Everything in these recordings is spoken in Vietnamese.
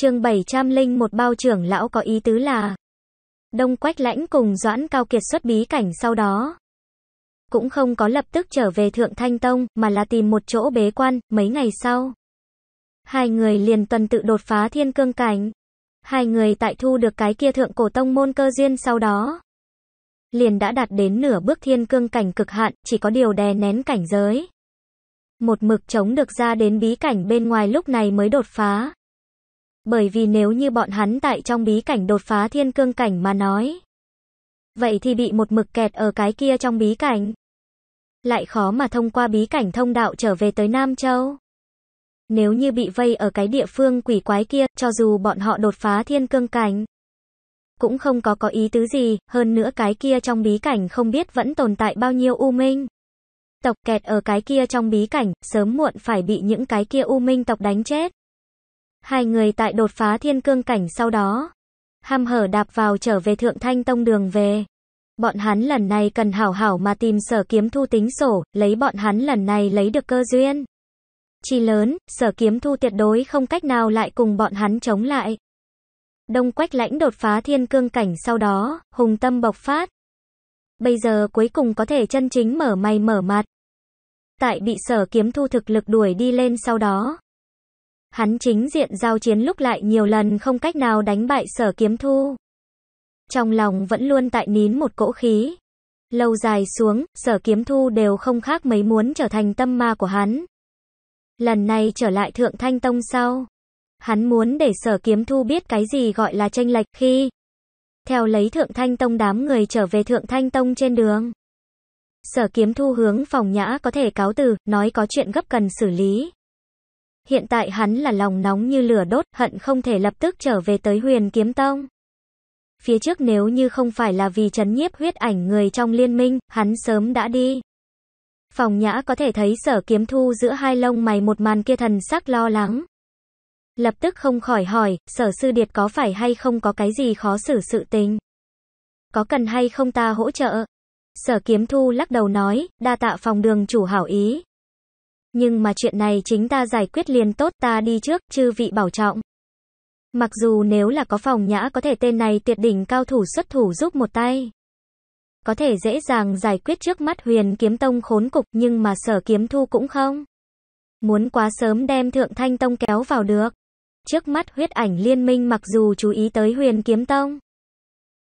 chương 701 bao trưởng lão có ý tứ là Đông Quách Lãnh cùng Doãn Cao Kiệt xuất bí cảnh sau đó. Cũng không có lập tức trở về Thượng Thanh Tông, mà là tìm một chỗ bế quan, mấy ngày sau. Hai người liền tuần tự đột phá thiên cương cảnh. Hai người tại thu được cái kia thượng cổ tông môn cơ duyên sau đó. Liền đã đạt đến nửa bước thiên cương cảnh cực hạn, chỉ có điều đè nén cảnh giới. Một mực chống được ra đến bí cảnh bên ngoài lúc này mới đột phá bởi vì nếu như bọn hắn tại trong bí cảnh đột phá thiên cương cảnh mà nói, vậy thì bị một mực kẹt ở cái kia trong bí cảnh. Lại khó mà thông qua bí cảnh thông đạo trở về tới Nam Châu. Nếu như bị vây ở cái địa phương quỷ quái kia, cho dù bọn họ đột phá thiên cương cảnh, cũng không có có ý tứ gì, hơn nữa cái kia trong bí cảnh không biết vẫn tồn tại bao nhiêu u minh. Tộc kẹt ở cái kia trong bí cảnh, sớm muộn phải bị những cái kia u minh tộc đánh chết. Hai người tại đột phá thiên cương cảnh sau đó, ham hở đạp vào trở về thượng thanh tông đường về. Bọn hắn lần này cần hảo hảo mà tìm sở kiếm thu tính sổ, lấy bọn hắn lần này lấy được cơ duyên. Chi lớn, sở kiếm thu tuyệt đối không cách nào lại cùng bọn hắn chống lại. Đông quách lãnh đột phá thiên cương cảnh sau đó, hùng tâm bộc phát. Bây giờ cuối cùng có thể chân chính mở mày mở mặt. Tại bị sở kiếm thu thực lực đuổi đi lên sau đó, Hắn chính diện giao chiến lúc lại nhiều lần không cách nào đánh bại sở kiếm thu. Trong lòng vẫn luôn tại nín một cỗ khí. Lâu dài xuống, sở kiếm thu đều không khác mấy muốn trở thành tâm ma của hắn. Lần này trở lại thượng thanh tông sau. Hắn muốn để sở kiếm thu biết cái gì gọi là tranh lệch khi. Theo lấy thượng thanh tông đám người trở về thượng thanh tông trên đường. Sở kiếm thu hướng phòng nhã có thể cáo từ, nói có chuyện gấp cần xử lý. Hiện tại hắn là lòng nóng như lửa đốt, hận không thể lập tức trở về tới huyền kiếm tông. Phía trước nếu như không phải là vì chấn nhiếp huyết ảnh người trong liên minh, hắn sớm đã đi. Phòng nhã có thể thấy sở kiếm thu giữa hai lông mày một màn kia thần sắc lo lắng. Lập tức không khỏi hỏi, sở sư điệt có phải hay không có cái gì khó xử sự tình. Có cần hay không ta hỗ trợ? Sở kiếm thu lắc đầu nói, đa tạ phòng đường chủ hảo ý, nhưng mà chuyện này chính ta giải quyết liền tốt ta đi trước, chư vị bảo trọng. Mặc dù nếu là có phòng nhã có thể tên này tuyệt đỉnh cao thủ xuất thủ giúp một tay. Có thể dễ dàng giải quyết trước mắt huyền kiếm tông khốn cục nhưng mà sở kiếm thu cũng không. Muốn quá sớm đem thượng thanh tông kéo vào được. Trước mắt huyết ảnh liên minh mặc dù chú ý tới huyền kiếm tông.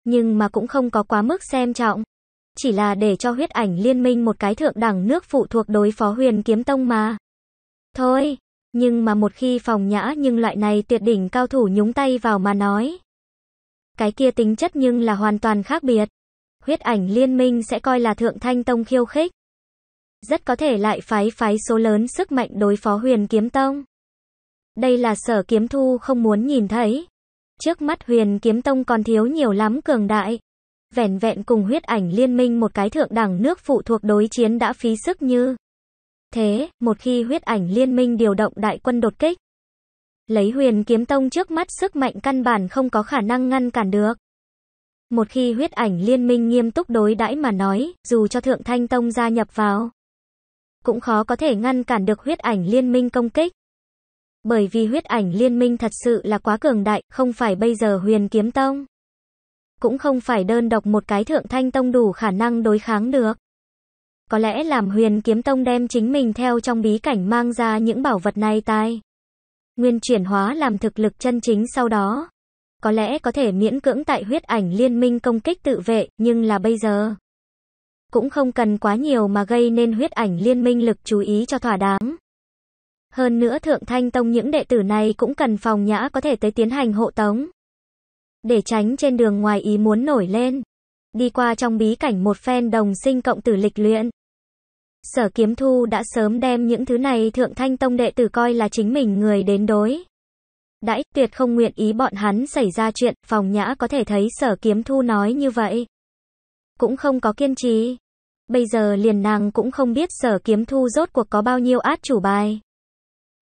Nhưng mà cũng không có quá mức xem trọng chỉ là để cho huyết ảnh liên minh một cái thượng đẳng nước phụ thuộc đối phó huyền kiếm tông mà. Thôi, nhưng mà một khi phòng nhã nhưng loại này tuyệt đỉnh cao thủ nhúng tay vào mà nói. Cái kia tính chất nhưng là hoàn toàn khác biệt. Huyết ảnh liên minh sẽ coi là thượng thanh tông khiêu khích. Rất có thể lại phái phái số lớn sức mạnh đối phó huyền kiếm tông. Đây là sở kiếm thu không muốn nhìn thấy. Trước mắt huyền kiếm tông còn thiếu nhiều lắm cường đại vẻn vẹn cùng huyết ảnh liên minh một cái thượng đẳng nước phụ thuộc đối chiến đã phí sức như. Thế, một khi huyết ảnh liên minh điều động đại quân đột kích, lấy huyền kiếm tông trước mắt sức mạnh căn bản không có khả năng ngăn cản được. Một khi huyết ảnh liên minh nghiêm túc đối đãi mà nói, dù cho thượng thanh tông gia nhập vào, cũng khó có thể ngăn cản được huyết ảnh liên minh công kích. Bởi vì huyết ảnh liên minh thật sự là quá cường đại, không phải bây giờ huyền kiếm tông cũng không phải đơn độc một cái thượng thanh tông đủ khả năng đối kháng được. Có lẽ làm huyền kiếm tông đem chính mình theo trong bí cảnh mang ra những bảo vật này tai. Nguyên chuyển hóa làm thực lực chân chính sau đó. Có lẽ có thể miễn cưỡng tại huyết ảnh liên minh công kích tự vệ, nhưng là bây giờ. Cũng không cần quá nhiều mà gây nên huyết ảnh liên minh lực chú ý cho thỏa đáng. Hơn nữa Thượng Thanh Tông những đệ tử này cũng cần phòng nhã có thể tới tiến hành hộ tống để tránh trên đường ngoài ý muốn nổi lên. Đi qua trong bí cảnh một phen đồng sinh cộng tử lịch luyện. Sở Kiếm Thu đã sớm đem những thứ này thượng thanh tông đệ tử coi là chính mình người đến đối. Đãi tuyệt không nguyện ý bọn hắn xảy ra chuyện, phòng nhã có thể thấy sở kiếm thu nói như vậy. Cũng không có kiên trì. Bây giờ liền nàng cũng không biết sở kiếm thu rốt cuộc có bao nhiêu át chủ bài.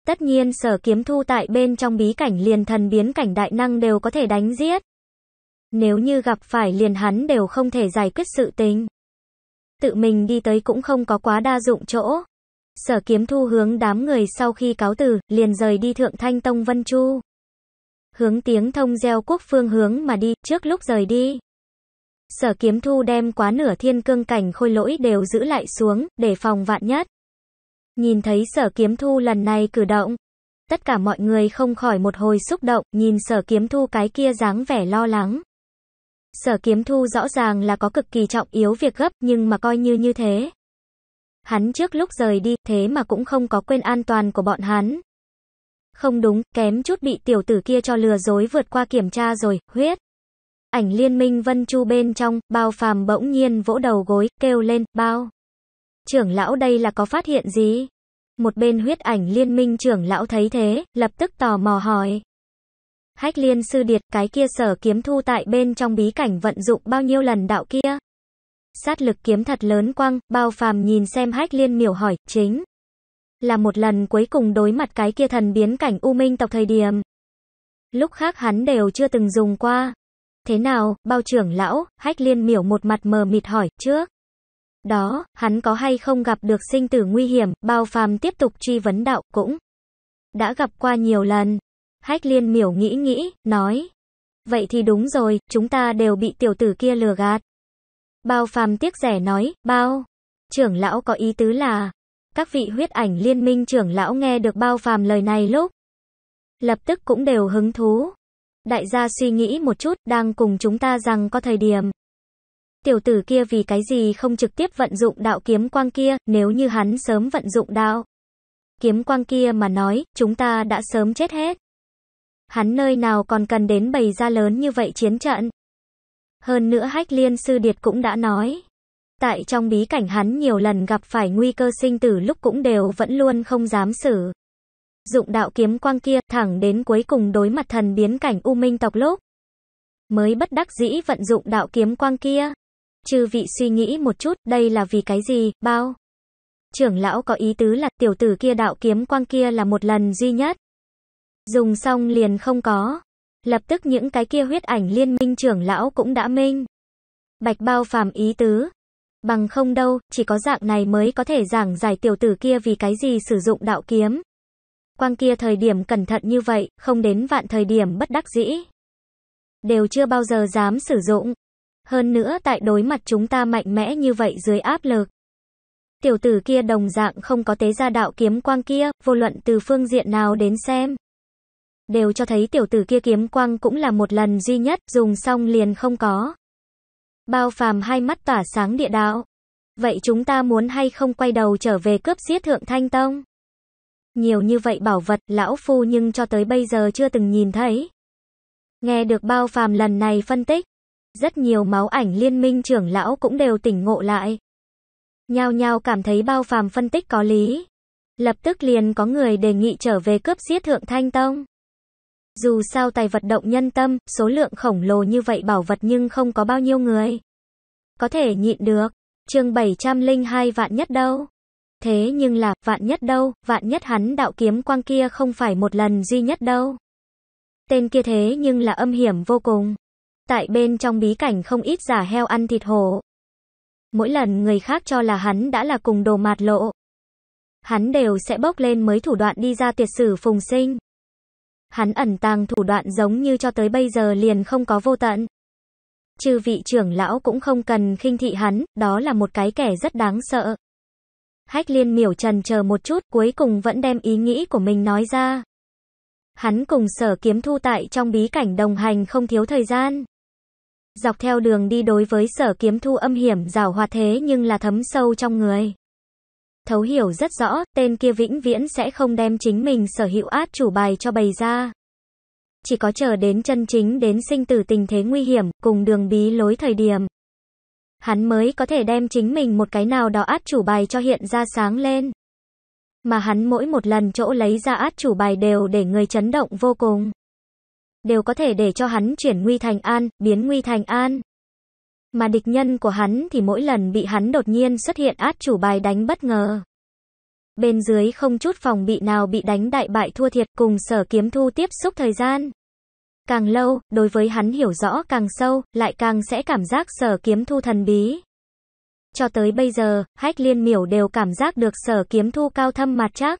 Tất nhiên sở kiếm thu tại bên trong bí cảnh liền thần biến cảnh đại năng đều có thể đánh giết. Nếu như gặp phải liền hắn đều không thể giải quyết sự tình. Tự mình đi tới cũng không có quá đa dụng chỗ. Sở kiếm thu hướng đám người sau khi cáo từ, liền rời đi thượng thanh tông Vân Chu. Hướng tiếng thông gieo quốc phương hướng mà đi, trước lúc rời đi. Sở kiếm thu đem quá nửa thiên cương cảnh khôi lỗi đều giữ lại xuống, để phòng vạn nhất. Nhìn thấy sở kiếm thu lần này cử động, tất cả mọi người không khỏi một hồi xúc động, nhìn sở kiếm thu cái kia dáng vẻ lo lắng. Sở kiếm thu rõ ràng là có cực kỳ trọng yếu việc gấp nhưng mà coi như như thế. Hắn trước lúc rời đi, thế mà cũng không có quên an toàn của bọn hắn. Không đúng, kém chút bị tiểu tử kia cho lừa dối vượt qua kiểm tra rồi, huyết. Ảnh liên minh vân chu bên trong, bao phàm bỗng nhiên vỗ đầu gối, kêu lên, bao trưởng lão đây là có phát hiện gì? Một bên huyết ảnh liên minh trưởng lão thấy thế, lập tức tò mò hỏi. Hách liên sư điệt cái kia sở kiếm thu tại bên trong bí cảnh vận dụng bao nhiêu lần đạo kia? Sát lực kiếm thật lớn quăng, bao phàm nhìn xem hách liên miểu hỏi, chính. Là một lần cuối cùng đối mặt cái kia thần biến cảnh u minh tộc thời điểm. Lúc khác hắn đều chưa từng dùng qua. Thế nào, bao trưởng lão, hách liên miểu một mặt mờ mịt hỏi, trước đó, hắn có hay không gặp được sinh tử nguy hiểm, bao phàm tiếp tục truy vấn đạo, cũng đã gặp qua nhiều lần. Hách liên miểu nghĩ nghĩ, nói. Vậy thì đúng rồi, chúng ta đều bị tiểu tử kia lừa gạt. Bao phàm tiếc rẻ nói, bao. Trưởng lão có ý tứ là, các vị huyết ảnh liên minh trưởng lão nghe được bao phàm lời này lúc. Lập tức cũng đều hứng thú. Đại gia suy nghĩ một chút, đang cùng chúng ta rằng có thời điểm. Tiểu tử kia vì cái gì không trực tiếp vận dụng đạo kiếm quang kia, nếu như hắn sớm vận dụng đạo kiếm quang kia mà nói, chúng ta đã sớm chết hết. Hắn nơi nào còn cần đến bày ra lớn như vậy chiến trận. Hơn nữa Hách Liên Sư Điệt cũng đã nói. Tại trong bí cảnh hắn nhiều lần gặp phải nguy cơ sinh tử lúc cũng đều vẫn luôn không dám xử. Dụng đạo kiếm quang kia thẳng đến cuối cùng đối mặt thần biến cảnh U Minh tộc lúc. Mới bất đắc dĩ vận dụng đạo kiếm quang kia. Chư vị suy nghĩ một chút, đây là vì cái gì, bao? Trưởng lão có ý tứ là tiểu tử kia đạo kiếm quang kia là một lần duy nhất. Dùng xong liền không có. Lập tức những cái kia huyết ảnh liên minh trưởng lão cũng đã minh. Bạch bao phàm ý tứ. Bằng không đâu, chỉ có dạng này mới có thể giảng giải tiểu tử kia vì cái gì sử dụng đạo kiếm. Quang kia thời điểm cẩn thận như vậy, không đến vạn thời điểm bất đắc dĩ. Đều chưa bao giờ dám sử dụng. Hơn nữa tại đối mặt chúng ta mạnh mẽ như vậy dưới áp lực. Tiểu tử kia đồng dạng không có tế gia đạo kiếm quang kia, vô luận từ phương diện nào đến xem. Đều cho thấy tiểu tử kia kiếm quang cũng là một lần duy nhất, dùng xong liền không có. Bao phàm hai mắt tỏa sáng địa đạo. Vậy chúng ta muốn hay không quay đầu trở về cướp giết thượng thanh tông? Nhiều như vậy bảo vật, lão phu nhưng cho tới bây giờ chưa từng nhìn thấy. Nghe được bao phàm lần này phân tích, rất nhiều máu ảnh liên minh trưởng lão cũng đều tỉnh ngộ lại. Nhao nhao cảm thấy bao phàm phân tích có lý. Lập tức liền có người đề nghị trở về cướp giết Thượng Thanh Tông. Dù sao tài vật động nhân tâm, số lượng khổng lồ như vậy bảo vật nhưng không có bao nhiêu người. Có thể nhịn được, chương 702 vạn nhất đâu. Thế nhưng là, vạn nhất đâu, vạn nhất hắn đạo kiếm quang kia không phải một lần duy nhất đâu. Tên kia thế nhưng là âm hiểm vô cùng tại bên trong bí cảnh không ít giả heo ăn thịt hổ. Mỗi lần người khác cho là hắn đã là cùng đồ mạt lộ. Hắn đều sẽ bốc lên mới thủ đoạn đi ra tiệt sử phùng sinh. Hắn ẩn tàng thủ đoạn giống như cho tới bây giờ liền không có vô tận. Trừ vị trưởng lão cũng không cần khinh thị hắn, đó là một cái kẻ rất đáng sợ. Hách liên miểu trần chờ một chút cuối cùng vẫn đem ý nghĩ của mình nói ra. Hắn cùng sở kiếm thu tại trong bí cảnh đồng hành không thiếu thời gian dọc theo đường đi đối với sở kiếm thu âm hiểm rào hoa thế nhưng là thấm sâu trong người. Thấu hiểu rất rõ, tên kia vĩnh viễn sẽ không đem chính mình sở hữu át chủ bài cho bày ra. Chỉ có chờ đến chân chính đến sinh tử tình thế nguy hiểm, cùng đường bí lối thời điểm. Hắn mới có thể đem chính mình một cái nào đó át chủ bài cho hiện ra sáng lên. Mà hắn mỗi một lần chỗ lấy ra át chủ bài đều để người chấn động vô cùng đều có thể để cho hắn chuyển nguy thành an, biến nguy thành an. Mà địch nhân của hắn thì mỗi lần bị hắn đột nhiên xuất hiện át chủ bài đánh bất ngờ. Bên dưới không chút phòng bị nào bị đánh đại bại thua thiệt cùng sở kiếm thu tiếp xúc thời gian. Càng lâu, đối với hắn hiểu rõ càng sâu, lại càng sẽ cảm giác sở kiếm thu thần bí. Cho tới bây giờ, hách liên miểu đều cảm giác được sở kiếm thu cao thâm mặt chắc.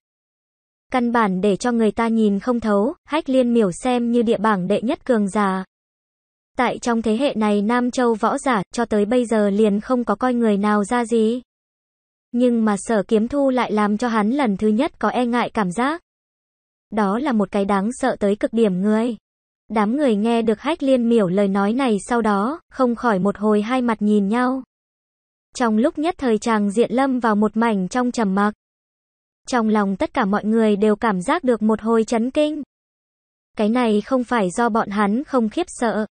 Căn bản để cho người ta nhìn không thấu, hách liên miểu xem như địa bảng đệ nhất cường giả. Tại trong thế hệ này Nam Châu võ giả, cho tới bây giờ liền không có coi người nào ra gì. Nhưng mà sở kiếm thu lại làm cho hắn lần thứ nhất có e ngại cảm giác. Đó là một cái đáng sợ tới cực điểm người. Đám người nghe được hách liên miểu lời nói này sau đó, không khỏi một hồi hai mặt nhìn nhau. Trong lúc nhất thời chàng diện lâm vào một mảnh trong trầm mặc. Trong lòng tất cả mọi người đều cảm giác được một hồi chấn kinh. Cái này không phải do bọn hắn không khiếp sợ,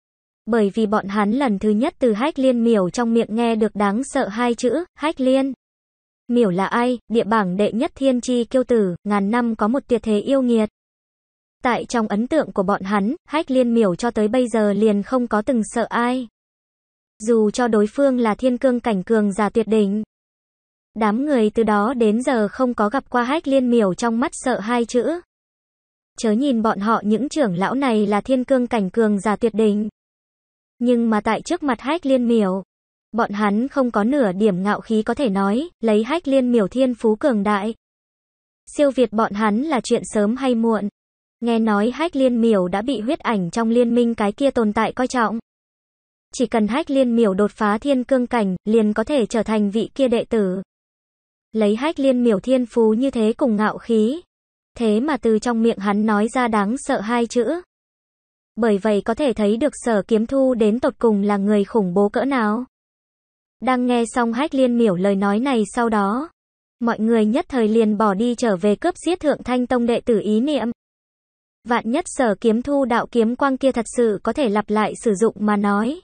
bởi vì bọn hắn lần thứ nhất từ hách liên miểu trong miệng nghe được đáng sợ hai chữ, hách liên. Miểu là ai, địa bảng đệ nhất thiên chi kiêu tử, ngàn năm có một tuyệt thế yêu nghiệt. Tại trong ấn tượng của bọn hắn, hách liên miểu cho tới bây giờ liền không có từng sợ ai. Dù cho đối phương là thiên cương cảnh cường giả tuyệt đỉnh, Đám người từ đó đến giờ không có gặp qua hách liên miểu trong mắt sợ hai chữ. Chớ nhìn bọn họ những trưởng lão này là thiên cương cảnh cường già tuyệt đỉnh. Nhưng mà tại trước mặt hách liên miểu, bọn hắn không có nửa điểm ngạo khí có thể nói, lấy hách liên miểu thiên phú cường đại. Siêu việt bọn hắn là chuyện sớm hay muộn. Nghe nói hách liên miểu đã bị huyết ảnh trong liên minh cái kia tồn tại coi trọng. Chỉ cần hách liên miểu đột phá thiên cương cảnh, liền có thể trở thành vị kia đệ tử lấy hách liên miểu thiên phú như thế cùng ngạo khí. Thế mà từ trong miệng hắn nói ra đáng sợ hai chữ. Bởi vậy có thể thấy được sở kiếm thu đến tột cùng là người khủng bố cỡ nào. Đang nghe xong hách liên miểu lời nói này sau đó. Mọi người nhất thời liền bỏ đi trở về cướp giết thượng thanh tông đệ tử ý niệm. Vạn nhất sở kiếm thu đạo kiếm quang kia thật sự có thể lặp lại sử dụng mà nói.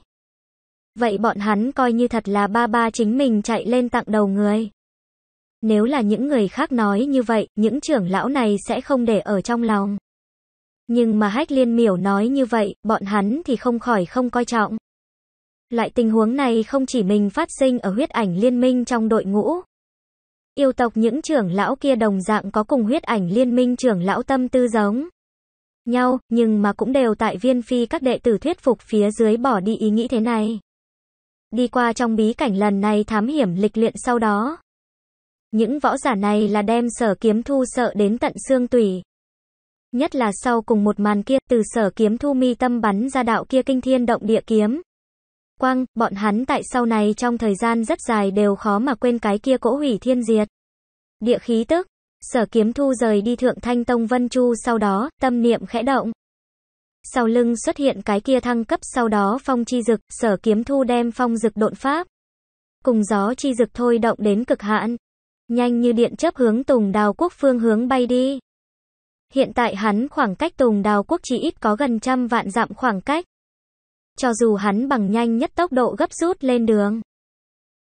Vậy bọn hắn coi như thật là ba ba chính mình chạy lên tặng đầu người. Nếu là những người khác nói như vậy, những trưởng lão này sẽ không để ở trong lòng. Nhưng mà hách liên miểu nói như vậy, bọn hắn thì không khỏi không coi trọng. Loại tình huống này không chỉ mình phát sinh ở huyết ảnh liên minh trong đội ngũ. Yêu tộc những trưởng lão kia đồng dạng có cùng huyết ảnh liên minh trưởng lão tâm tư giống nhau, nhưng mà cũng đều tại viên phi các đệ tử thuyết phục phía dưới bỏ đi ý nghĩ thế này. Đi qua trong bí cảnh lần này thám hiểm lịch luyện sau đó, những võ giả này là đem sở kiếm thu sợ đến tận xương tủy. Nhất là sau cùng một màn kia, từ sở kiếm thu mi tâm bắn ra đạo kia kinh thiên động địa kiếm. Quang, bọn hắn tại sau này trong thời gian rất dài đều khó mà quên cái kia cỗ hủy thiên diệt. Địa khí tức, sở kiếm thu rời đi thượng thanh tông vân chu sau đó, tâm niệm khẽ động. Sau lưng xuất hiện cái kia thăng cấp sau đó phong chi dực, sở kiếm thu đem phong dực độn pháp. Cùng gió chi dực thôi động đến cực hạn, Nhanh như điện chớp hướng Tùng Đào Quốc phương hướng bay đi. Hiện tại hắn khoảng cách Tùng Đào Quốc chỉ ít có gần trăm vạn dặm khoảng cách. Cho dù hắn bằng nhanh nhất tốc độ gấp rút lên đường.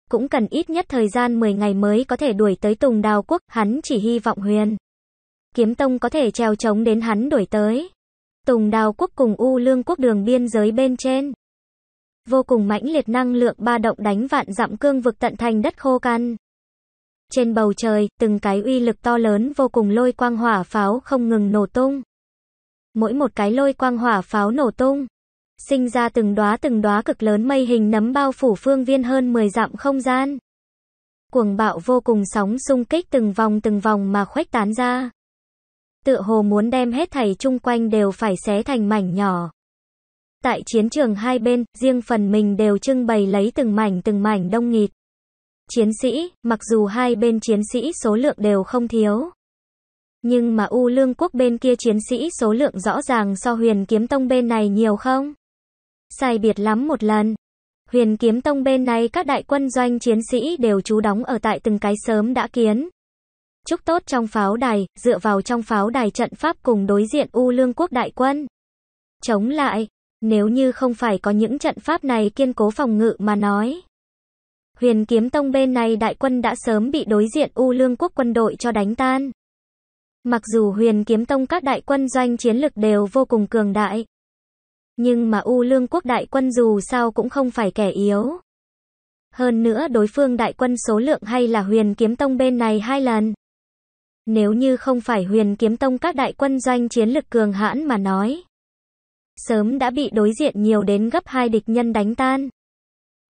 Cũng cần ít nhất thời gian 10 ngày mới có thể đuổi tới Tùng Đào Quốc, hắn chỉ hy vọng huyền. Kiếm Tông có thể treo chống đến hắn đuổi tới. Tùng Đào Quốc cùng U Lương Quốc đường biên giới bên trên. Vô cùng mãnh liệt năng lượng ba động đánh vạn dặm cương vực tận thành đất khô cằn. Trên bầu trời, từng cái uy lực to lớn vô cùng lôi quang hỏa pháo không ngừng nổ tung. Mỗi một cái lôi quang hỏa pháo nổ tung, sinh ra từng đóa từng đóa cực lớn mây hình nấm bao phủ phương viên hơn 10 dặm không gian. Cuồng bạo vô cùng sóng xung kích từng vòng từng vòng mà khuếch tán ra. Tựa hồ muốn đem hết thảy chung quanh đều phải xé thành mảnh nhỏ. Tại chiến trường hai bên, riêng phần mình đều trưng bày lấy từng mảnh từng mảnh đông nghịt chiến sĩ, mặc dù hai bên chiến sĩ số lượng đều không thiếu. Nhưng mà U Lương quốc bên kia chiến sĩ số lượng rõ ràng so huyền kiếm tông bên này nhiều không? Sai biệt lắm một lần. Huyền kiếm tông bên này các đại quân doanh chiến sĩ đều trú đóng ở tại từng cái sớm đã kiến. Chúc tốt trong pháo đài, dựa vào trong pháo đài trận pháp cùng đối diện U Lương quốc đại quân. Chống lại, nếu như không phải có những trận pháp này kiên cố phòng ngự mà nói. Huyền kiếm tông bên này đại quân đã sớm bị đối diện U Lương quốc quân đội cho đánh tan. Mặc dù huyền kiếm tông các đại quân doanh chiến lực đều vô cùng cường đại. Nhưng mà U Lương quốc đại quân dù sao cũng không phải kẻ yếu. Hơn nữa đối phương đại quân số lượng hay là huyền kiếm tông bên này hai lần. Nếu như không phải huyền kiếm tông các đại quân doanh chiến lực cường hãn mà nói. Sớm đã bị đối diện nhiều đến gấp hai địch nhân đánh tan.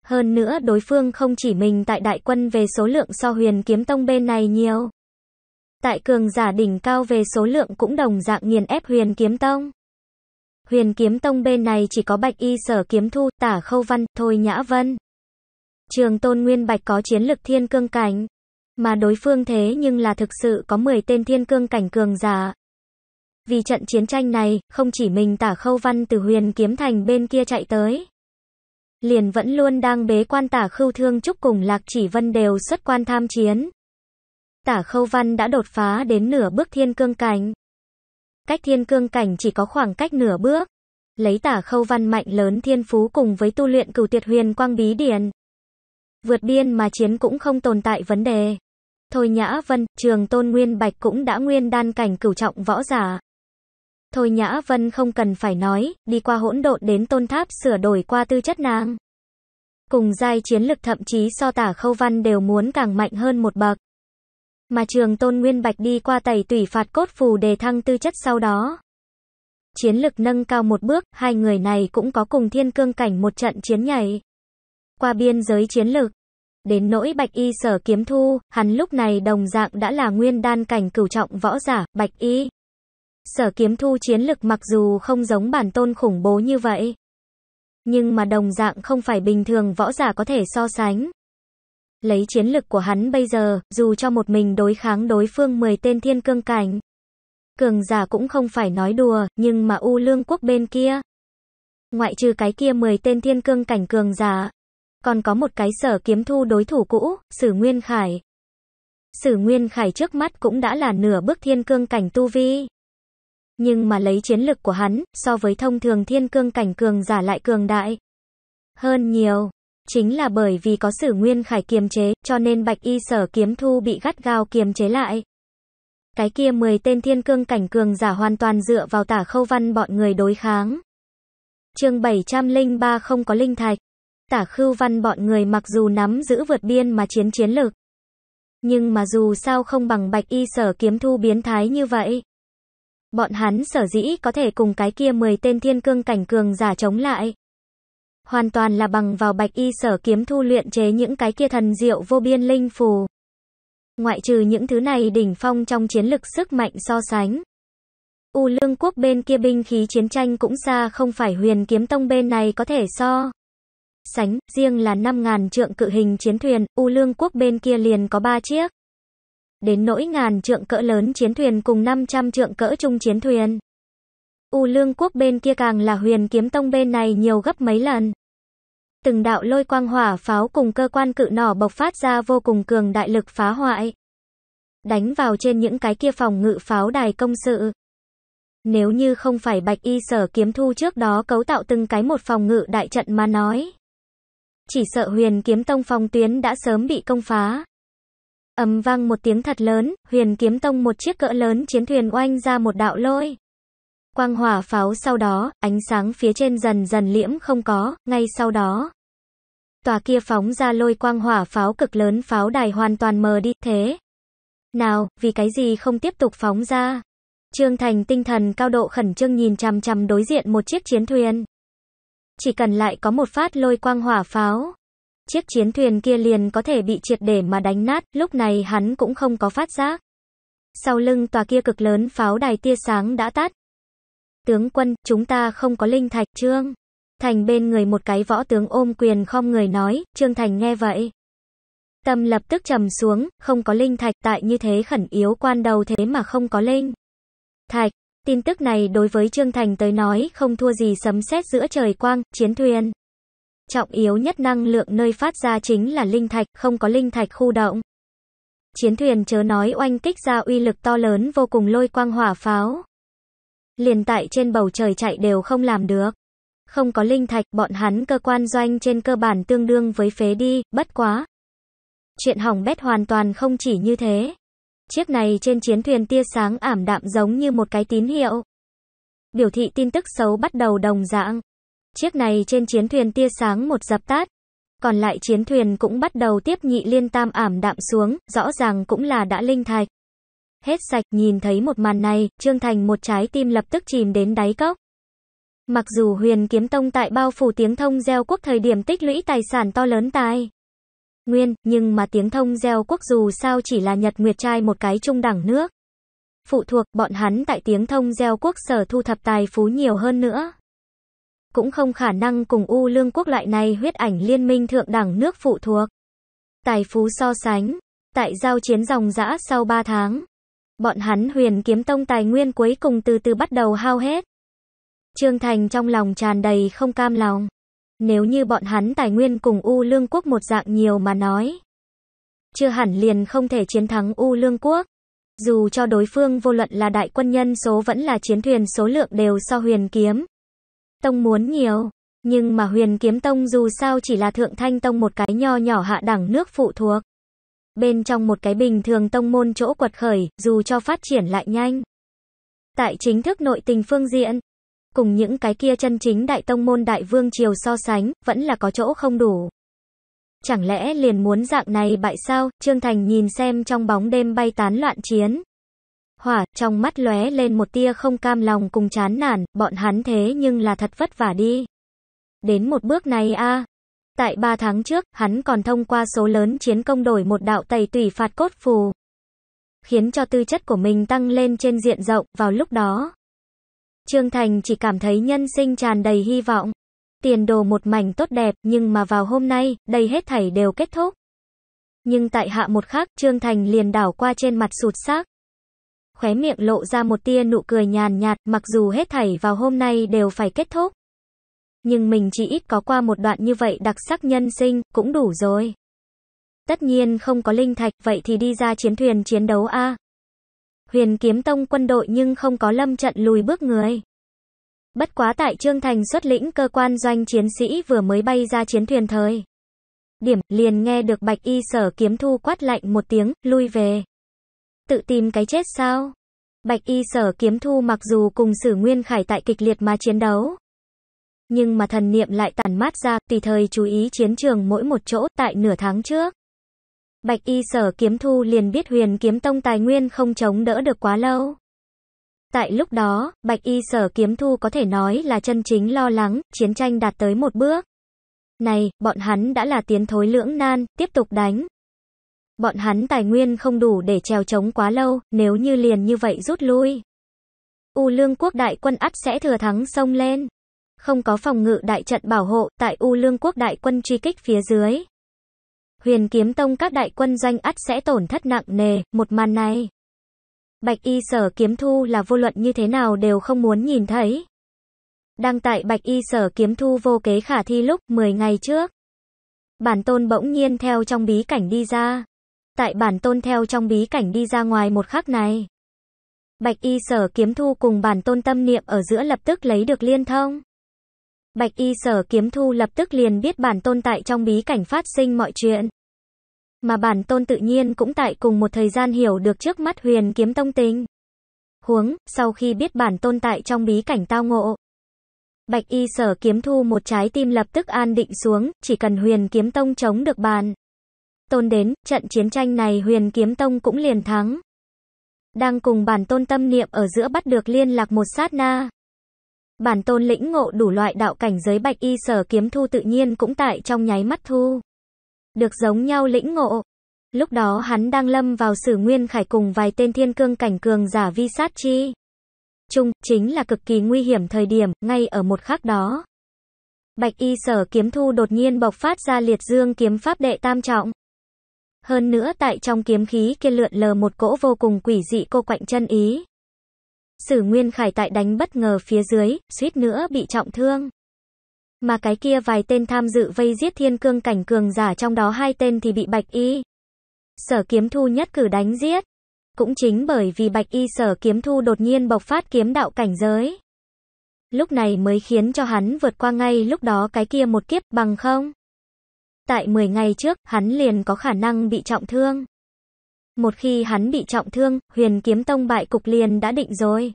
Hơn nữa đối phương không chỉ mình tại đại quân về số lượng so huyền kiếm tông bên này nhiều. Tại cường giả đỉnh cao về số lượng cũng đồng dạng nghiền ép huyền kiếm tông. Huyền kiếm tông bên này chỉ có bạch y sở kiếm thu, tả khâu văn, thôi nhã vân. Trường tôn nguyên bạch có chiến lực thiên cương cảnh. Mà đối phương thế nhưng là thực sự có 10 tên thiên cương cảnh cường giả. Vì trận chiến tranh này, không chỉ mình tả khâu văn từ huyền kiếm thành bên kia chạy tới liền vẫn luôn đang bế quan tả khưu thương chúc cùng lạc chỉ vân đều xuất quan tham chiến. Tả khâu văn đã đột phá đến nửa bước thiên cương cảnh. Cách thiên cương cảnh chỉ có khoảng cách nửa bước. Lấy tả khâu văn mạnh lớn thiên phú cùng với tu luyện cửu tuyệt huyền quang bí điển. Vượt biên mà chiến cũng không tồn tại vấn đề. Thôi Nhã Vân, trường tôn Nguyên Bạch cũng đã nguyên đan cảnh cửu trọng võ giả. Thôi Nhã Vân không cần phải nói, đi qua hỗn độn đến tôn tháp sửa đổi qua tư chất nàng. Cùng giai chiến lực thậm chí so tả khâu văn đều muốn càng mạnh hơn một bậc. Mà trường tôn nguyên bạch đi qua tẩy tủy phạt cốt phù đề thăng tư chất sau đó. Chiến lực nâng cao một bước, hai người này cũng có cùng thiên cương cảnh một trận chiến nhảy. Qua biên giới chiến lực. Đến nỗi Bạch Y sở kiếm thu, hắn lúc này đồng dạng đã là nguyên đan cảnh cửu trọng võ giả, Bạch Y. Sở kiếm thu chiến lực mặc dù không giống bản tôn khủng bố như vậy, nhưng mà đồng dạng không phải bình thường võ giả có thể so sánh. Lấy chiến lực của hắn bây giờ, dù cho một mình đối kháng đối phương 10 tên thiên cương cảnh. Cường giả cũng không phải nói đùa, nhưng mà U Lương quốc bên kia. Ngoại trừ cái kia 10 tên thiên cương cảnh cường giả. Còn có một cái sở kiếm thu đối thủ cũ, Sử Nguyên Khải. Sử Nguyên Khải trước mắt cũng đã là nửa bước thiên cương cảnh tu vi nhưng mà lấy chiến lực của hắn, so với thông thường thiên cương cảnh cường giả lại cường đại. Hơn nhiều, chính là bởi vì có sử nguyên khải kiềm chế, cho nên bạch y sở kiếm thu bị gắt gao kiềm chế lại. Cái kia 10 tên thiên cương cảnh cường giả hoàn toàn dựa vào tả khâu văn bọn người đối kháng. chương 703 không có linh thạch. Tả khưu văn bọn người mặc dù nắm giữ vượt biên mà chiến chiến lực. Nhưng mà dù sao không bằng bạch y sở kiếm thu biến thái như vậy. Bọn hắn sở dĩ có thể cùng cái kia 10 tên thiên cương cảnh cường giả chống lại. Hoàn toàn là bằng vào bạch y sở kiếm thu luyện chế những cái kia thần diệu vô biên linh phù. Ngoại trừ những thứ này đỉnh phong trong chiến lực sức mạnh so sánh. U lương quốc bên kia binh khí chiến tranh cũng xa không phải huyền kiếm tông bên này có thể so. Sánh, riêng là 5.000 trượng cự hình chiến thuyền, U lương quốc bên kia liền có 3 chiếc đến nỗi ngàn trượng cỡ lớn chiến thuyền cùng 500 trượng cỡ trung chiến thuyền. U lương quốc bên kia càng là huyền kiếm tông bên này nhiều gấp mấy lần. Từng đạo lôi quang hỏa pháo cùng cơ quan cự nỏ bộc phát ra vô cùng cường đại lực phá hoại. Đánh vào trên những cái kia phòng ngự pháo đài công sự. Nếu như không phải bạch y sở kiếm thu trước đó cấu tạo từng cái một phòng ngự đại trận mà nói. Chỉ sợ huyền kiếm tông phòng tuyến đã sớm bị công phá ầm vang một tiếng thật lớn, huyền kiếm tông một chiếc cỡ lớn chiến thuyền oanh ra một đạo lôi. Quang hỏa pháo sau đó, ánh sáng phía trên dần dần liễm không có, ngay sau đó. Tòa kia phóng ra lôi quang hỏa pháo cực lớn pháo đài hoàn toàn mờ đi, thế. Nào, vì cái gì không tiếp tục phóng ra? Trương Thành tinh thần cao độ khẩn trương nhìn chằm chằm đối diện một chiếc chiến thuyền. Chỉ cần lại có một phát lôi quang hỏa pháo, chiếc chiến thuyền kia liền có thể bị triệt để mà đánh nát, lúc này hắn cũng không có phát giác. Sau lưng tòa kia cực lớn pháo đài tia sáng đã tắt. Tướng quân, chúng ta không có linh thạch trương. Thành bên người một cái võ tướng ôm quyền không người nói, Trương Thành nghe vậy. Tâm lập tức trầm xuống, không có linh thạch tại như thế khẩn yếu quan đầu thế mà không có linh. Thạch, tin tức này đối với Trương Thành tới nói không thua gì sấm sét giữa trời quang, chiến thuyền. Trọng yếu nhất năng lượng nơi phát ra chính là linh thạch, không có linh thạch khu động. Chiến thuyền chớ nói oanh kích ra uy lực to lớn vô cùng lôi quang hỏa pháo. Liền tại trên bầu trời chạy đều không làm được. Không có linh thạch, bọn hắn cơ quan doanh trên cơ bản tương đương với phế đi, bất quá. Chuyện hỏng bét hoàn toàn không chỉ như thế. Chiếc này trên chiến thuyền tia sáng ảm đạm giống như một cái tín hiệu. Biểu thị tin tức xấu bắt đầu đồng dạng. Chiếc này trên chiến thuyền tia sáng một dập tắt. Còn lại chiến thuyền cũng bắt đầu tiếp nhị liên tam ảm đạm xuống, rõ ràng cũng là đã linh thạch. Hết sạch nhìn thấy một màn này, Trương Thành một trái tim lập tức chìm đến đáy cốc. Mặc dù huyền kiếm tông tại bao phủ tiếng thông gieo quốc thời điểm tích lũy tài sản to lớn tài. Nguyên, nhưng mà tiếng thông gieo quốc dù sao chỉ là nhật nguyệt trai một cái trung đẳng nước. Phụ thuộc bọn hắn tại tiếng thông gieo quốc sở thu thập tài phú nhiều hơn nữa cũng không khả năng cùng U Lương quốc loại này huyết ảnh liên minh thượng đẳng nước phụ thuộc. Tài phú so sánh, tại giao chiến dòng dã sau 3 tháng, bọn hắn huyền kiếm tông tài nguyên cuối cùng từ từ bắt đầu hao hết. Trương Thành trong lòng tràn đầy không cam lòng. Nếu như bọn hắn tài nguyên cùng U Lương quốc một dạng nhiều mà nói, chưa hẳn liền không thể chiến thắng U Lương quốc. Dù cho đối phương vô luận là đại quân nhân số vẫn là chiến thuyền số lượng đều so huyền kiếm, Tông muốn nhiều, nhưng mà huyền kiếm tông dù sao chỉ là thượng thanh tông một cái nho nhỏ hạ đẳng nước phụ thuộc. Bên trong một cái bình thường tông môn chỗ quật khởi, dù cho phát triển lại nhanh. Tại chính thức nội tình phương diện, cùng những cái kia chân chính đại tông môn đại vương triều so sánh, vẫn là có chỗ không đủ. Chẳng lẽ liền muốn dạng này bại sao, Trương Thành nhìn xem trong bóng đêm bay tán loạn chiến hỏa, trong mắt lóe lên một tia không cam lòng cùng chán nản, bọn hắn thế nhưng là thật vất vả đi. Đến một bước này a Tại ba tháng trước, hắn còn thông qua số lớn chiến công đổi một đạo tẩy tùy phạt cốt phù. Khiến cho tư chất của mình tăng lên trên diện rộng, vào lúc đó. Trương Thành chỉ cảm thấy nhân sinh tràn đầy hy vọng. Tiền đồ một mảnh tốt đẹp, nhưng mà vào hôm nay, đây hết thảy đều kết thúc. Nhưng tại hạ một khắc, Trương Thành liền đảo qua trên mặt sụt sắc khóe miệng lộ ra một tia nụ cười nhàn nhạt, mặc dù hết thảy vào hôm nay đều phải kết thúc. Nhưng mình chỉ ít có qua một đoạn như vậy đặc sắc nhân sinh, cũng đủ rồi. Tất nhiên không có linh thạch, vậy thì đi ra chiến thuyền chiến đấu a. Huyền kiếm tông quân đội nhưng không có lâm trận lùi bước người. Bất quá tại Trương Thành xuất lĩnh cơ quan doanh chiến sĩ vừa mới bay ra chiến thuyền thời. Điểm, liền nghe được bạch y sở kiếm thu quát lạnh một tiếng, lui về tự tìm cái chết sao? Bạch y sở kiếm thu mặc dù cùng sử nguyên khải tại kịch liệt mà chiến đấu. Nhưng mà thần niệm lại tản mát ra, tùy thời chú ý chiến trường mỗi một chỗ tại nửa tháng trước. Bạch y sở kiếm thu liền biết huyền kiếm tông tài nguyên không chống đỡ được quá lâu. Tại lúc đó, bạch y sở kiếm thu có thể nói là chân chính lo lắng, chiến tranh đạt tới một bước. Này, bọn hắn đã là tiến thối lưỡng nan, tiếp tục đánh, Bọn hắn tài nguyên không đủ để trèo chống quá lâu, nếu như liền như vậy rút lui. U Lương quốc đại quân ắt sẽ thừa thắng sông lên. Không có phòng ngự đại trận bảo hộ, tại U Lương quốc đại quân truy kích phía dưới. Huyền kiếm tông các đại quân doanh ắt sẽ tổn thất nặng nề, một màn này. Bạch y sở kiếm thu là vô luận như thế nào đều không muốn nhìn thấy. Đang tại bạch y sở kiếm thu vô kế khả thi lúc 10 ngày trước. Bản tôn bỗng nhiên theo trong bí cảnh đi ra tại bản tôn theo trong bí cảnh đi ra ngoài một khắc này. Bạch y sở kiếm thu cùng bản tôn tâm niệm ở giữa lập tức lấy được liên thông. Bạch y sở kiếm thu lập tức liền biết bản tôn tại trong bí cảnh phát sinh mọi chuyện. Mà bản tôn tự nhiên cũng tại cùng một thời gian hiểu được trước mắt huyền kiếm tông tình. Huống, sau khi biết bản tôn tại trong bí cảnh tao ngộ. Bạch y sở kiếm thu một trái tim lập tức an định xuống, chỉ cần huyền kiếm tông chống được bàn tôn đến, trận chiến tranh này huyền kiếm tông cũng liền thắng. Đang cùng bản tôn tâm niệm ở giữa bắt được liên lạc một sát na. Bản tôn lĩnh ngộ đủ loại đạo cảnh giới bạch y sở kiếm thu tự nhiên cũng tại trong nháy mắt thu. Được giống nhau lĩnh ngộ. Lúc đó hắn đang lâm vào sử nguyên khải cùng vài tên thiên cương cảnh cường giả vi sát chi. Trung, chính là cực kỳ nguy hiểm thời điểm, ngay ở một khắc đó. Bạch y sở kiếm thu đột nhiên bộc phát ra liệt dương kiếm pháp đệ tam trọng. Hơn nữa tại trong kiếm khí kia lượn lờ một cỗ vô cùng quỷ dị cô quạnh chân ý. Sử Nguyên Khải tại đánh bất ngờ phía dưới, suýt nữa bị trọng thương. Mà cái kia vài tên tham dự vây giết thiên cương cảnh cường giả trong đó hai tên thì bị bạch y. Sở kiếm thu nhất cử đánh giết. Cũng chính bởi vì bạch y sở kiếm thu đột nhiên bộc phát kiếm đạo cảnh giới. Lúc này mới khiến cho hắn vượt qua ngay lúc đó cái kia một kiếp bằng không tại 10 ngày trước, hắn liền có khả năng bị trọng thương. Một khi hắn bị trọng thương, huyền kiếm tông bại cục liền đã định rồi.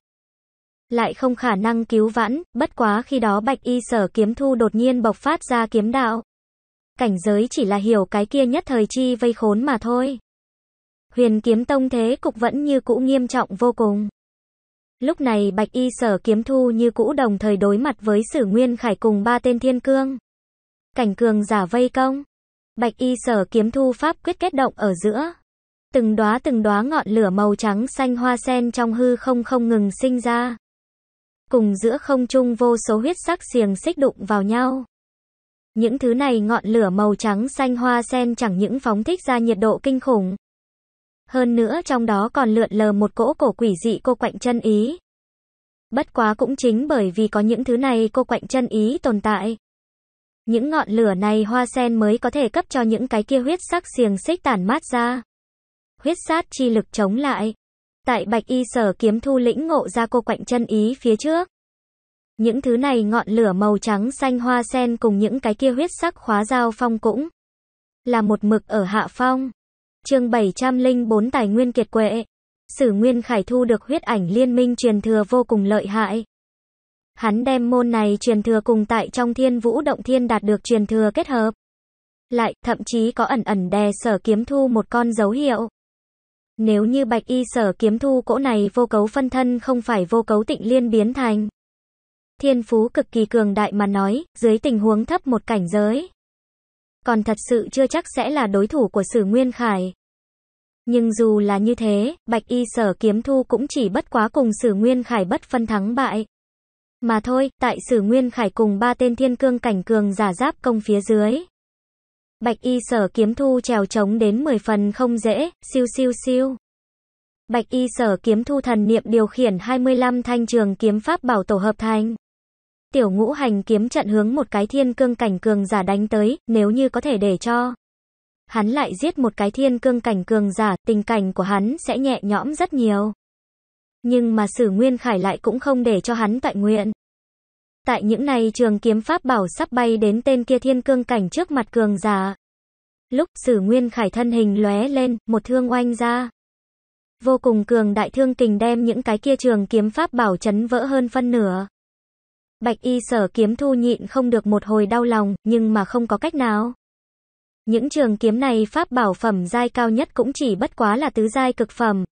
Lại không khả năng cứu vãn, bất quá khi đó bạch y sở kiếm thu đột nhiên bộc phát ra kiếm đạo. Cảnh giới chỉ là hiểu cái kia nhất thời chi vây khốn mà thôi. Huyền kiếm tông thế cục vẫn như cũ nghiêm trọng vô cùng. Lúc này bạch y sở kiếm thu như cũ đồng thời đối mặt với sử nguyên khải cùng ba tên thiên cương cảnh cường giả vây công. Bạch y sở kiếm thu pháp quyết kết động ở giữa. Từng đóa từng đóa ngọn lửa màu trắng xanh hoa sen trong hư không không ngừng sinh ra. Cùng giữa không trung vô số huyết sắc xiềng xích đụng vào nhau. Những thứ này ngọn lửa màu trắng xanh hoa sen chẳng những phóng thích ra nhiệt độ kinh khủng. Hơn nữa trong đó còn lượn lờ một cỗ cổ quỷ dị cô quạnh chân ý. Bất quá cũng chính bởi vì có những thứ này cô quạnh chân ý tồn tại, những ngọn lửa này hoa sen mới có thể cấp cho những cái kia huyết sắc xiềng xích tản mát ra. Huyết sát chi lực chống lại. Tại bạch y sở kiếm thu lĩnh ngộ ra cô quạnh chân ý phía trước. Những thứ này ngọn lửa màu trắng xanh hoa sen cùng những cái kia huyết sắc khóa giao phong cũng là một mực ở hạ phong. chương 704 tài nguyên kiệt quệ. Sử Nguyên Khải thu được huyết ảnh liên minh truyền thừa vô cùng lợi hại. Hắn đem môn này truyền thừa cùng tại trong thiên vũ động thiên đạt được truyền thừa kết hợp. Lại, thậm chí có ẩn ẩn đè sở kiếm thu một con dấu hiệu. Nếu như bạch y sở kiếm thu cỗ này vô cấu phân thân không phải vô cấu tịnh liên biến thành. Thiên phú cực kỳ cường đại mà nói, dưới tình huống thấp một cảnh giới. Còn thật sự chưa chắc sẽ là đối thủ của sử nguyên khải. Nhưng dù là như thế, bạch y sở kiếm thu cũng chỉ bất quá cùng sử nguyên khải bất phân thắng bại mà thôi, tại sử nguyên khải cùng ba tên thiên cương cảnh cường giả giáp công phía dưới. Bạch y sở kiếm thu trèo trống đến 10 phần không dễ, siêu siêu siêu. Bạch y sở kiếm thu thần niệm điều khiển 25 thanh trường kiếm pháp bảo tổ hợp thành. Tiểu ngũ hành kiếm trận hướng một cái thiên cương cảnh cường giả đánh tới, nếu như có thể để cho. Hắn lại giết một cái thiên cương cảnh cường giả, tình cảnh của hắn sẽ nhẹ nhõm rất nhiều. Nhưng mà Sử Nguyên Khải lại cũng không để cho hắn tại nguyện. Tại những này trường kiếm pháp bảo sắp bay đến tên kia thiên cương cảnh trước mặt cường giả. Lúc Sử Nguyên Khải thân hình lóe lên, một thương oanh ra. Vô cùng cường đại thương kình đem những cái kia trường kiếm pháp bảo chấn vỡ hơn phân nửa. Bạch y sở kiếm thu nhịn không được một hồi đau lòng, nhưng mà không có cách nào. Những trường kiếm này pháp bảo phẩm giai cao nhất cũng chỉ bất quá là tứ giai cực phẩm.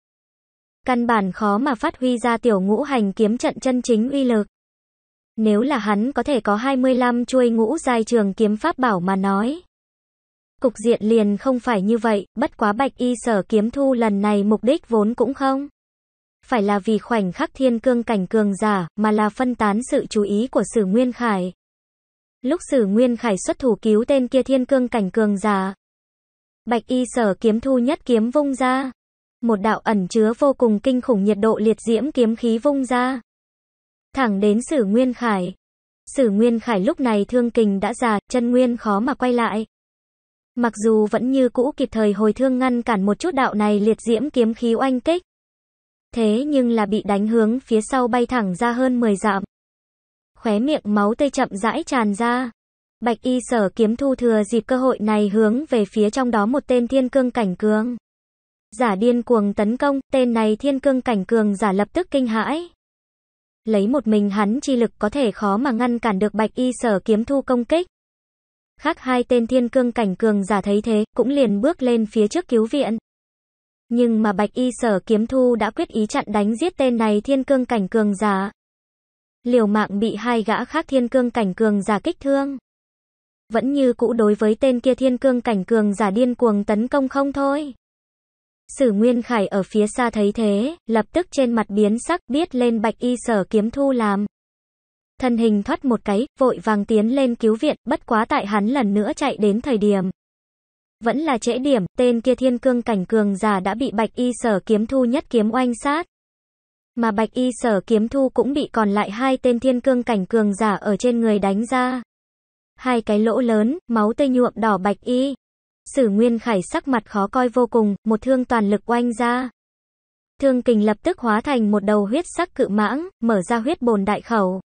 Căn bản khó mà phát huy ra tiểu ngũ hành kiếm trận chân chính uy lực. Nếu là hắn có thể có 25 chuôi ngũ giai trường kiếm pháp bảo mà nói. Cục diện liền không phải như vậy, bất quá bạch y sở kiếm thu lần này mục đích vốn cũng không. Phải là vì khoảnh khắc thiên cương cảnh cường giả, mà là phân tán sự chú ý của sử Nguyên Khải. Lúc sử Nguyên Khải xuất thủ cứu tên kia thiên cương cảnh cường giả. Bạch y sở kiếm thu nhất kiếm vung ra một đạo ẩn chứa vô cùng kinh khủng nhiệt độ liệt diễm kiếm khí vung ra. Thẳng đến Sử Nguyên Khải. Sử Nguyên Khải lúc này thương kình đã già, chân nguyên khó mà quay lại. Mặc dù vẫn như cũ kịp thời hồi thương ngăn cản một chút đạo này liệt diễm kiếm khí oanh kích. Thế nhưng là bị đánh hướng phía sau bay thẳng ra hơn 10 dặm. Khóe miệng máu tươi chậm rãi tràn ra. Bạch y sở kiếm thu thừa dịp cơ hội này hướng về phía trong đó một tên thiên cương cảnh cương giả điên cuồng tấn công, tên này thiên cương cảnh cường giả lập tức kinh hãi. Lấy một mình hắn chi lực có thể khó mà ngăn cản được bạch y sở kiếm thu công kích. Khác hai tên thiên cương cảnh cường giả thấy thế, cũng liền bước lên phía trước cứu viện. Nhưng mà bạch y sở kiếm thu đã quyết ý chặn đánh giết tên này thiên cương cảnh cường giả. Liều mạng bị hai gã khác thiên cương cảnh cường giả kích thương. Vẫn như cũ đối với tên kia thiên cương cảnh cường giả điên cuồng tấn công không thôi. Sử Nguyên Khải ở phía xa thấy thế, lập tức trên mặt biến sắc biết lên bạch y sở kiếm thu làm. Thân hình thoát một cái, vội vàng tiến lên cứu viện, bất quá tại hắn lần nữa chạy đến thời điểm. Vẫn là trễ điểm, tên kia thiên cương cảnh cường giả đã bị bạch y sở kiếm thu nhất kiếm oanh sát. Mà bạch y sở kiếm thu cũng bị còn lại hai tên thiên cương cảnh cường giả ở trên người đánh ra. Hai cái lỗ lớn, máu tươi nhuộm đỏ bạch y. Sử Nguyên Khải sắc mặt khó coi vô cùng, một thương toàn lực oanh ra. Thương kình lập tức hóa thành một đầu huyết sắc cự mãng, mở ra huyết bồn đại khẩu.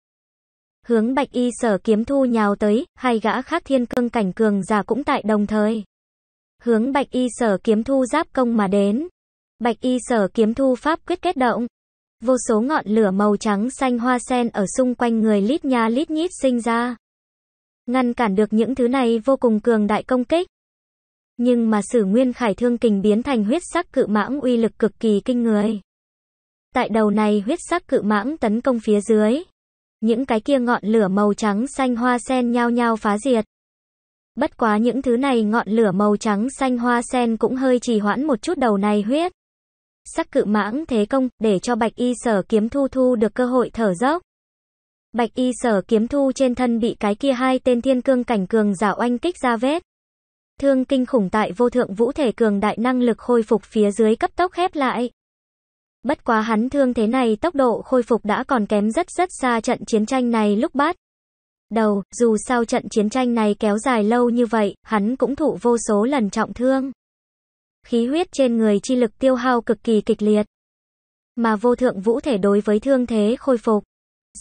Hướng bạch y sở kiếm thu nhào tới, hai gã khác thiên cương cảnh cường già cũng tại đồng thời. Hướng bạch y sở kiếm thu giáp công mà đến. Bạch y sở kiếm thu pháp quyết kết động. Vô số ngọn lửa màu trắng xanh hoa sen ở xung quanh người lít nha lít nhít sinh ra. Ngăn cản được những thứ này vô cùng cường đại công kích. Nhưng mà sử nguyên khải thương kình biến thành huyết sắc cự mãng uy lực cực kỳ kinh người. Tại đầu này huyết sắc cự mãng tấn công phía dưới. Những cái kia ngọn lửa màu trắng xanh hoa sen nhao nhao phá diệt. Bất quá những thứ này ngọn lửa màu trắng xanh hoa sen cũng hơi trì hoãn một chút đầu này huyết. Sắc cự mãng thế công, để cho bạch y sở kiếm thu thu được cơ hội thở dốc. Bạch y sở kiếm thu trên thân bị cái kia hai tên thiên cương cảnh cường giả oanh kích ra vết thương kinh khủng tại vô thượng vũ thể cường đại năng lực khôi phục phía dưới cấp tốc khép lại. Bất quá hắn thương thế này tốc độ khôi phục đã còn kém rất rất xa trận chiến tranh này lúc bắt Đầu, dù sao trận chiến tranh này kéo dài lâu như vậy, hắn cũng thụ vô số lần trọng thương. Khí huyết trên người chi lực tiêu hao cực kỳ kịch liệt. Mà vô thượng vũ thể đối với thương thế khôi phục.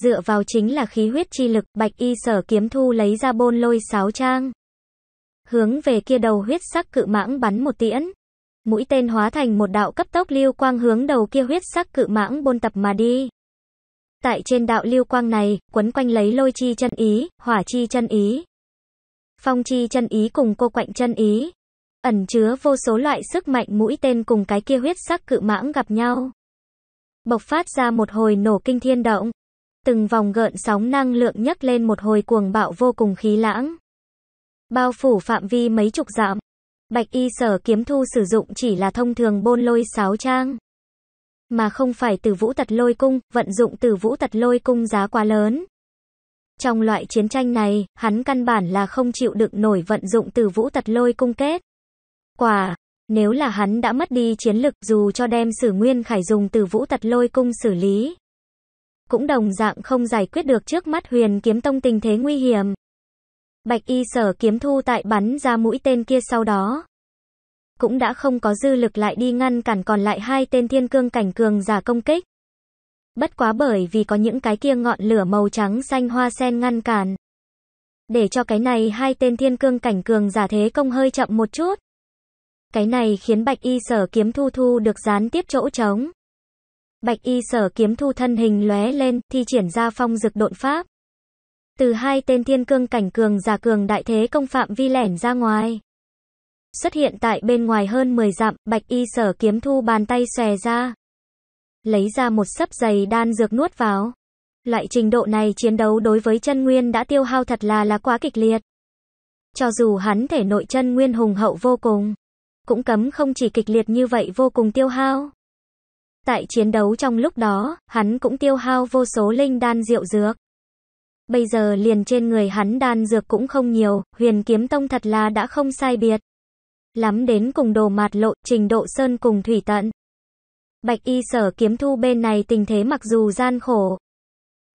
Dựa vào chính là khí huyết chi lực, bạch y sở kiếm thu lấy ra bôn lôi sáu trang hướng về kia đầu huyết sắc cự mãng bắn một tiễn. Mũi tên hóa thành một đạo cấp tốc lưu quang hướng đầu kia huyết sắc cự mãng bôn tập mà đi. Tại trên đạo lưu quang này, quấn quanh lấy lôi chi chân ý, hỏa chi chân ý, phong chi chân ý cùng cô quạnh chân ý. Ẩn chứa vô số loại sức mạnh mũi tên cùng cái kia huyết sắc cự mãng gặp nhau. Bộc phát ra một hồi nổ kinh thiên động. Từng vòng gợn sóng năng lượng nhấc lên một hồi cuồng bạo vô cùng khí lãng bao phủ phạm vi mấy chục dặm. Bạch y sở kiếm thu sử dụng chỉ là thông thường bôn lôi sáo trang, mà không phải từ vũ tật lôi cung, vận dụng từ vũ tật lôi cung giá quá lớn. Trong loại chiến tranh này, hắn căn bản là không chịu đựng nổi vận dụng từ vũ tật lôi cung kết. Quả, nếu là hắn đã mất đi chiến lực dù cho đem sử nguyên khải dùng từ vũ tật lôi cung xử lý. Cũng đồng dạng không giải quyết được trước mắt huyền kiếm tông tình thế nguy hiểm. Bạch y sở kiếm thu tại bắn ra mũi tên kia sau đó. Cũng đã không có dư lực lại đi ngăn cản còn lại hai tên thiên cương cảnh cường giả công kích. Bất quá bởi vì có những cái kia ngọn lửa màu trắng xanh hoa sen ngăn cản. Để cho cái này hai tên thiên cương cảnh cường giả thế công hơi chậm một chút. Cái này khiến bạch y sở kiếm thu thu được dán tiếp chỗ trống. Bạch y sở kiếm thu thân hình lóe lên, thi triển ra phong dực độn pháp. Từ hai tên thiên cương cảnh cường giả cường đại thế công phạm vi lẻn ra ngoài. Xuất hiện tại bên ngoài hơn 10 dặm, bạch y sở kiếm thu bàn tay xòe ra. Lấy ra một sấp giày đan dược nuốt vào. Loại trình độ này chiến đấu đối với chân nguyên đã tiêu hao thật là là quá kịch liệt. Cho dù hắn thể nội chân nguyên hùng hậu vô cùng, cũng cấm không chỉ kịch liệt như vậy vô cùng tiêu hao. Tại chiến đấu trong lúc đó, hắn cũng tiêu hao vô số linh đan rượu dược. Bây giờ liền trên người hắn đan dược cũng không nhiều, huyền kiếm tông thật là đã không sai biệt. Lắm đến cùng đồ mạt lộ, trình độ sơn cùng thủy tận. Bạch y sở kiếm thu bên này tình thế mặc dù gian khổ.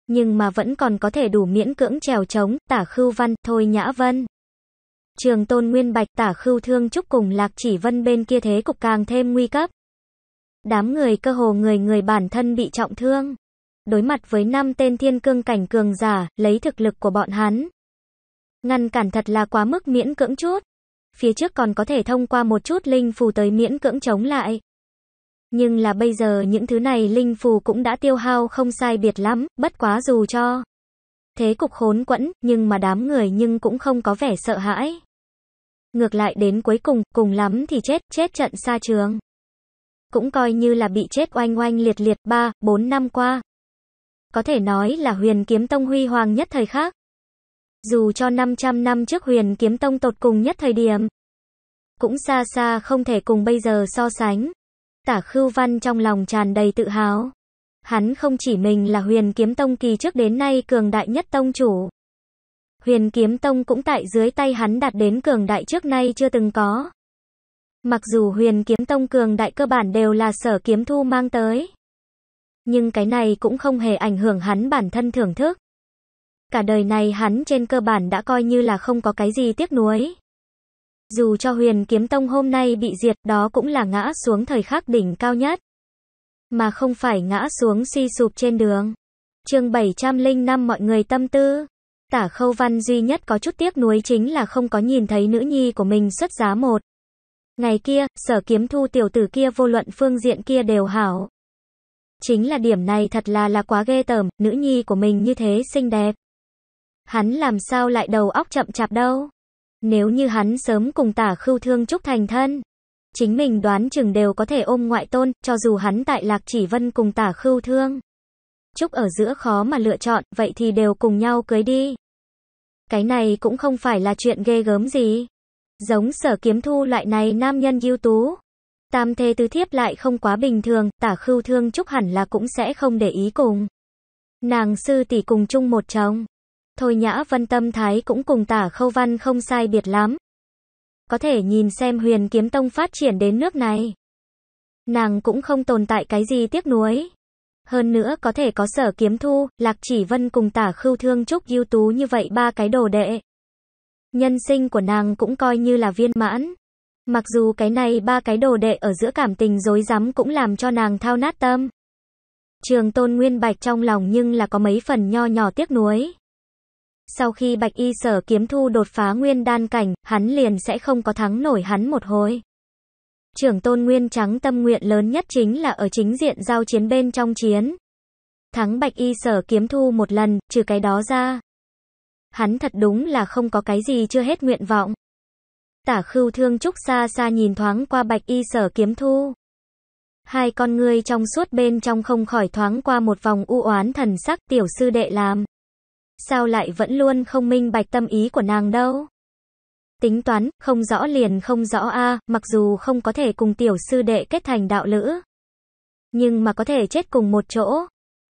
Nhưng mà vẫn còn có thể đủ miễn cưỡng trèo trống, tả khưu văn, thôi nhã vân. Trường tôn nguyên bạch tả khưu thương chúc cùng lạc chỉ vân bên kia thế cục càng thêm nguy cấp. Đám người cơ hồ người người bản thân bị trọng thương đối mặt với năm tên thiên cương cảnh cường giả, lấy thực lực của bọn hắn. Ngăn cản thật là quá mức miễn cưỡng chút. Phía trước còn có thể thông qua một chút linh phù tới miễn cưỡng chống lại. Nhưng là bây giờ những thứ này linh phù cũng đã tiêu hao không sai biệt lắm, bất quá dù cho. Thế cục khốn quẫn, nhưng mà đám người nhưng cũng không có vẻ sợ hãi. Ngược lại đến cuối cùng, cùng lắm thì chết, chết trận xa trường cũng coi như là bị chết oanh oanh liệt liệt ba bốn năm qua có thể nói là huyền kiếm tông huy hoàng nhất thời khác. Dù cho 500 năm trước huyền kiếm tông tột cùng nhất thời điểm, cũng xa xa không thể cùng bây giờ so sánh. Tả khưu văn trong lòng tràn đầy tự hào. Hắn không chỉ mình là huyền kiếm tông kỳ trước đến nay cường đại nhất tông chủ. Huyền kiếm tông cũng tại dưới tay hắn đạt đến cường đại trước nay chưa từng có. Mặc dù huyền kiếm tông cường đại cơ bản đều là sở kiếm thu mang tới nhưng cái này cũng không hề ảnh hưởng hắn bản thân thưởng thức. Cả đời này hắn trên cơ bản đã coi như là không có cái gì tiếc nuối. Dù cho huyền kiếm tông hôm nay bị diệt đó cũng là ngã xuống thời khắc đỉnh cao nhất. Mà không phải ngã xuống suy sụp trên đường. chương 705 mọi người tâm tư. Tả khâu văn duy nhất có chút tiếc nuối chính là không có nhìn thấy nữ nhi của mình xuất giá một. Ngày kia, sở kiếm thu tiểu tử kia vô luận phương diện kia đều hảo chính là điểm này thật là là quá ghê tởm, nữ nhi của mình như thế xinh đẹp. Hắn làm sao lại đầu óc chậm chạp đâu. Nếu như hắn sớm cùng tả khưu thương trúc thành thân, chính mình đoán chừng đều có thể ôm ngoại tôn, cho dù hắn tại lạc chỉ vân cùng tả khưu thương. Trúc ở giữa khó mà lựa chọn, vậy thì đều cùng nhau cưới đi. Cái này cũng không phải là chuyện ghê gớm gì. Giống sở kiếm thu loại này nam nhân ưu tú, Tam thê tứ thiếp lại không quá bình thường, tả khưu thương chúc hẳn là cũng sẽ không để ý cùng. Nàng sư tỷ cùng chung một chồng. Thôi nhã vân tâm thái cũng cùng tả khâu văn không sai biệt lắm. Có thể nhìn xem huyền kiếm tông phát triển đến nước này. Nàng cũng không tồn tại cái gì tiếc nuối. Hơn nữa có thể có sở kiếm thu, lạc chỉ vân cùng tả khưu thương chúc ưu tú như vậy ba cái đồ đệ. Nhân sinh của nàng cũng coi như là viên mãn. Mặc dù cái này ba cái đồ đệ ở giữa cảm tình dối rắm cũng làm cho nàng thao nát tâm. Trường tôn nguyên bạch trong lòng nhưng là có mấy phần nho nhỏ tiếc nuối. Sau khi bạch y sở kiếm thu đột phá nguyên đan cảnh, hắn liền sẽ không có thắng nổi hắn một hồi. Trường tôn nguyên trắng tâm nguyện lớn nhất chính là ở chính diện giao chiến bên trong chiến. Thắng bạch y sở kiếm thu một lần, trừ cái đó ra. Hắn thật đúng là không có cái gì chưa hết nguyện vọng. Tả khưu thương trúc xa xa nhìn thoáng qua bạch y sở kiếm thu. Hai con ngươi trong suốt bên trong không khỏi thoáng qua một vòng u oán thần sắc tiểu sư đệ làm. Sao lại vẫn luôn không minh bạch tâm ý của nàng đâu? Tính toán, không rõ liền không rõ a à, mặc dù không có thể cùng tiểu sư đệ kết thành đạo lữ. Nhưng mà có thể chết cùng một chỗ.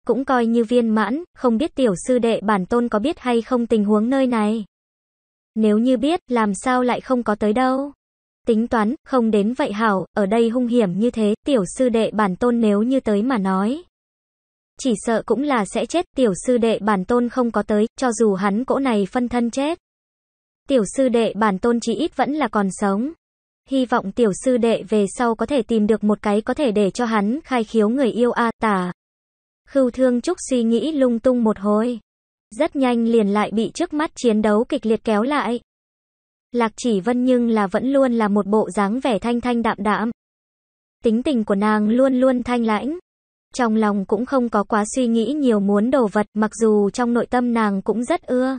Cũng coi như viên mãn, không biết tiểu sư đệ bản tôn có biết hay không tình huống nơi này. Nếu như biết, làm sao lại không có tới đâu. Tính toán, không đến vậy hảo, ở đây hung hiểm như thế, tiểu sư đệ bản tôn nếu như tới mà nói. Chỉ sợ cũng là sẽ chết, tiểu sư đệ bản tôn không có tới, cho dù hắn cỗ này phân thân chết. Tiểu sư đệ bản tôn chỉ ít vẫn là còn sống. Hy vọng tiểu sư đệ về sau có thể tìm được một cái có thể để cho hắn khai khiếu người yêu a à, tả. Khưu Thương Trúc suy nghĩ lung tung một hồi. Rất nhanh liền lại bị trước mắt chiến đấu kịch liệt kéo lại. Lạc chỉ vân nhưng là vẫn luôn là một bộ dáng vẻ thanh thanh đạm đạm. Tính tình của nàng luôn luôn thanh lãnh. Trong lòng cũng không có quá suy nghĩ nhiều muốn đồ vật mặc dù trong nội tâm nàng cũng rất ưa.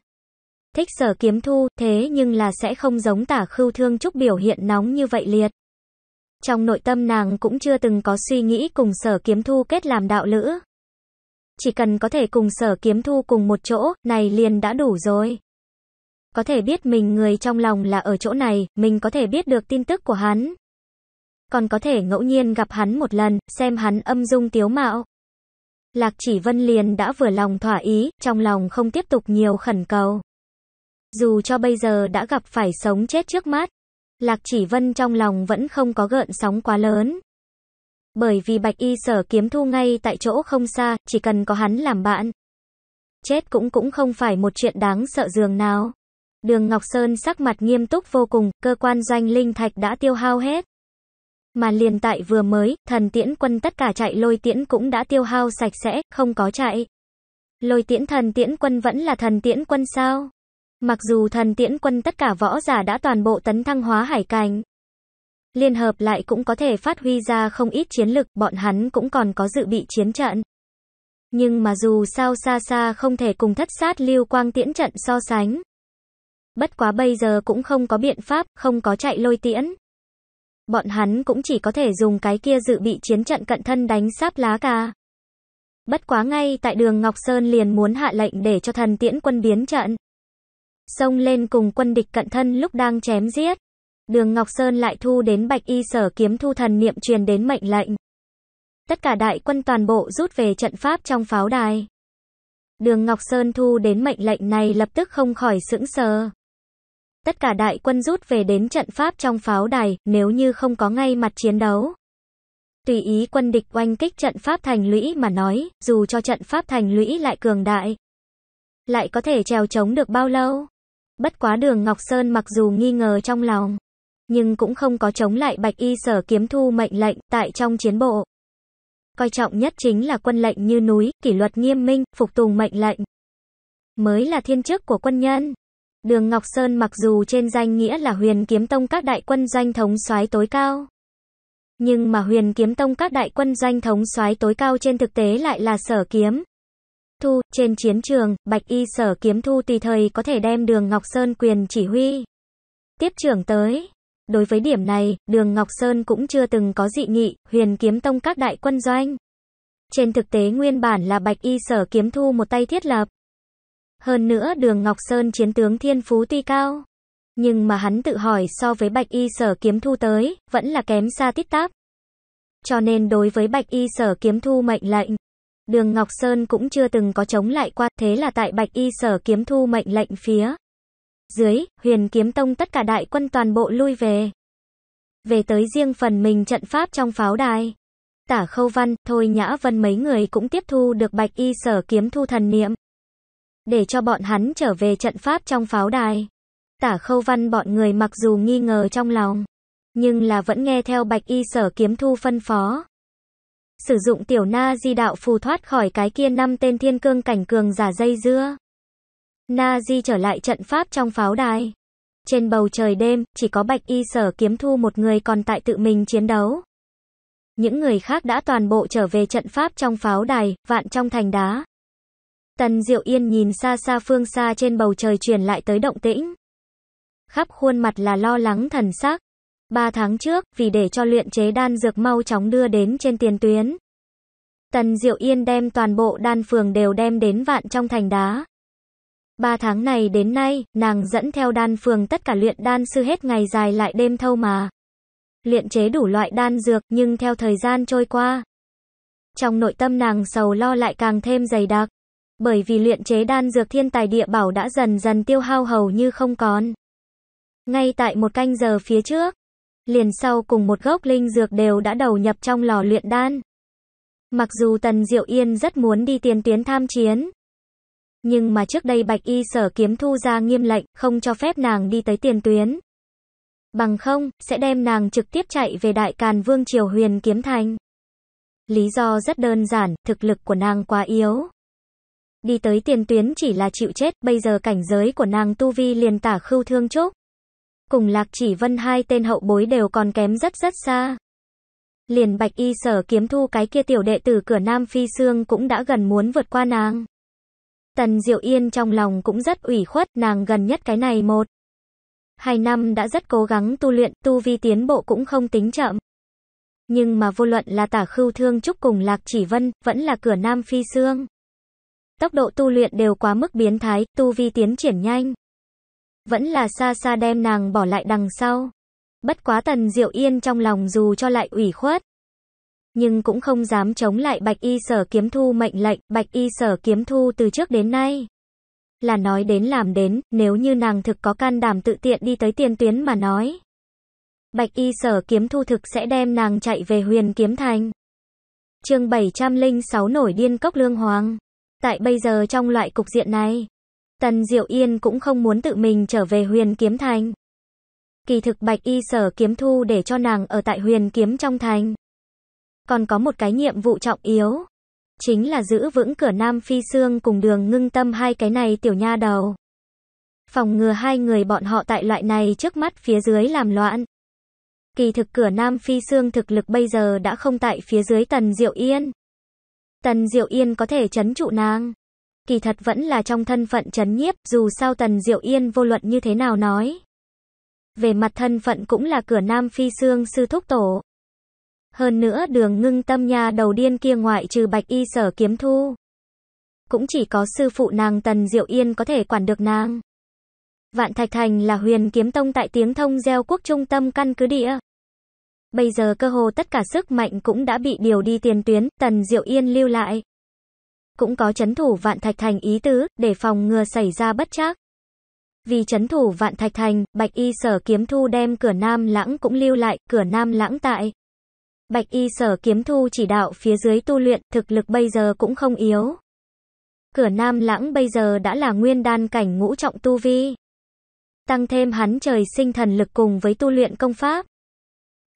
Thích sở kiếm thu thế nhưng là sẽ không giống tả khưu thương trúc biểu hiện nóng như vậy liệt. Trong nội tâm nàng cũng chưa từng có suy nghĩ cùng sở kiếm thu kết làm đạo lữ chỉ cần có thể cùng sở kiếm thu cùng một chỗ, này liền đã đủ rồi. Có thể biết mình người trong lòng là ở chỗ này, mình có thể biết được tin tức của hắn. Còn có thể ngẫu nhiên gặp hắn một lần, xem hắn âm dung tiếu mạo. Lạc chỉ vân liền đã vừa lòng thỏa ý, trong lòng không tiếp tục nhiều khẩn cầu. Dù cho bây giờ đã gặp phải sống chết trước mắt, Lạc chỉ vân trong lòng vẫn không có gợn sóng quá lớn. Bởi vì bạch y sở kiếm thu ngay tại chỗ không xa, chỉ cần có hắn làm bạn. Chết cũng cũng không phải một chuyện đáng sợ dường nào. Đường Ngọc Sơn sắc mặt nghiêm túc vô cùng, cơ quan doanh linh thạch đã tiêu hao hết. Mà liền tại vừa mới, thần tiễn quân tất cả chạy lôi tiễn cũng đã tiêu hao sạch sẽ, không có chạy. Lôi tiễn thần tiễn quân vẫn là thần tiễn quân sao? Mặc dù thần tiễn quân tất cả võ giả đã toàn bộ tấn thăng hóa hải cảnh, liên hợp lại cũng có thể phát huy ra không ít chiến lực, bọn hắn cũng còn có dự bị chiến trận. Nhưng mà dù sao xa xa không thể cùng thất sát lưu quang tiễn trận so sánh. Bất quá bây giờ cũng không có biện pháp, không có chạy lôi tiễn. Bọn hắn cũng chỉ có thể dùng cái kia dự bị chiến trận cận thân đánh sáp lá cà. Bất quá ngay tại đường Ngọc Sơn liền muốn hạ lệnh để cho thần tiễn quân biến trận. Xông lên cùng quân địch cận thân lúc đang chém giết đường Ngọc Sơn lại thu đến bạch y sở kiếm thu thần niệm truyền đến mệnh lệnh. Tất cả đại quân toàn bộ rút về trận pháp trong pháo đài. Đường Ngọc Sơn thu đến mệnh lệnh này lập tức không khỏi sững sờ. Tất cả đại quân rút về đến trận pháp trong pháo đài, nếu như không có ngay mặt chiến đấu. Tùy ý quân địch oanh kích trận pháp thành lũy mà nói, dù cho trận pháp thành lũy lại cường đại, lại có thể trèo chống được bao lâu. Bất quá đường Ngọc Sơn mặc dù nghi ngờ trong lòng, nhưng cũng không có chống lại Bạch Y Sở kiếm thu mệnh lệnh tại trong chiến bộ. Coi trọng nhất chính là quân lệnh như núi, kỷ luật nghiêm minh, phục tùng mệnh lệnh. Mới là thiên chức của quân nhân. Đường Ngọc Sơn mặc dù trên danh nghĩa là huyền kiếm tông các đại quân doanh thống soái tối cao. Nhưng mà huyền kiếm tông các đại quân doanh thống soái tối cao trên thực tế lại là sở kiếm. Thu, trên chiến trường, bạch y sở kiếm thu tùy thời có thể đem đường Ngọc Sơn quyền chỉ huy. Tiếp trưởng tới, Đối với điểm này, đường Ngọc Sơn cũng chưa từng có dị nghị, huyền kiếm tông các đại quân doanh. Trên thực tế nguyên bản là bạch y sở kiếm thu một tay thiết lập. Hơn nữa đường Ngọc Sơn chiến tướng thiên phú tuy cao. Nhưng mà hắn tự hỏi so với bạch y sở kiếm thu tới, vẫn là kém xa tít tắp Cho nên đối với bạch y sở kiếm thu mệnh lệnh, đường Ngọc Sơn cũng chưa từng có chống lại qua, thế là tại bạch y sở kiếm thu mệnh lệnh phía dưới, huyền kiếm tông tất cả đại quân toàn bộ lui về. Về tới riêng phần mình trận pháp trong pháo đài. Tả khâu văn, thôi nhã vân mấy người cũng tiếp thu được bạch y sở kiếm thu thần niệm. Để cho bọn hắn trở về trận pháp trong pháo đài. Tả khâu văn bọn người mặc dù nghi ngờ trong lòng, nhưng là vẫn nghe theo bạch y sở kiếm thu phân phó. Sử dụng tiểu na di đạo phù thoát khỏi cái kia năm tên thiên cương cảnh cường giả dây dưa. Nazi trở lại trận pháp trong pháo đài. Trên bầu trời đêm, chỉ có Bạch Y Sở kiếm thu một người còn tại tự mình chiến đấu. Những người khác đã toàn bộ trở về trận pháp trong pháo đài, vạn trong thành đá. Tần Diệu Yên nhìn xa xa phương xa trên bầu trời truyền lại tới động tĩnh. Khắp khuôn mặt là lo lắng thần sắc. Ba tháng trước, vì để cho luyện chế đan dược mau chóng đưa đến trên tiền tuyến. Tần Diệu Yên đem toàn bộ đan phường đều đem đến vạn trong thành đá. Ba tháng này đến nay, nàng dẫn theo đan phường tất cả luyện đan sư hết ngày dài lại đêm thâu mà. Luyện chế đủ loại đan dược, nhưng theo thời gian trôi qua. Trong nội tâm nàng sầu lo lại càng thêm dày đặc. Bởi vì luyện chế đan dược thiên tài địa bảo đã dần dần tiêu hao hầu như không còn. Ngay tại một canh giờ phía trước, liền sau cùng một gốc linh dược đều đã đầu nhập trong lò luyện đan. Mặc dù Tần Diệu Yên rất muốn đi tiền tuyến tham chiến, nhưng mà trước đây Bạch Y Sở kiếm thu ra nghiêm lệnh, không cho phép nàng đi tới tiền tuyến. Bằng không, sẽ đem nàng trực tiếp chạy về Đại Càn Vương Triều Huyền Kiếm Thành. Lý do rất đơn giản, thực lực của nàng quá yếu. Đi tới tiền tuyến chỉ là chịu chết, bây giờ cảnh giới của nàng Tu Vi liền tả khưu thương chốc. Cùng Lạc Chỉ Vân hai tên hậu bối đều còn kém rất rất xa. Liền Bạch Y Sở kiếm thu cái kia tiểu đệ tử cửa Nam Phi Sương cũng đã gần muốn vượt qua nàng. Tần Diệu Yên trong lòng cũng rất ủy khuất, nàng gần nhất cái này một. Hai năm đã rất cố gắng tu luyện, tu vi tiến bộ cũng không tính chậm. Nhưng mà vô luận là tả khưu thương trúc cùng lạc chỉ vân, vẫn là cửa nam phi xương. Tốc độ tu luyện đều quá mức biến thái, tu vi tiến triển nhanh. Vẫn là xa xa đem nàng bỏ lại đằng sau. Bất quá tần diệu yên trong lòng dù cho lại ủy khuất nhưng cũng không dám chống lại Bạch Y Sở Kiếm Thu mệnh lệnh, Bạch Y Sở Kiếm Thu từ trước đến nay. Là nói đến làm đến, nếu như nàng thực có can đảm tự tiện đi tới tiền tuyến mà nói. Bạch Y Sở Kiếm Thu thực sẽ đem nàng chạy về huyền kiếm thành. chương 706 nổi điên cốc lương hoàng. Tại bây giờ trong loại cục diện này, Tần Diệu Yên cũng không muốn tự mình trở về huyền kiếm thành. Kỳ thực Bạch Y Sở Kiếm Thu để cho nàng ở tại huyền kiếm trong thành còn có một cái nhiệm vụ trọng yếu. Chính là giữ vững cửa Nam Phi Sương cùng đường ngưng tâm hai cái này tiểu nha đầu. Phòng ngừa hai người bọn họ tại loại này trước mắt phía dưới làm loạn. Kỳ thực cửa Nam Phi Sương thực lực bây giờ đã không tại phía dưới Tần Diệu Yên. Tần Diệu Yên có thể chấn trụ nàng. Kỳ thật vẫn là trong thân phận chấn nhiếp, dù sao Tần Diệu Yên vô luận như thế nào nói. Về mặt thân phận cũng là cửa Nam Phi Sương sư thúc tổ. Hơn nữa đường ngưng tâm nha đầu điên kia ngoại trừ bạch y sở kiếm thu. Cũng chỉ có sư phụ nàng Tần Diệu Yên có thể quản được nàng. Vạn Thạch Thành là huyền kiếm tông tại tiếng thông gieo quốc trung tâm căn cứ địa. Bây giờ cơ hồ tất cả sức mạnh cũng đã bị điều đi tiền tuyến, Tần Diệu Yên lưu lại. Cũng có chấn thủ Vạn Thạch Thành ý tứ, để phòng ngừa xảy ra bất chắc Vì chấn thủ Vạn Thạch Thành, Bạch Y Sở Kiếm Thu đem cửa Nam Lãng cũng lưu lại, cửa Nam Lãng tại. Bạch y sở kiếm thu chỉ đạo phía dưới tu luyện, thực lực bây giờ cũng không yếu. Cửa Nam Lãng bây giờ đã là nguyên đan cảnh ngũ trọng tu vi. Tăng thêm hắn trời sinh thần lực cùng với tu luyện công pháp.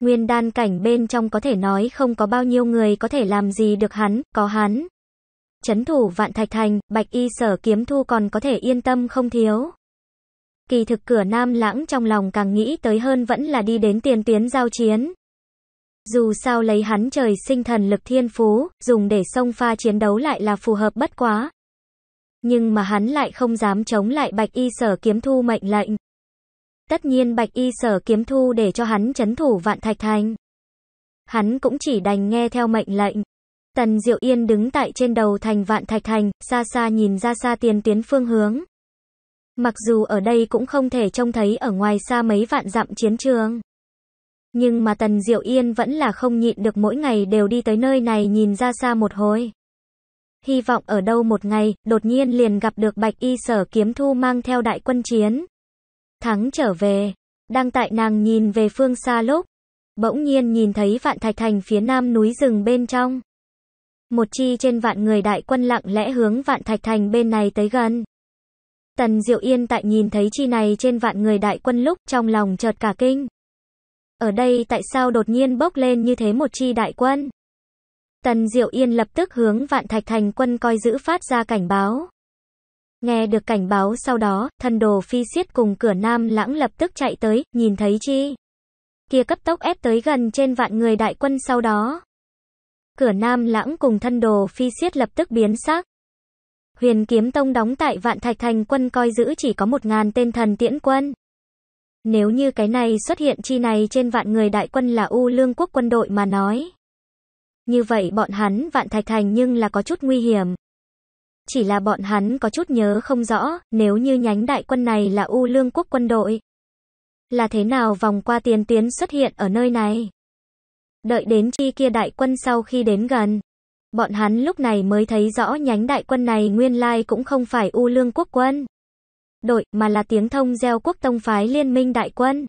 Nguyên đan cảnh bên trong có thể nói không có bao nhiêu người có thể làm gì được hắn, có hắn. Chấn thủ vạn thạch thành, bạch y sở kiếm thu còn có thể yên tâm không thiếu. Kỳ thực cửa Nam Lãng trong lòng càng nghĩ tới hơn vẫn là đi đến tiền tuyến giao chiến. Dù sao lấy hắn trời sinh thần lực thiên phú, dùng để xông pha chiến đấu lại là phù hợp bất quá. Nhưng mà hắn lại không dám chống lại Bạch Y Sở Kiếm Thu mệnh lệnh. Tất nhiên Bạch Y Sở Kiếm Thu để cho hắn chấn thủ vạn thạch thành. Hắn cũng chỉ đành nghe theo mệnh lệnh. Tần Diệu Yên đứng tại trên đầu thành vạn thạch thành, xa xa nhìn ra xa tiền tuyến phương hướng. Mặc dù ở đây cũng không thể trông thấy ở ngoài xa mấy vạn dặm chiến trường. Nhưng mà Tần Diệu Yên vẫn là không nhịn được mỗi ngày đều đi tới nơi này nhìn ra xa một hồi. Hy vọng ở đâu một ngày, đột nhiên liền gặp được Bạch Y Sở Kiếm Thu mang theo đại quân chiến. Thắng trở về, đang tại nàng nhìn về phương xa lúc, bỗng nhiên nhìn thấy vạn thạch thành phía nam núi rừng bên trong. Một chi trên vạn người đại quân lặng lẽ hướng vạn thạch thành bên này tới gần. Tần Diệu Yên tại nhìn thấy chi này trên vạn người đại quân lúc trong lòng chợt cả kinh ở đây tại sao đột nhiên bốc lên như thế một chi đại quân. Tần Diệu Yên lập tức hướng vạn thạch thành quân coi giữ phát ra cảnh báo. Nghe được cảnh báo sau đó, thần đồ phi xiết cùng cửa nam lãng lập tức chạy tới, nhìn thấy chi. Kia cấp tốc ép tới gần trên vạn người đại quân sau đó. Cửa nam lãng cùng thân đồ phi xiết lập tức biến sắc. Huyền kiếm tông đóng tại vạn thạch thành quân coi giữ chỉ có một ngàn tên thần tiễn quân. Nếu như cái này xuất hiện chi này trên vạn người đại quân là U lương quốc quân đội mà nói. Như vậy bọn hắn vạn thạch thành nhưng là có chút nguy hiểm. Chỉ là bọn hắn có chút nhớ không rõ, nếu như nhánh đại quân này là U lương quốc quân đội. Là thế nào vòng qua tiền tiến xuất hiện ở nơi này? Đợi đến chi kia đại quân sau khi đến gần. Bọn hắn lúc này mới thấy rõ nhánh đại quân này nguyên lai cũng không phải U lương quốc quân đội, mà là tiếng thông gieo quốc tông phái liên minh đại quân.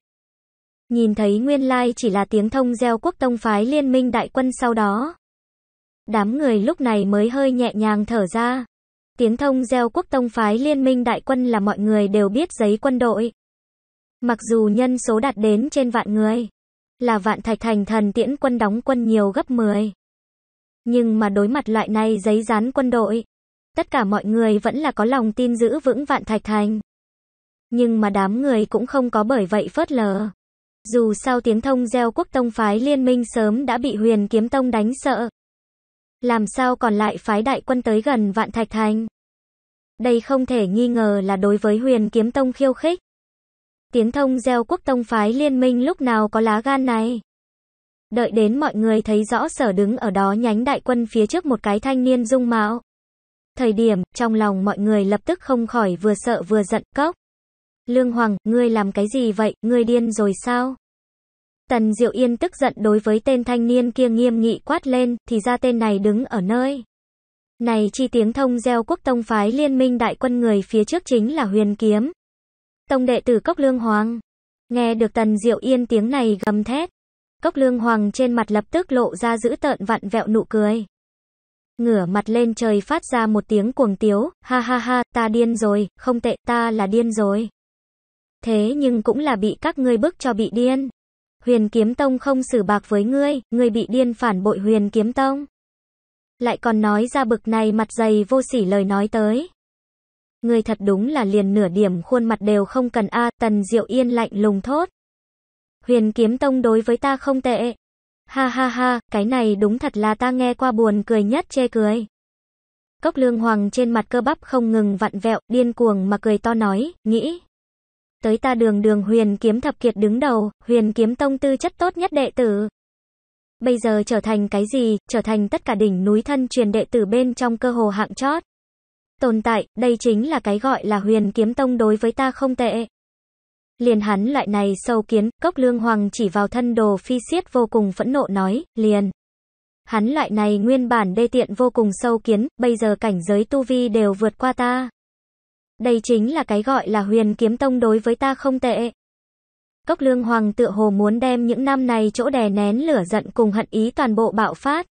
Nhìn thấy nguyên lai chỉ là tiếng thông gieo quốc tông phái liên minh đại quân sau đó. Đám người lúc này mới hơi nhẹ nhàng thở ra. Tiếng thông gieo quốc tông phái liên minh đại quân là mọi người đều biết giấy quân đội. Mặc dù nhân số đạt đến trên vạn người, là vạn thạch thành thần tiễn quân đóng quân nhiều gấp 10. Nhưng mà đối mặt loại này giấy dán quân đội, tất cả mọi người vẫn là có lòng tin giữ vững vạn thạch thành. Nhưng mà đám người cũng không có bởi vậy phớt lờ. Dù sao tiếng thông gieo quốc tông phái liên minh sớm đã bị huyền kiếm tông đánh sợ. Làm sao còn lại phái đại quân tới gần vạn thạch thành? Đây không thể nghi ngờ là đối với huyền kiếm tông khiêu khích. Tiếng thông gieo quốc tông phái liên minh lúc nào có lá gan này. Đợi đến mọi người thấy rõ sở đứng ở đó nhánh đại quân phía trước một cái thanh niên dung mạo. Thời điểm, trong lòng mọi người lập tức không khỏi vừa sợ vừa giận cốc. Lương Hoàng, ngươi làm cái gì vậy, ngươi điên rồi sao? Tần Diệu Yên tức giận đối với tên thanh niên kia nghiêm nghị quát lên, thì ra tên này đứng ở nơi. Này chi tiếng thông gieo quốc tông phái liên minh đại quân người phía trước chính là huyền kiếm. Tông đệ tử Cốc Lương Hoàng. Nghe được Tần Diệu Yên tiếng này gầm thét. Cốc Lương Hoàng trên mặt lập tức lộ ra giữ tợn vặn vẹo nụ cười. Ngửa mặt lên trời phát ra một tiếng cuồng tiếu, ha ha ha, ta điên rồi, không tệ, ta là điên rồi thế nhưng cũng là bị các ngươi bức cho bị điên. Huyền Kiếm Tông không xử bạc với ngươi, ngươi bị điên phản bội Huyền Kiếm Tông. Lại còn nói ra bực này mặt dày vô sỉ lời nói tới. Ngươi thật đúng là liền nửa điểm khuôn mặt đều không cần a, Tần Diệu Yên lạnh lùng thốt. Huyền Kiếm Tông đối với ta không tệ. Ha ha ha, cái này đúng thật là ta nghe qua buồn cười nhất chê cười. Cốc Lương Hoàng trên mặt cơ bắp không ngừng vặn vẹo, điên cuồng mà cười to nói, nghĩ, tới ta đường đường huyền kiếm thập kiệt đứng đầu, huyền kiếm tông tư chất tốt nhất đệ tử. Bây giờ trở thành cái gì, trở thành tất cả đỉnh núi thân truyền đệ tử bên trong cơ hồ hạng chót. Tồn tại, đây chính là cái gọi là huyền kiếm tông đối với ta không tệ. Liền hắn loại này sâu kiến, cốc lương hoàng chỉ vào thân đồ phi xiết vô cùng phẫn nộ nói, liền. Hắn loại này nguyên bản đê tiện vô cùng sâu kiến, bây giờ cảnh giới tu vi đều vượt qua ta. Đây chính là cái gọi là huyền kiếm tông đối với ta không tệ. Cốc lương hoàng tựa hồ muốn đem những năm này chỗ đè nén lửa giận cùng hận ý toàn bộ bạo phát.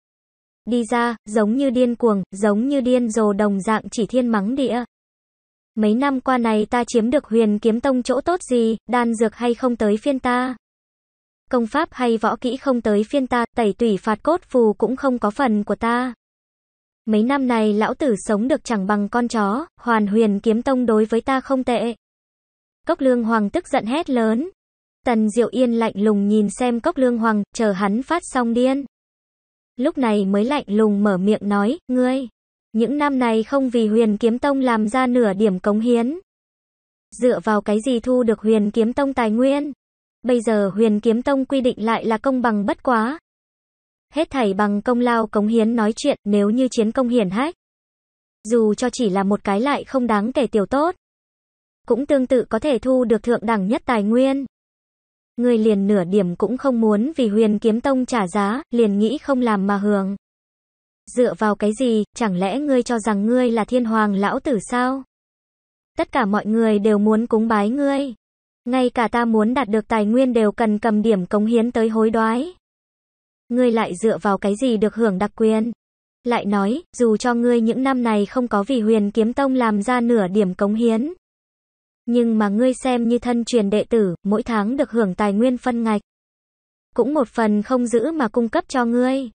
Đi ra, giống như điên cuồng, giống như điên rồ đồng dạng chỉ thiên mắng địa. Mấy năm qua này ta chiếm được huyền kiếm tông chỗ tốt gì, đan dược hay không tới phiên ta. Công pháp hay võ kỹ không tới phiên ta, tẩy tủy phạt cốt phù cũng không có phần của ta. Mấy năm này lão tử sống được chẳng bằng con chó, hoàn huyền kiếm tông đối với ta không tệ. Cốc lương hoàng tức giận hét lớn. Tần Diệu Yên lạnh lùng nhìn xem cốc lương hoàng, chờ hắn phát xong điên. Lúc này mới lạnh lùng mở miệng nói, ngươi, những năm này không vì huyền kiếm tông làm ra nửa điểm cống hiến. Dựa vào cái gì thu được huyền kiếm tông tài nguyên? Bây giờ huyền kiếm tông quy định lại là công bằng bất quá, Hết thảy bằng công lao cống hiến nói chuyện nếu như chiến công hiển hách. Dù cho chỉ là một cái lại không đáng kể tiểu tốt. Cũng tương tự có thể thu được thượng đẳng nhất tài nguyên. Người liền nửa điểm cũng không muốn vì huyền kiếm tông trả giá, liền nghĩ không làm mà hưởng. Dựa vào cái gì, chẳng lẽ ngươi cho rằng ngươi là thiên hoàng lão tử sao? Tất cả mọi người đều muốn cúng bái ngươi. Ngay cả ta muốn đạt được tài nguyên đều cần cầm điểm cống hiến tới hối đoái ngươi lại dựa vào cái gì được hưởng đặc quyền. Lại nói, dù cho ngươi những năm này không có vì huyền kiếm tông làm ra nửa điểm cống hiến. Nhưng mà ngươi xem như thân truyền đệ tử, mỗi tháng được hưởng tài nguyên phân ngạch. Cũng một phần không giữ mà cung cấp cho ngươi.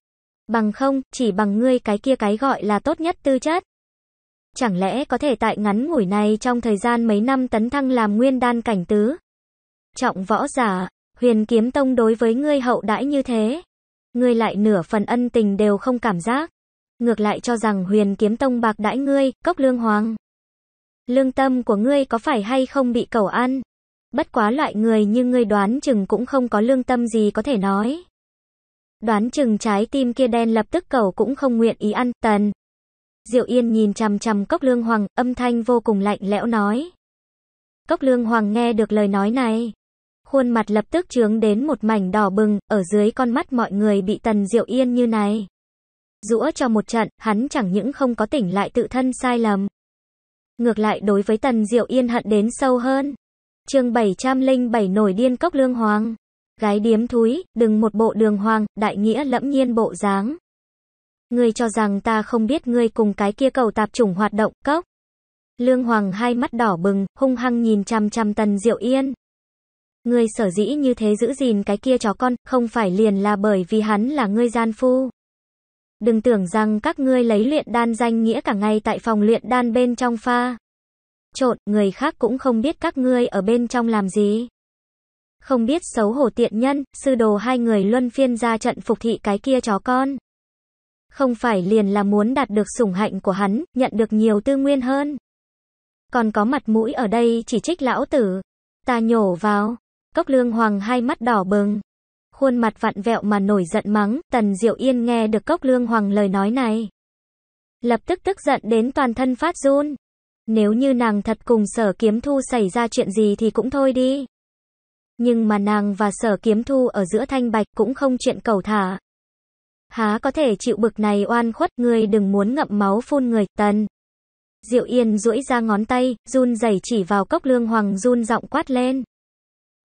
Bằng không, chỉ bằng ngươi cái kia cái gọi là tốt nhất tư chất. Chẳng lẽ có thể tại ngắn ngủi này trong thời gian mấy năm tấn thăng làm nguyên đan cảnh tứ? Trọng võ giả, huyền kiếm tông đối với ngươi hậu đãi như thế ngươi lại nửa phần ân tình đều không cảm giác. Ngược lại cho rằng huyền kiếm tông bạc đãi ngươi, cốc lương hoàng. Lương tâm của ngươi có phải hay không bị cầu ăn? Bất quá loại người như ngươi đoán chừng cũng không có lương tâm gì có thể nói. Đoán chừng trái tim kia đen lập tức cầu cũng không nguyện ý ăn, tần. Diệu Yên nhìn chằm chằm Cốc Lương Hoàng, âm thanh vô cùng lạnh lẽo nói. Cốc Lương Hoàng nghe được lời nói này, khuôn mặt lập tức trướng đến một mảnh đỏ bừng, ở dưới con mắt mọi người bị Tần Diệu Yên như này. Rũa cho một trận, hắn chẳng những không có tỉnh lại tự thân sai lầm. Ngược lại đối với Tần Diệu Yên hận đến sâu hơn. chương 707 nổi điên cốc lương hoàng. Gái điếm thúi, đừng một bộ đường hoàng, đại nghĩa lẫm nhiên bộ dáng. Ngươi cho rằng ta không biết ngươi cùng cái kia cầu tạp chủng hoạt động, cốc. Lương Hoàng hai mắt đỏ bừng, hung hăng nhìn chằm chằm Tần Diệu Yên, Ngươi sở dĩ như thế giữ gìn cái kia chó con, không phải liền là bởi vì hắn là ngươi gian phu. Đừng tưởng rằng các ngươi lấy luyện đan danh nghĩa cả ngày tại phòng luyện đan bên trong pha. Trộn, người khác cũng không biết các ngươi ở bên trong làm gì. Không biết xấu hổ tiện nhân, sư đồ hai người luân phiên ra trận phục thị cái kia chó con. Không phải liền là muốn đạt được sủng hạnh của hắn, nhận được nhiều tư nguyên hơn. Còn có mặt mũi ở đây chỉ trích lão tử. Ta nhổ vào, Cốc lương hoàng hai mắt đỏ bừng. Khuôn mặt vặn vẹo mà nổi giận mắng, tần diệu yên nghe được cốc lương hoàng lời nói này. Lập tức tức giận đến toàn thân phát run. Nếu như nàng thật cùng sở kiếm thu xảy ra chuyện gì thì cũng thôi đi. Nhưng mà nàng và sở kiếm thu ở giữa thanh bạch cũng không chuyện cầu thả. Há có thể chịu bực này oan khuất người đừng muốn ngậm máu phun người, tần. Diệu Yên duỗi ra ngón tay, run rẩy chỉ vào cốc lương hoàng run giọng quát lên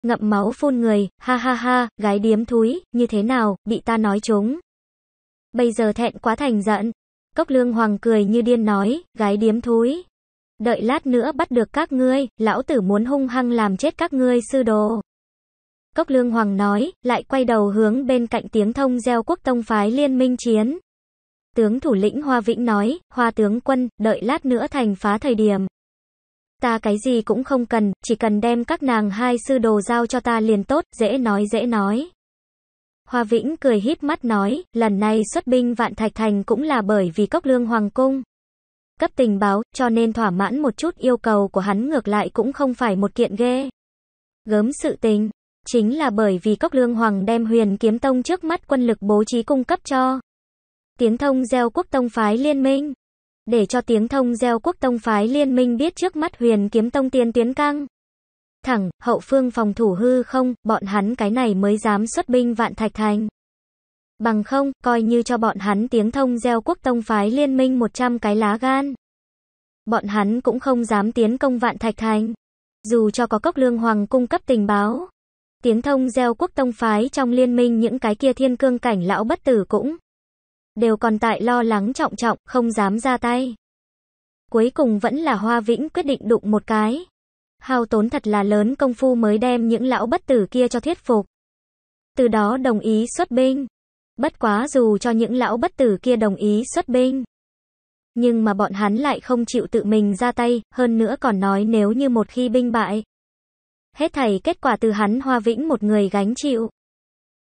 ngậm máu phun người, ha ha ha, gái điếm thúi, như thế nào, bị ta nói trúng. Bây giờ thẹn quá thành giận. Cốc lương hoàng cười như điên nói, gái điếm thúi. Đợi lát nữa bắt được các ngươi, lão tử muốn hung hăng làm chết các ngươi sư đồ. Cốc lương hoàng nói, lại quay đầu hướng bên cạnh tiếng thông gieo quốc tông phái liên minh chiến. Tướng thủ lĩnh Hoa Vĩnh nói, Hoa tướng quân, đợi lát nữa thành phá thời điểm ta cái gì cũng không cần, chỉ cần đem các nàng hai sư đồ giao cho ta liền tốt, dễ nói dễ nói. Hoa Vĩnh cười híp mắt nói, lần này xuất binh vạn thạch thành cũng là bởi vì cốc lương hoàng cung. Cấp tình báo, cho nên thỏa mãn một chút yêu cầu của hắn ngược lại cũng không phải một kiện ghê. Gớm sự tình, chính là bởi vì cốc lương hoàng đem huyền kiếm tông trước mắt quân lực bố trí cung cấp cho. Tiếng thông gieo quốc tông phái liên minh để cho tiếng thông gieo quốc tông phái liên minh biết trước mắt huyền kiếm tông tiên tuyến căng. Thẳng, hậu phương phòng thủ hư không, bọn hắn cái này mới dám xuất binh vạn thạch thành. Bằng không, coi như cho bọn hắn tiếng thông gieo quốc tông phái liên minh 100 cái lá gan. Bọn hắn cũng không dám tiến công vạn thạch thành. Dù cho có cốc lương hoàng cung cấp tình báo. Tiếng thông gieo quốc tông phái trong liên minh những cái kia thiên cương cảnh lão bất tử cũng đều còn tại lo lắng trọng trọng, không dám ra tay. Cuối cùng vẫn là Hoa Vĩnh quyết định đụng một cái. Hao tốn thật là lớn công phu mới đem những lão bất tử kia cho thuyết phục. Từ đó đồng ý xuất binh. Bất quá dù cho những lão bất tử kia đồng ý xuất binh. Nhưng mà bọn hắn lại không chịu tự mình ra tay, hơn nữa còn nói nếu như một khi binh bại. Hết thảy kết quả từ hắn Hoa Vĩnh một người gánh chịu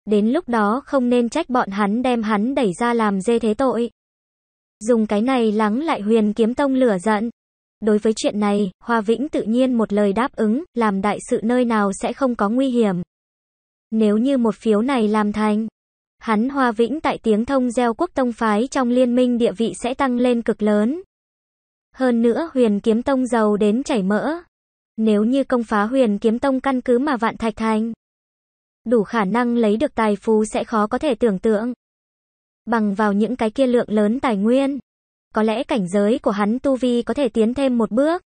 đến lúc đó không nên trách bọn hắn đem hắn đẩy ra làm dê thế tội. Dùng cái này lắng lại huyền kiếm tông lửa giận. Đối với chuyện này, Hoa Vĩnh tự nhiên một lời đáp ứng, làm đại sự nơi nào sẽ không có nguy hiểm. Nếu như một phiếu này làm thành, hắn Hoa Vĩnh tại tiếng thông gieo quốc tông phái trong liên minh địa vị sẽ tăng lên cực lớn. Hơn nữa huyền kiếm tông giàu đến chảy mỡ. Nếu như công phá huyền kiếm tông căn cứ mà vạn thạch thành, đủ khả năng lấy được tài phú sẽ khó có thể tưởng tượng. Bằng vào những cái kia lượng lớn tài nguyên, có lẽ cảnh giới của hắn tu vi có thể tiến thêm một bước.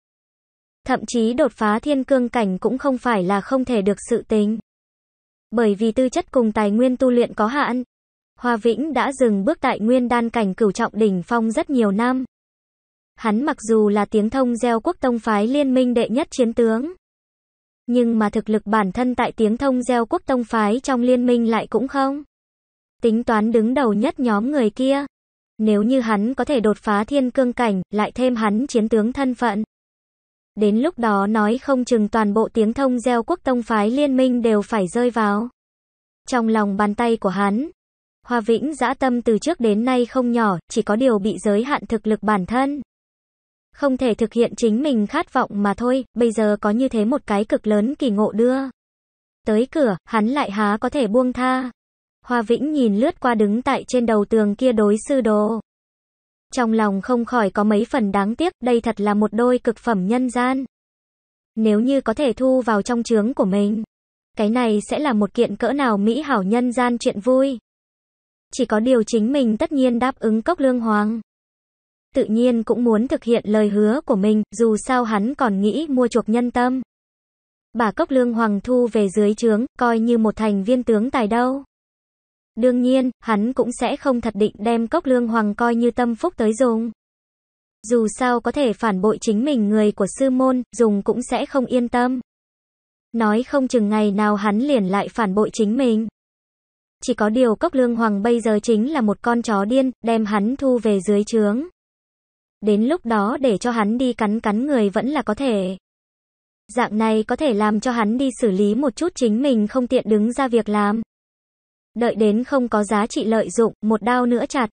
Thậm chí đột phá thiên cương cảnh cũng không phải là không thể được sự tính. Bởi vì tư chất cùng tài nguyên tu luyện có hạn, Hoa Vĩnh đã dừng bước tại nguyên đan cảnh cửu trọng đỉnh phong rất nhiều năm. Hắn mặc dù là tiếng thông gieo quốc tông phái liên minh đệ nhất chiến tướng, nhưng mà thực lực bản thân tại tiếng thông gieo quốc tông phái trong liên minh lại cũng không. Tính toán đứng đầu nhất nhóm người kia. Nếu như hắn có thể đột phá thiên cương cảnh, lại thêm hắn chiến tướng thân phận. Đến lúc đó nói không chừng toàn bộ tiếng thông gieo quốc tông phái liên minh đều phải rơi vào. Trong lòng bàn tay của hắn, Hoa Vĩnh dã tâm từ trước đến nay không nhỏ, chỉ có điều bị giới hạn thực lực bản thân không thể thực hiện chính mình khát vọng mà thôi, bây giờ có như thế một cái cực lớn kỳ ngộ đưa. Tới cửa, hắn lại há có thể buông tha. Hoa Vĩnh nhìn lướt qua đứng tại trên đầu tường kia đối sư đồ. Trong lòng không khỏi có mấy phần đáng tiếc, đây thật là một đôi cực phẩm nhân gian. Nếu như có thể thu vào trong chướng của mình, cái này sẽ là một kiện cỡ nào mỹ hảo nhân gian chuyện vui. Chỉ có điều chính mình tất nhiên đáp ứng cốc lương hoàng tự nhiên cũng muốn thực hiện lời hứa của mình, dù sao hắn còn nghĩ mua chuộc nhân tâm. Bà Cốc Lương Hoàng thu về dưới trướng, coi như một thành viên tướng tài đâu. Đương nhiên, hắn cũng sẽ không thật định đem Cốc Lương Hoàng coi như tâm phúc tới dùng. Dù sao có thể phản bội chính mình người của sư môn, dùng cũng sẽ không yên tâm. Nói không chừng ngày nào hắn liền lại phản bội chính mình. Chỉ có điều Cốc Lương Hoàng bây giờ chính là một con chó điên, đem hắn thu về dưới trướng. Đến lúc đó để cho hắn đi cắn cắn người vẫn là có thể. Dạng này có thể làm cho hắn đi xử lý một chút chính mình không tiện đứng ra việc làm. Đợi đến không có giá trị lợi dụng, một đao nữa chặt.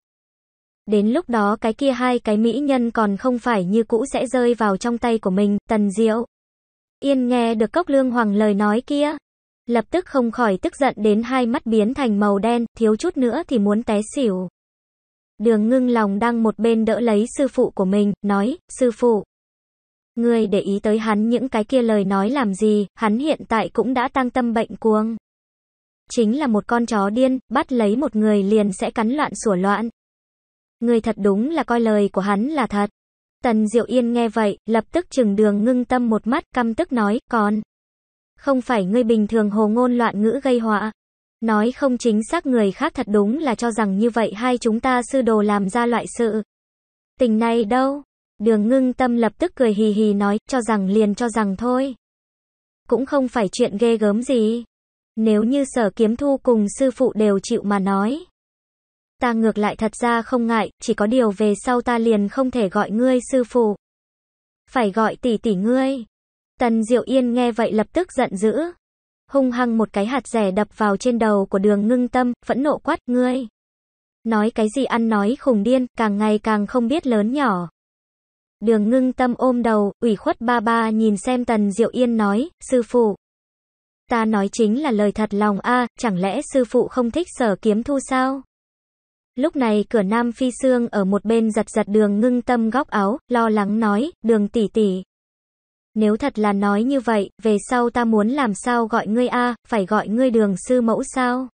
Đến lúc đó cái kia hai cái mỹ nhân còn không phải như cũ sẽ rơi vào trong tay của mình, tần diệu. Yên nghe được cốc lương hoàng lời nói kia. Lập tức không khỏi tức giận đến hai mắt biến thành màu đen, thiếu chút nữa thì muốn té xỉu. Đường ngưng lòng đang một bên đỡ lấy sư phụ của mình, nói, sư phụ. người để ý tới hắn những cái kia lời nói làm gì, hắn hiện tại cũng đã tăng tâm bệnh cuồng. Chính là một con chó điên, bắt lấy một người liền sẽ cắn loạn sủa loạn. người thật đúng là coi lời của hắn là thật. Tần Diệu Yên nghe vậy, lập tức chừng đường ngưng tâm một mắt căm tức nói, còn. Không phải ngươi bình thường hồ ngôn loạn ngữ gây họa, Nói không chính xác người khác thật đúng là cho rằng như vậy hai chúng ta sư đồ làm ra loại sự. Tình này đâu? Đường ngưng tâm lập tức cười hì hì nói, cho rằng liền cho rằng thôi. Cũng không phải chuyện ghê gớm gì. Nếu như sở kiếm thu cùng sư phụ đều chịu mà nói. Ta ngược lại thật ra không ngại, chỉ có điều về sau ta liền không thể gọi ngươi sư phụ. Phải gọi tỷ tỷ ngươi. Tần Diệu Yên nghe vậy lập tức giận dữ hung hăng một cái hạt rẻ đập vào trên đầu của đường ngưng tâm, phẫn nộ quát, ngươi. Nói cái gì ăn nói khùng điên, càng ngày càng không biết lớn nhỏ. Đường ngưng tâm ôm đầu, ủy khuất ba ba nhìn xem tần diệu yên nói, sư phụ. Ta nói chính là lời thật lòng a chẳng lẽ sư phụ không thích sở kiếm thu sao? Lúc này cửa nam phi xương ở một bên giật giật đường ngưng tâm góc áo, lo lắng nói, đường tỷ tỷ, nếu thật là nói như vậy, về sau ta muốn làm sao gọi ngươi a, phải gọi ngươi đường sư mẫu sao?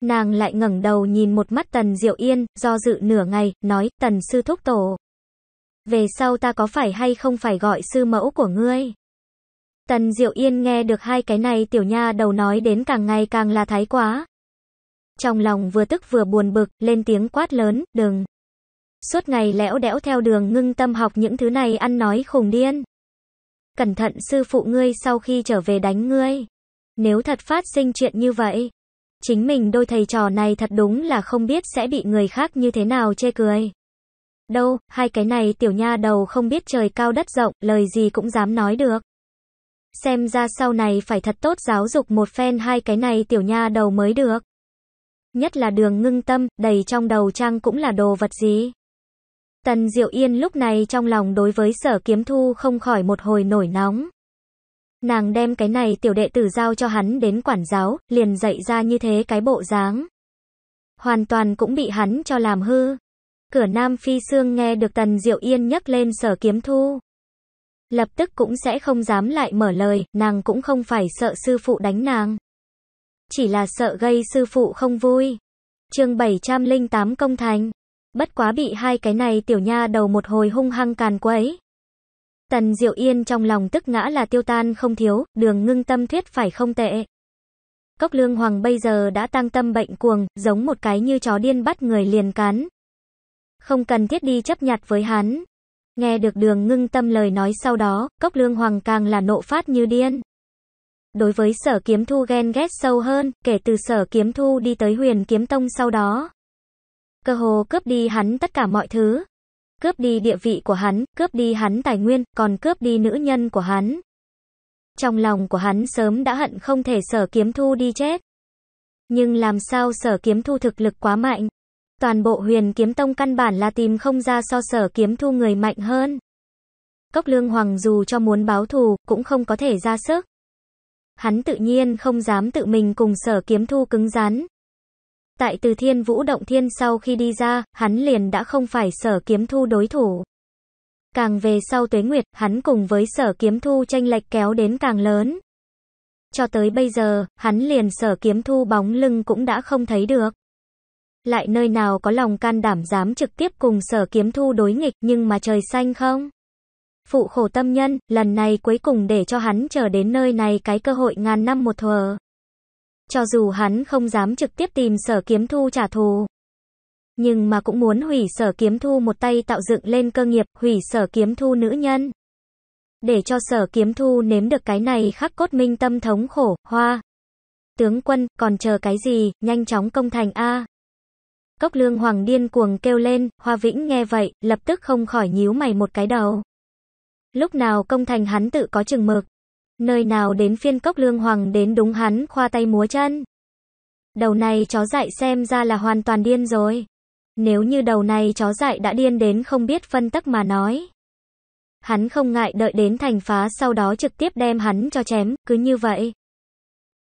Nàng lại ngẩng đầu nhìn một mắt Tần Diệu Yên, do dự nửa ngày, nói, Tần sư thúc tổ. Về sau ta có phải hay không phải gọi sư mẫu của ngươi? Tần Diệu Yên nghe được hai cái này tiểu nha đầu nói đến càng ngày càng là thái quá. Trong lòng vừa tức vừa buồn bực, lên tiếng quát lớn, đừng. Suốt ngày lẽo đẽo theo đường ngưng tâm học những thứ này ăn nói khùng điên cẩn thận sư phụ ngươi sau khi trở về đánh ngươi. Nếu thật phát sinh chuyện như vậy, chính mình đôi thầy trò này thật đúng là không biết sẽ bị người khác như thế nào chê cười. Đâu, hai cái này tiểu nha đầu không biết trời cao đất rộng, lời gì cũng dám nói được. Xem ra sau này phải thật tốt giáo dục một phen hai cái này tiểu nha đầu mới được. Nhất là đường ngưng tâm, đầy trong đầu trang cũng là đồ vật gì. Tần Diệu Yên lúc này trong lòng đối với sở kiếm thu không khỏi một hồi nổi nóng. Nàng đem cái này tiểu đệ tử giao cho hắn đến quản giáo, liền dạy ra như thế cái bộ dáng. Hoàn toàn cũng bị hắn cho làm hư. Cửa Nam Phi Sương nghe được Tần Diệu Yên nhắc lên sở kiếm thu. Lập tức cũng sẽ không dám lại mở lời, nàng cũng không phải sợ sư phụ đánh nàng. Chỉ là sợ gây sư phụ không vui. chương 708 công thành bất quá bị hai cái này tiểu nha đầu một hồi hung hăng càn quấy. Tần Diệu Yên trong lòng tức ngã là tiêu tan không thiếu, đường ngưng tâm thuyết phải không tệ. Cốc lương hoàng bây giờ đã tăng tâm bệnh cuồng, giống một cái như chó điên bắt người liền cắn Không cần thiết đi chấp nhặt với hắn. Nghe được đường ngưng tâm lời nói sau đó, cốc lương hoàng càng là nộ phát như điên. Đối với sở kiếm thu ghen ghét sâu hơn, kể từ sở kiếm thu đi tới huyền kiếm tông sau đó cơ hồ cướp đi hắn tất cả mọi thứ. Cướp đi địa vị của hắn, cướp đi hắn tài nguyên, còn cướp đi nữ nhân của hắn. Trong lòng của hắn sớm đã hận không thể sở kiếm thu đi chết. Nhưng làm sao sở kiếm thu thực lực quá mạnh. Toàn bộ huyền kiếm tông căn bản là tìm không ra so sở kiếm thu người mạnh hơn. Cốc lương hoàng dù cho muốn báo thù, cũng không có thể ra sức. Hắn tự nhiên không dám tự mình cùng sở kiếm thu cứng rắn. Tại từ thiên vũ động thiên sau khi đi ra, hắn liền đã không phải sở kiếm thu đối thủ. Càng về sau tuế nguyệt, hắn cùng với sở kiếm thu tranh lệch kéo đến càng lớn. Cho tới bây giờ, hắn liền sở kiếm thu bóng lưng cũng đã không thấy được. Lại nơi nào có lòng can đảm dám trực tiếp cùng sở kiếm thu đối nghịch nhưng mà trời xanh không? Phụ khổ tâm nhân, lần này cuối cùng để cho hắn chờ đến nơi này cái cơ hội ngàn năm một thuở. Cho dù hắn không dám trực tiếp tìm sở kiếm thu trả thù. Nhưng mà cũng muốn hủy sở kiếm thu một tay tạo dựng lên cơ nghiệp, hủy sở kiếm thu nữ nhân. Để cho sở kiếm thu nếm được cái này khắc cốt minh tâm thống khổ, hoa. Tướng quân, còn chờ cái gì, nhanh chóng công thành A. Cốc lương hoàng điên cuồng kêu lên, hoa vĩnh nghe vậy, lập tức không khỏi nhíu mày một cái đầu. Lúc nào công thành hắn tự có chừng mực, Nơi nào đến phiên cốc lương hoàng đến đúng hắn khoa tay múa chân. Đầu này chó dại xem ra là hoàn toàn điên rồi. Nếu như đầu này chó dại đã điên đến không biết phân tắc mà nói. Hắn không ngại đợi đến thành phá sau đó trực tiếp đem hắn cho chém, cứ như vậy.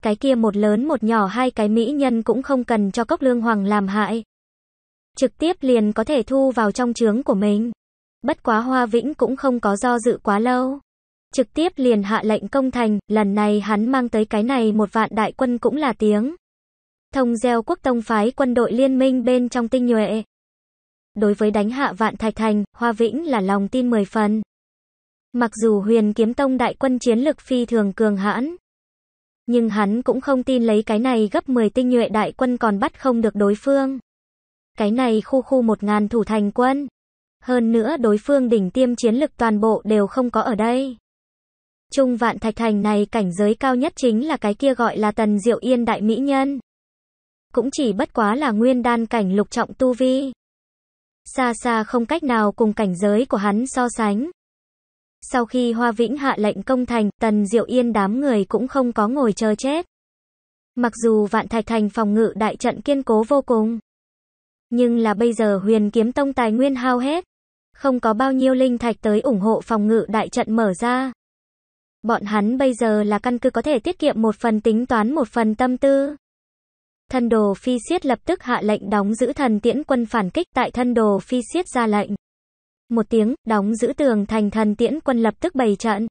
Cái kia một lớn một nhỏ hai cái mỹ nhân cũng không cần cho cốc lương hoàng làm hại. Trực tiếp liền có thể thu vào trong trướng của mình. Bất quá Hoa Vĩnh cũng không có do dự quá lâu trực tiếp liền hạ lệnh công thành, lần này hắn mang tới cái này một vạn đại quân cũng là tiếng. Thông gieo quốc tông phái quân đội liên minh bên trong tinh nhuệ. Đối với đánh hạ vạn thạch thành, Hoa Vĩnh là lòng tin mười phần. Mặc dù huyền kiếm tông đại quân chiến lực phi thường cường hãn, nhưng hắn cũng không tin lấy cái này gấp 10 tinh nhuệ đại quân còn bắt không được đối phương. Cái này khu khu một ngàn thủ thành quân. Hơn nữa đối phương đỉnh tiêm chiến lực toàn bộ đều không có ở đây. Trung vạn thạch thành này cảnh giới cao nhất chính là cái kia gọi là tần diệu yên đại mỹ nhân. Cũng chỉ bất quá là nguyên đan cảnh lục trọng tu vi. Xa xa không cách nào cùng cảnh giới của hắn so sánh. Sau khi Hoa Vĩnh hạ lệnh công thành, Tần Diệu Yên đám người cũng không có ngồi chờ chết. Mặc dù Vạn Thạch Thành phòng ngự đại trận kiên cố vô cùng, nhưng là bây giờ Huyền Kiếm Tông tài nguyên hao hết, không có bao nhiêu linh thạch tới ủng hộ phòng ngự đại trận mở ra. Bọn hắn bây giờ là căn cứ có thể tiết kiệm một phần tính toán một phần tâm tư. Thân đồ phi siết lập tức hạ lệnh đóng giữ thần tiễn quân phản kích tại thân đồ phi siết ra lệnh. Một tiếng, đóng giữ tường thành thần tiễn quân lập tức bày trận.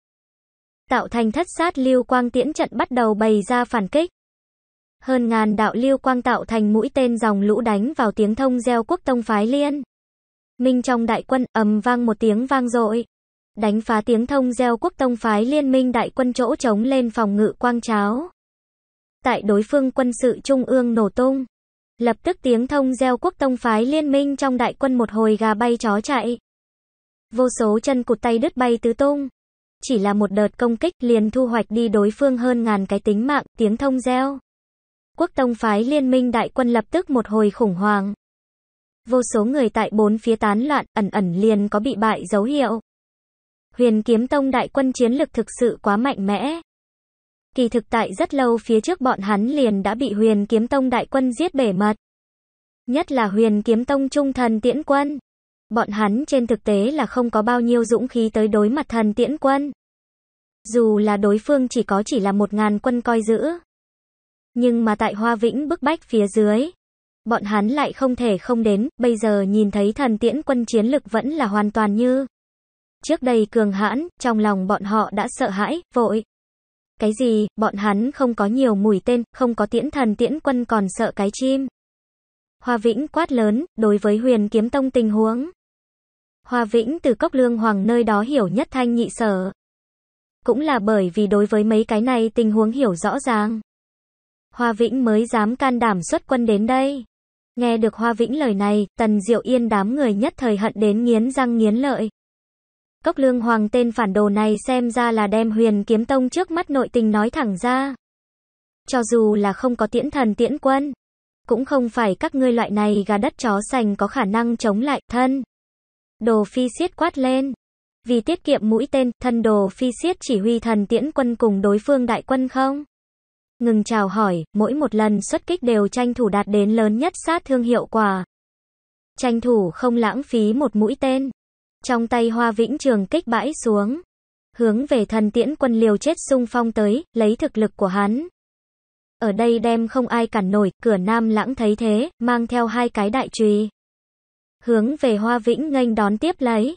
Tạo thành thất sát lưu quang tiễn trận bắt đầu bày ra phản kích. Hơn ngàn đạo lưu quang tạo thành mũi tên dòng lũ đánh vào tiếng thông gieo quốc tông phái liên. Minh trong đại quân, ầm vang một tiếng vang dội đánh phá tiếng thông gieo quốc tông phái liên minh đại quân chỗ chống lên phòng ngự quang cháo. Tại đối phương quân sự trung ương nổ tung, lập tức tiếng thông gieo quốc tông phái liên minh trong đại quân một hồi gà bay chó chạy. Vô số chân cụt tay đứt bay tứ tung. Chỉ là một đợt công kích liền thu hoạch đi đối phương hơn ngàn cái tính mạng, tiếng thông gieo. Quốc tông phái liên minh đại quân lập tức một hồi khủng hoảng. Vô số người tại bốn phía tán loạn, ẩn ẩn liền có bị bại dấu hiệu. Huyền kiếm tông đại quân chiến lực thực sự quá mạnh mẽ. Kỳ thực tại rất lâu phía trước bọn hắn liền đã bị huyền kiếm tông đại quân giết bể mật. Nhất là huyền kiếm tông trung thần tiễn quân. Bọn hắn trên thực tế là không có bao nhiêu dũng khí tới đối mặt thần tiễn quân. Dù là đối phương chỉ có chỉ là một ngàn quân coi giữ. Nhưng mà tại Hoa Vĩnh bức bách phía dưới. Bọn hắn lại không thể không đến, bây giờ nhìn thấy thần tiễn quân chiến lực vẫn là hoàn toàn như Trước đây cường hãn, trong lòng bọn họ đã sợ hãi, vội. Cái gì, bọn hắn không có nhiều mùi tên, không có tiễn thần tiễn quân còn sợ cái chim. Hoa Vĩnh quát lớn, đối với huyền kiếm tông tình huống. Hoa Vĩnh từ cốc lương hoàng nơi đó hiểu nhất thanh nhị sở. Cũng là bởi vì đối với mấy cái này tình huống hiểu rõ ràng. Hoa Vĩnh mới dám can đảm xuất quân đến đây. Nghe được Hoa Vĩnh lời này, Tần Diệu Yên đám người nhất thời hận đến nghiến răng nghiến lợi. Cốc lương hoàng tên phản đồ này xem ra là đem huyền kiếm tông trước mắt nội tình nói thẳng ra. Cho dù là không có tiễn thần tiễn quân, cũng không phải các ngươi loại này gà đất chó sành có khả năng chống lại thân. Đồ phi siết quát lên. Vì tiết kiệm mũi tên, thân đồ phi siết chỉ huy thần tiễn quân cùng đối phương đại quân không? Ngừng chào hỏi, mỗi một lần xuất kích đều tranh thủ đạt đến lớn nhất sát thương hiệu quả. Tranh thủ không lãng phí một mũi tên. Trong tay hoa vĩnh trường kích bãi xuống. Hướng về thần tiễn quân liều chết sung phong tới, lấy thực lực của hắn. Ở đây đem không ai cản nổi, cửa nam lãng thấy thế, mang theo hai cái đại trùy. Hướng về hoa vĩnh nghênh đón tiếp lấy.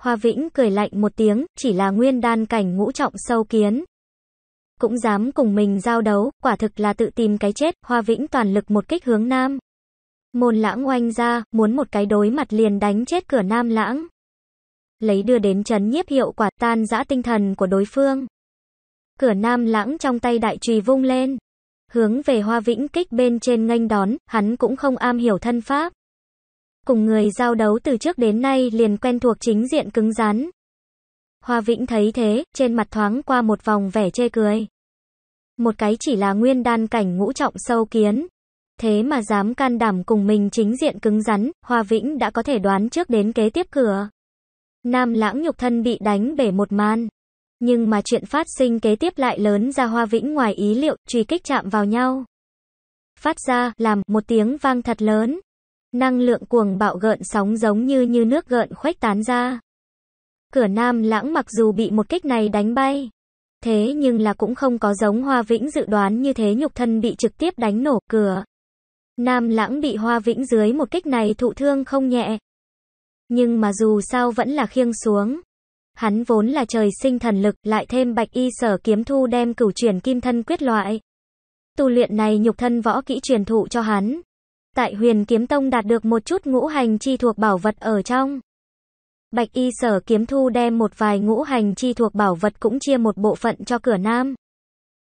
Hoa vĩnh cười lạnh một tiếng, chỉ là nguyên đan cảnh ngũ trọng sâu kiến, cũng dám cùng mình giao đấu, quả thực là tự tìm cái chết, Hoa Vĩnh toàn lực một kích hướng nam. Môn lãng oanh ra, muốn một cái đối mặt liền đánh chết cửa nam lãng lấy đưa đến chấn nhiếp hiệu quả tan dã tinh thần của đối phương. Cửa nam lãng trong tay đại trùy vung lên, hướng về hoa vĩnh kích bên trên nghênh đón, hắn cũng không am hiểu thân pháp. Cùng người giao đấu từ trước đến nay liền quen thuộc chính diện cứng rắn. Hoa vĩnh thấy thế, trên mặt thoáng qua một vòng vẻ chê cười. Một cái chỉ là nguyên đan cảnh ngũ trọng sâu kiến, thế mà dám can đảm cùng mình chính diện cứng rắn, Hoa Vĩnh đã có thể đoán trước đến kế tiếp cửa. Nam lãng nhục thân bị đánh bể một man. Nhưng mà chuyện phát sinh kế tiếp lại lớn ra hoa vĩnh ngoài ý liệu, truy kích chạm vào nhau. Phát ra, làm, một tiếng vang thật lớn. Năng lượng cuồng bạo gợn sóng giống như như nước gợn khuếch tán ra. Cửa nam lãng mặc dù bị một kích này đánh bay. Thế nhưng là cũng không có giống hoa vĩnh dự đoán như thế nhục thân bị trực tiếp đánh nổ cửa. Nam lãng bị hoa vĩnh dưới một kích này thụ thương không nhẹ, nhưng mà dù sao vẫn là khiêng xuống. Hắn vốn là trời sinh thần lực, lại thêm bạch y sở kiếm thu đem cửu chuyển kim thân quyết loại. Tu luyện này nhục thân võ kỹ truyền thụ cho hắn. Tại huyền kiếm tông đạt được một chút ngũ hành chi thuộc bảo vật ở trong. Bạch y sở kiếm thu đem một vài ngũ hành chi thuộc bảo vật cũng chia một bộ phận cho cửa nam.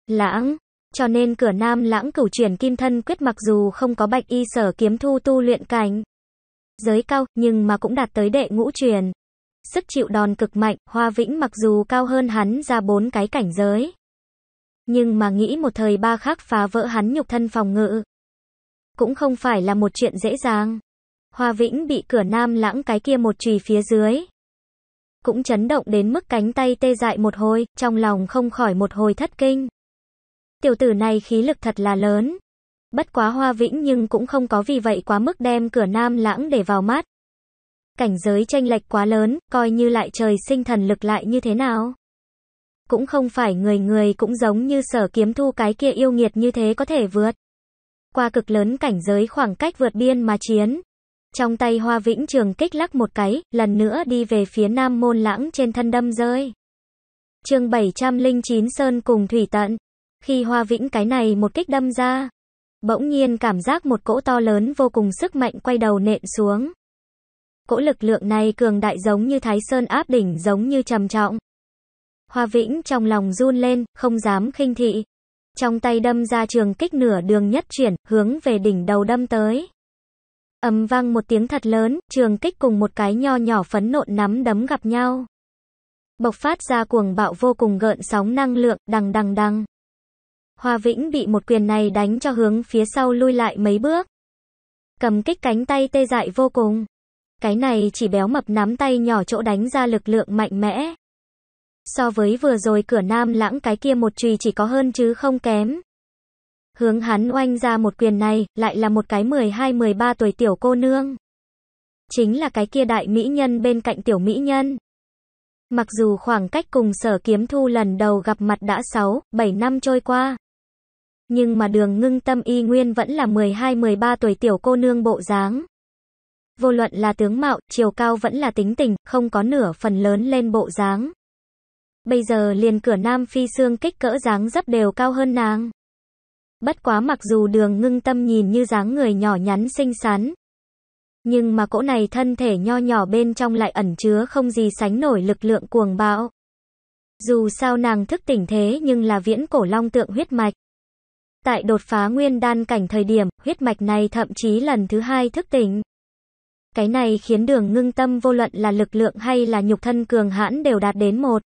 Lãng. Cho nên cửa nam lãng cửu chuyển kim thân quyết mặc dù không có bạch y sở kiếm thu tu luyện cảnh giới cao, nhưng mà cũng đạt tới đệ ngũ truyền. Sức chịu đòn cực mạnh, Hoa Vĩnh mặc dù cao hơn hắn ra bốn cái cảnh giới. Nhưng mà nghĩ một thời ba khắc phá vỡ hắn nhục thân phòng ngự. Cũng không phải là một chuyện dễ dàng. Hoa Vĩnh bị cửa nam lãng cái kia một chùy phía dưới. Cũng chấn động đến mức cánh tay tê dại một hồi, trong lòng không khỏi một hồi thất kinh. Tiểu tử này khí lực thật là lớn, Bất quá Hoa Vĩnh nhưng cũng không có vì vậy quá mức đem cửa Nam Lãng để vào mắt. Cảnh giới tranh lệch quá lớn, coi như lại trời sinh thần lực lại như thế nào. Cũng không phải người người cũng giống như sở kiếm thu cái kia yêu nghiệt như thế có thể vượt. Qua cực lớn cảnh giới khoảng cách vượt biên mà chiến. Trong tay Hoa Vĩnh trường kích lắc một cái, lần nữa đi về phía Nam Môn Lãng trên thân đâm rơi. chương 709 Sơn cùng Thủy Tận. Khi Hoa Vĩnh cái này một kích đâm ra, Bỗng nhiên cảm giác một cỗ to lớn vô cùng sức mạnh quay đầu nện xuống. Cỗ lực lượng này cường đại giống như thái sơn áp đỉnh giống như trầm trọng. Hoa Vĩnh trong lòng run lên, không dám khinh thị. Trong tay đâm ra trường kích nửa đường nhất chuyển, hướng về đỉnh đầu đâm tới. Ầm vang một tiếng thật lớn, trường kích cùng một cái nho nhỏ phấn nộn nắm đấm gặp nhau. Bộc phát ra cuồng bạo vô cùng gợn sóng năng lượng, đằng đằng đằng. Hoa Vĩnh bị một quyền này đánh cho hướng phía sau lui lại mấy bước. Cầm kích cánh tay tê dại vô cùng. Cái này chỉ béo mập nắm tay nhỏ chỗ đánh ra lực lượng mạnh mẽ. So với vừa rồi cửa nam lãng cái kia một chùy chỉ có hơn chứ không kém. Hướng hắn oanh ra một quyền này, lại là một cái 12-13 tuổi tiểu cô nương. Chính là cái kia đại mỹ nhân bên cạnh tiểu mỹ nhân. Mặc dù khoảng cách cùng sở kiếm thu lần đầu gặp mặt đã 6, 7 năm trôi qua, nhưng mà đường ngưng tâm y nguyên vẫn là 12-13 tuổi tiểu cô nương bộ dáng. Vô luận là tướng mạo, chiều cao vẫn là tính tình, không có nửa phần lớn lên bộ dáng. Bây giờ liền cửa nam phi xương kích cỡ dáng dấp đều cao hơn nàng. Bất quá mặc dù đường ngưng tâm nhìn như dáng người nhỏ nhắn xinh xắn. Nhưng mà cỗ này thân thể nho nhỏ bên trong lại ẩn chứa không gì sánh nổi lực lượng cuồng bạo. Dù sao nàng thức tỉnh thế nhưng là viễn cổ long tượng huyết mạch. Tại đột phá nguyên đan cảnh thời điểm, huyết mạch này thậm chí lần thứ hai thức tỉnh. Cái này khiến đường ngưng tâm vô luận là lực lượng hay là nhục thân cường hãn đều đạt đến một.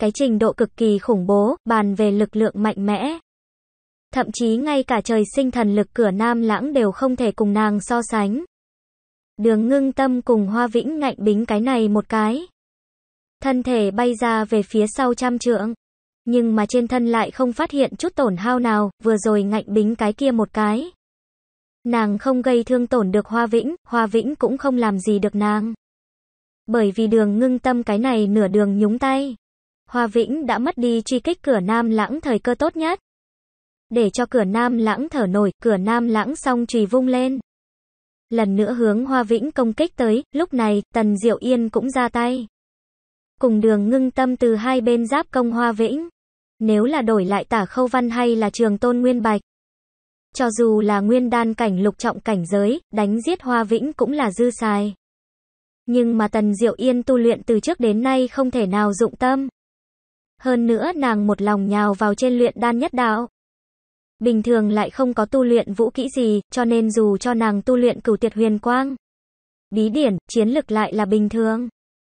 Cái trình độ cực kỳ khủng bố, bàn về lực lượng mạnh mẽ. Thậm chí ngay cả trời sinh thần lực cửa nam lãng đều không thể cùng nàng so sánh. Đường ngưng tâm cùng hoa vĩnh ngạnh bính cái này một cái. Thân thể bay ra về phía sau trăm trượng nhưng mà trên thân lại không phát hiện chút tổn hao nào, vừa rồi ngạnh bính cái kia một cái. Nàng không gây thương tổn được Hoa Vĩnh, Hoa Vĩnh cũng không làm gì được nàng. Bởi vì đường ngưng tâm cái này nửa đường nhúng tay. Hoa Vĩnh đã mất đi truy kích cửa Nam Lãng thời cơ tốt nhất. Để cho cửa Nam Lãng thở nổi, cửa Nam Lãng xong trùy vung lên. Lần nữa hướng Hoa Vĩnh công kích tới, lúc này, Tần Diệu Yên cũng ra tay. Cùng đường ngưng tâm từ hai bên giáp công Hoa Vĩnh. Nếu là đổi lại tả khâu văn hay là trường tôn nguyên bạch. Cho dù là nguyên đan cảnh lục trọng cảnh giới, đánh giết hoa vĩnh cũng là dư sai. Nhưng mà Tần Diệu Yên tu luyện từ trước đến nay không thể nào dụng tâm. Hơn nữa nàng một lòng nhào vào trên luyện đan nhất đạo. Bình thường lại không có tu luyện vũ kỹ gì, cho nên dù cho nàng tu luyện cửu tiệt huyền quang. Bí điển, chiến lực lại là bình thường.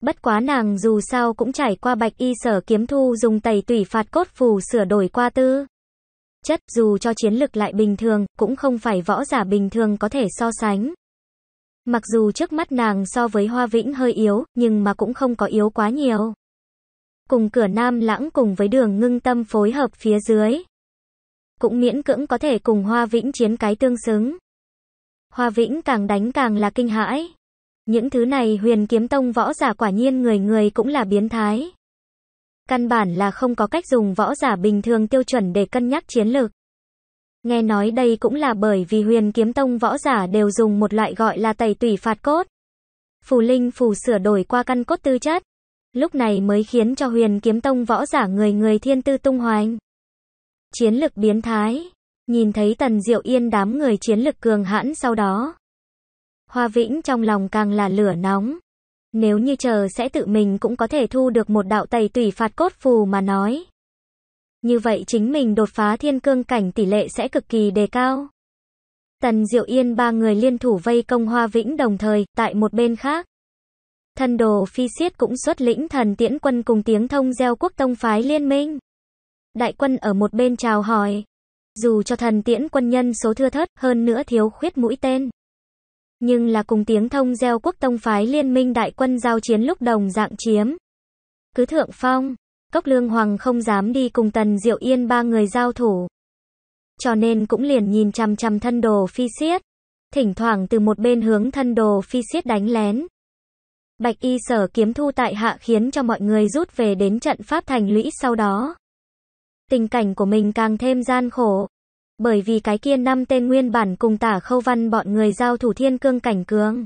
Bất quá nàng dù sao cũng trải qua bạch y sở kiếm thu dùng tẩy tủy phạt cốt phù sửa đổi qua tư. Chất dù cho chiến lực lại bình thường, cũng không phải võ giả bình thường có thể so sánh. Mặc dù trước mắt nàng so với hoa vĩnh hơi yếu, nhưng mà cũng không có yếu quá nhiều. Cùng cửa nam lãng cùng với đường ngưng tâm phối hợp phía dưới. Cũng miễn cưỡng có thể cùng hoa vĩnh chiến cái tương xứng. Hoa vĩnh càng đánh càng là kinh hãi. Những thứ này huyền kiếm tông võ giả quả nhiên người người cũng là biến thái. Căn bản là không có cách dùng võ giả bình thường tiêu chuẩn để cân nhắc chiến lược. Nghe nói đây cũng là bởi vì huyền kiếm tông võ giả đều dùng một loại gọi là tẩy tủy phạt cốt. Phù linh phù sửa đổi qua căn cốt tư chất. Lúc này mới khiến cho huyền kiếm tông võ giả người người thiên tư tung hoành. Chiến lược biến thái. Nhìn thấy tần diệu yên đám người chiến lược cường hãn sau đó. Hoa Vĩnh trong lòng càng là lửa nóng. Nếu như chờ sẽ tự mình cũng có thể thu được một đạo tẩy tủy phạt cốt phù mà nói. Như vậy chính mình đột phá thiên cương cảnh tỷ lệ sẽ cực kỳ đề cao. Tần Diệu Yên ba người liên thủ vây công Hoa Vĩnh đồng thời, tại một bên khác. Thần đồ phi siết cũng xuất lĩnh thần tiễn quân cùng tiếng thông gieo quốc tông phái liên minh. Đại quân ở một bên chào hỏi. Dù cho thần tiễn quân nhân số thưa thớt hơn nữa thiếu khuyết mũi tên nhưng là cùng tiếng thông gieo quốc tông phái liên minh đại quân giao chiến lúc đồng dạng chiếm. Cứ thượng phong, Cốc Lương Hoàng không dám đi cùng Tần Diệu Yên ba người giao thủ. Cho nên cũng liền nhìn chằm chằm thân đồ phi xiết, thỉnh thoảng từ một bên hướng thân đồ phi xiết đánh lén. Bạch y sở kiếm thu tại hạ khiến cho mọi người rút về đến trận pháp thành lũy sau đó. Tình cảnh của mình càng thêm gian khổ, bởi vì cái kia năm tên nguyên bản cùng tả khâu văn bọn người giao thủ thiên cương cảnh cường.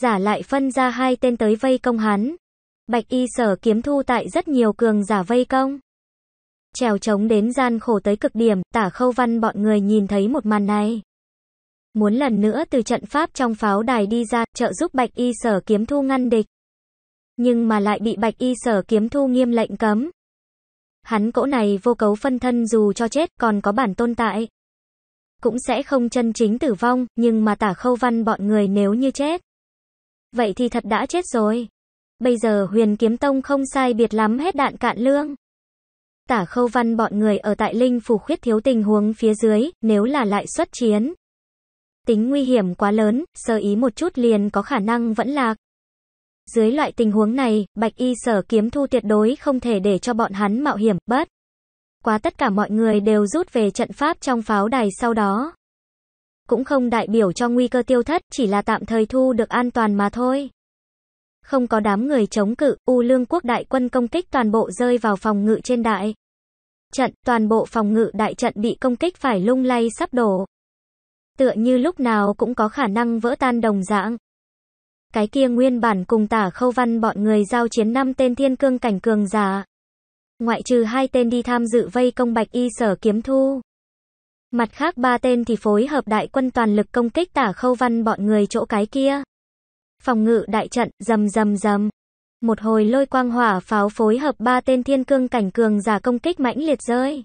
Giả lại phân ra hai tên tới vây công hắn. Bạch y sở kiếm thu tại rất nhiều cường giả vây công. Trèo trống đến gian khổ tới cực điểm, tả khâu văn bọn người nhìn thấy một màn này. Muốn lần nữa từ trận pháp trong pháo đài đi ra, trợ giúp bạch y sở kiếm thu ngăn địch. Nhưng mà lại bị bạch y sở kiếm thu nghiêm lệnh cấm. Hắn cỗ này vô cấu phân thân dù cho chết còn có bản tồn tại. Cũng sẽ không chân chính tử vong, nhưng mà tả khâu văn bọn người nếu như chết. Vậy thì thật đã chết rồi. Bây giờ huyền kiếm tông không sai biệt lắm hết đạn cạn lương. Tả khâu văn bọn người ở tại linh phủ khuyết thiếu tình huống phía dưới, nếu là lại xuất chiến. Tính nguy hiểm quá lớn, sơ ý một chút liền có khả năng vẫn lạc. Dưới loại tình huống này, Bạch Y Sở Kiếm Thu tuyệt đối không thể để cho bọn hắn mạo hiểm, bất. Quá tất cả mọi người đều rút về trận pháp trong pháo đài sau đó. Cũng không đại biểu cho nguy cơ tiêu thất, chỉ là tạm thời thu được an toàn mà thôi. Không có đám người chống cự, U Lương quốc đại quân công kích toàn bộ rơi vào phòng ngự trên đại. Trận, toàn bộ phòng ngự đại trận bị công kích phải lung lay sắp đổ. Tựa như lúc nào cũng có khả năng vỡ tan đồng dạng. Cái kia nguyên bản cùng tả khâu văn bọn người giao chiến năm tên thiên cương cảnh cường giả. Ngoại trừ hai tên đi tham dự vây công bạch y sở kiếm thu. Mặt khác ba tên thì phối hợp đại quân toàn lực công kích tả khâu văn bọn người chỗ cái kia. Phòng ngự đại trận, rầm rầm rầm. Một hồi lôi quang hỏa pháo phối hợp ba tên thiên cương cảnh cường giả công kích mãnh liệt rơi.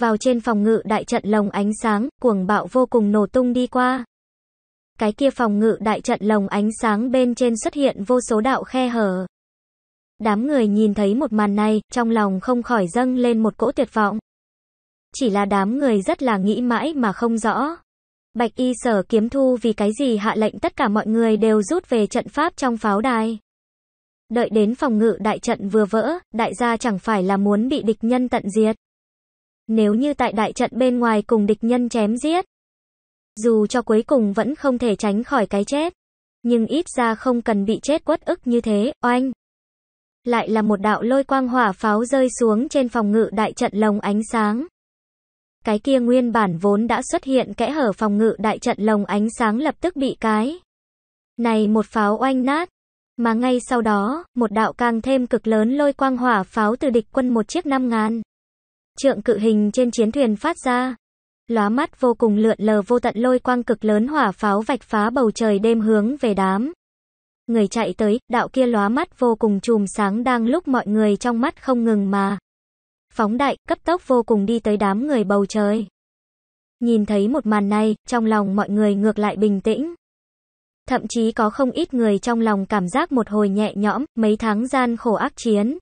Vào trên phòng ngự đại trận lồng ánh sáng, cuồng bạo vô cùng nổ tung đi qua cái kia phòng ngự đại trận lồng ánh sáng bên trên xuất hiện vô số đạo khe hở. Đám người nhìn thấy một màn này, trong lòng không khỏi dâng lên một cỗ tuyệt vọng. Chỉ là đám người rất là nghĩ mãi mà không rõ. Bạch y sở kiếm thu vì cái gì hạ lệnh tất cả mọi người đều rút về trận pháp trong pháo đài. Đợi đến phòng ngự đại trận vừa vỡ, đại gia chẳng phải là muốn bị địch nhân tận diệt. Nếu như tại đại trận bên ngoài cùng địch nhân chém giết, dù cho cuối cùng vẫn không thể tránh khỏi cái chết, nhưng ít ra không cần bị chết quất ức như thế, oanh. Lại là một đạo lôi quang hỏa pháo rơi xuống trên phòng ngự đại trận lồng ánh sáng. Cái kia nguyên bản vốn đã xuất hiện kẽ hở phòng ngự đại trận lồng ánh sáng lập tức bị cái. Này một pháo oanh nát. Mà ngay sau đó, một đạo càng thêm cực lớn lôi quang hỏa pháo từ địch quân một chiếc năm ngàn. Trượng cự hình trên chiến thuyền phát ra, lóa mắt vô cùng lượn lờ vô tận lôi quang cực lớn hỏa pháo vạch phá bầu trời đêm hướng về đám. Người chạy tới, đạo kia lóa mắt vô cùng chùm sáng đang lúc mọi người trong mắt không ngừng mà. Phóng đại, cấp tốc vô cùng đi tới đám người bầu trời. Nhìn thấy một màn này, trong lòng mọi người ngược lại bình tĩnh. Thậm chí có không ít người trong lòng cảm giác một hồi nhẹ nhõm, mấy tháng gian khổ ác chiến.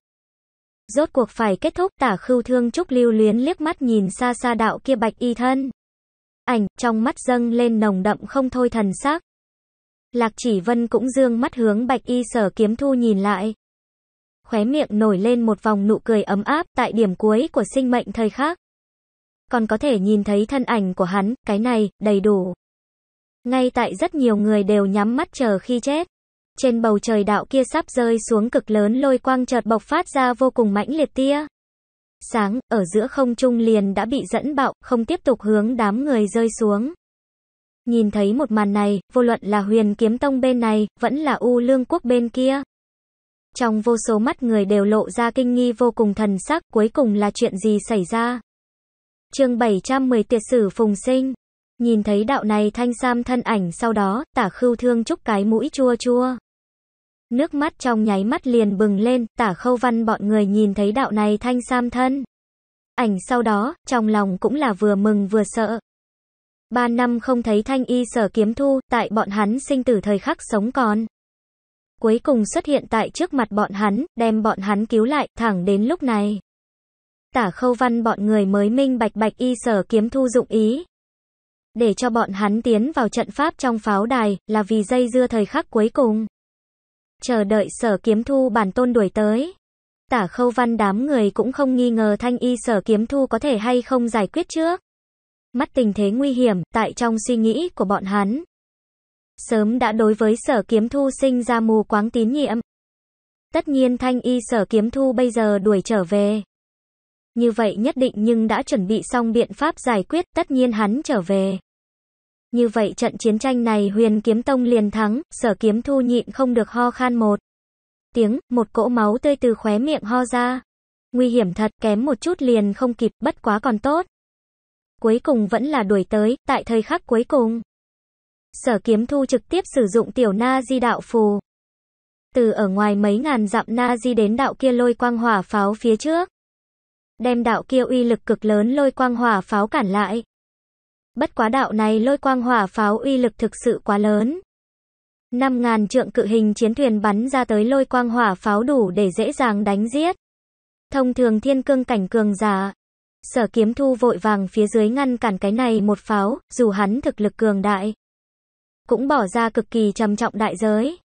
Rốt cuộc phải kết thúc tả khưu thương trúc lưu luyến liếc mắt nhìn xa xa đạo kia bạch y thân. Ảnh, trong mắt dâng lên nồng đậm không thôi thần sắc. Lạc chỉ vân cũng dương mắt hướng bạch y sở kiếm thu nhìn lại. Khóe miệng nổi lên một vòng nụ cười ấm áp tại điểm cuối của sinh mệnh thời khắc. Còn có thể nhìn thấy thân ảnh của hắn, cái này, đầy đủ. Ngay tại rất nhiều người đều nhắm mắt chờ khi chết. Trên bầu trời đạo kia sắp rơi xuống cực lớn lôi quang chợt bộc phát ra vô cùng mãnh liệt tia. Sáng, ở giữa không trung liền đã bị dẫn bạo, không tiếp tục hướng đám người rơi xuống. Nhìn thấy một màn này, vô luận là huyền kiếm tông bên này, vẫn là u lương quốc bên kia. Trong vô số mắt người đều lộ ra kinh nghi vô cùng thần sắc, cuối cùng là chuyện gì xảy ra? chương 710 tiệt sử phùng sinh. Nhìn thấy đạo này thanh sam thân ảnh sau đó, tả khưu thương chúc cái mũi chua chua nước mắt trong nháy mắt liền bừng lên, tả khâu văn bọn người nhìn thấy đạo này thanh sam thân. Ảnh sau đó, trong lòng cũng là vừa mừng vừa sợ. Ba năm không thấy thanh y sở kiếm thu, tại bọn hắn sinh tử thời khắc sống còn. Cuối cùng xuất hiện tại trước mặt bọn hắn, đem bọn hắn cứu lại, thẳng đến lúc này. Tả khâu văn bọn người mới minh bạch bạch y sở kiếm thu dụng ý. Để cho bọn hắn tiến vào trận pháp trong pháo đài, là vì dây dưa thời khắc cuối cùng chờ đợi sở kiếm thu bản tôn đuổi tới. Tả khâu văn đám người cũng không nghi ngờ thanh y sở kiếm thu có thể hay không giải quyết trước. Mắt tình thế nguy hiểm, tại trong suy nghĩ của bọn hắn. Sớm đã đối với sở kiếm thu sinh ra mù quáng tín nhiệm. Tất nhiên thanh y sở kiếm thu bây giờ đuổi trở về. Như vậy nhất định nhưng đã chuẩn bị xong biện pháp giải quyết, tất nhiên hắn trở về. Như vậy trận chiến tranh này huyền kiếm tông liền thắng, sở kiếm thu nhịn không được ho khan một. Tiếng, một cỗ máu tươi từ khóe miệng ho ra. Nguy hiểm thật, kém một chút liền không kịp, bất quá còn tốt. Cuối cùng vẫn là đuổi tới, tại thời khắc cuối cùng. Sở kiếm thu trực tiếp sử dụng tiểu na di đạo phù. Từ ở ngoài mấy ngàn dặm na di đến đạo kia lôi quang hỏa pháo phía trước. Đem đạo kia uy lực cực lớn lôi quang hỏa pháo cản lại. Bất quá đạo này lôi quang hỏa pháo uy lực thực sự quá lớn. 5.000 trượng cự hình chiến thuyền bắn ra tới lôi quang hỏa pháo đủ để dễ dàng đánh giết. Thông thường thiên cương cảnh cường giả. Sở kiếm thu vội vàng phía dưới ngăn cản cái này một pháo, dù hắn thực lực cường đại. Cũng bỏ ra cực kỳ trầm trọng đại giới.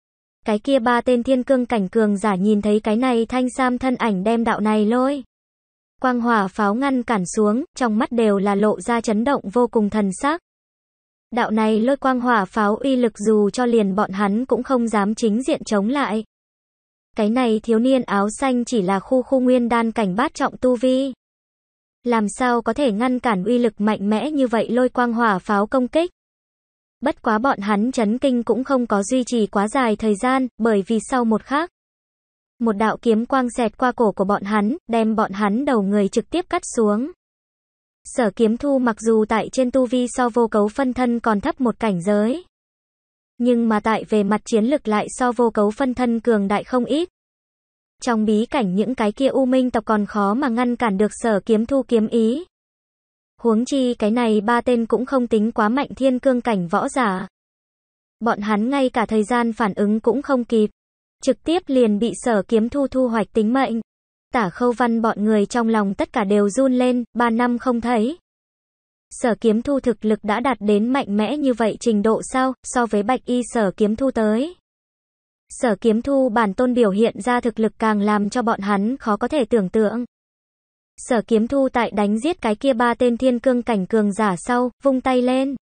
Cái kia ba tên thiên cương cảnh cường giả nhìn thấy cái này thanh sam thân ảnh đem đạo này lôi. Quang hỏa pháo ngăn cản xuống, trong mắt đều là lộ ra chấn động vô cùng thần sắc. Đạo này lôi quang hỏa pháo uy lực dù cho liền bọn hắn cũng không dám chính diện chống lại. Cái này thiếu niên áo xanh chỉ là khu khu nguyên đan cảnh bát trọng tu vi. Làm sao có thể ngăn cản uy lực mạnh mẽ như vậy lôi quang hỏa pháo công kích? Bất quá bọn hắn chấn kinh cũng không có duy trì quá dài thời gian, bởi vì sau một khắc, một đạo kiếm quang xẹt qua cổ của bọn hắn, đem bọn hắn đầu người trực tiếp cắt xuống. Sở kiếm thu mặc dù tại trên tu vi so vô cấu phân thân còn thấp một cảnh giới. Nhưng mà tại về mặt chiến lực lại so vô cấu phân thân cường đại không ít. Trong bí cảnh những cái kia u minh tộc còn khó mà ngăn cản được sở kiếm thu kiếm ý. Huống chi cái này ba tên cũng không tính quá mạnh thiên cương cảnh võ giả. Bọn hắn ngay cả thời gian phản ứng cũng không kịp trực tiếp liền bị sở kiếm thu thu hoạch tính mệnh. Tả khâu văn bọn người trong lòng tất cả đều run lên, ba năm không thấy. Sở kiếm thu thực lực đã đạt đến mạnh mẽ như vậy trình độ sao, so với bạch y sở kiếm thu tới. Sở kiếm thu bản tôn biểu hiện ra thực lực càng làm cho bọn hắn khó có thể tưởng tượng. Sở kiếm thu tại đánh giết cái kia ba tên thiên cương cảnh cường giả sau, vung tay lên.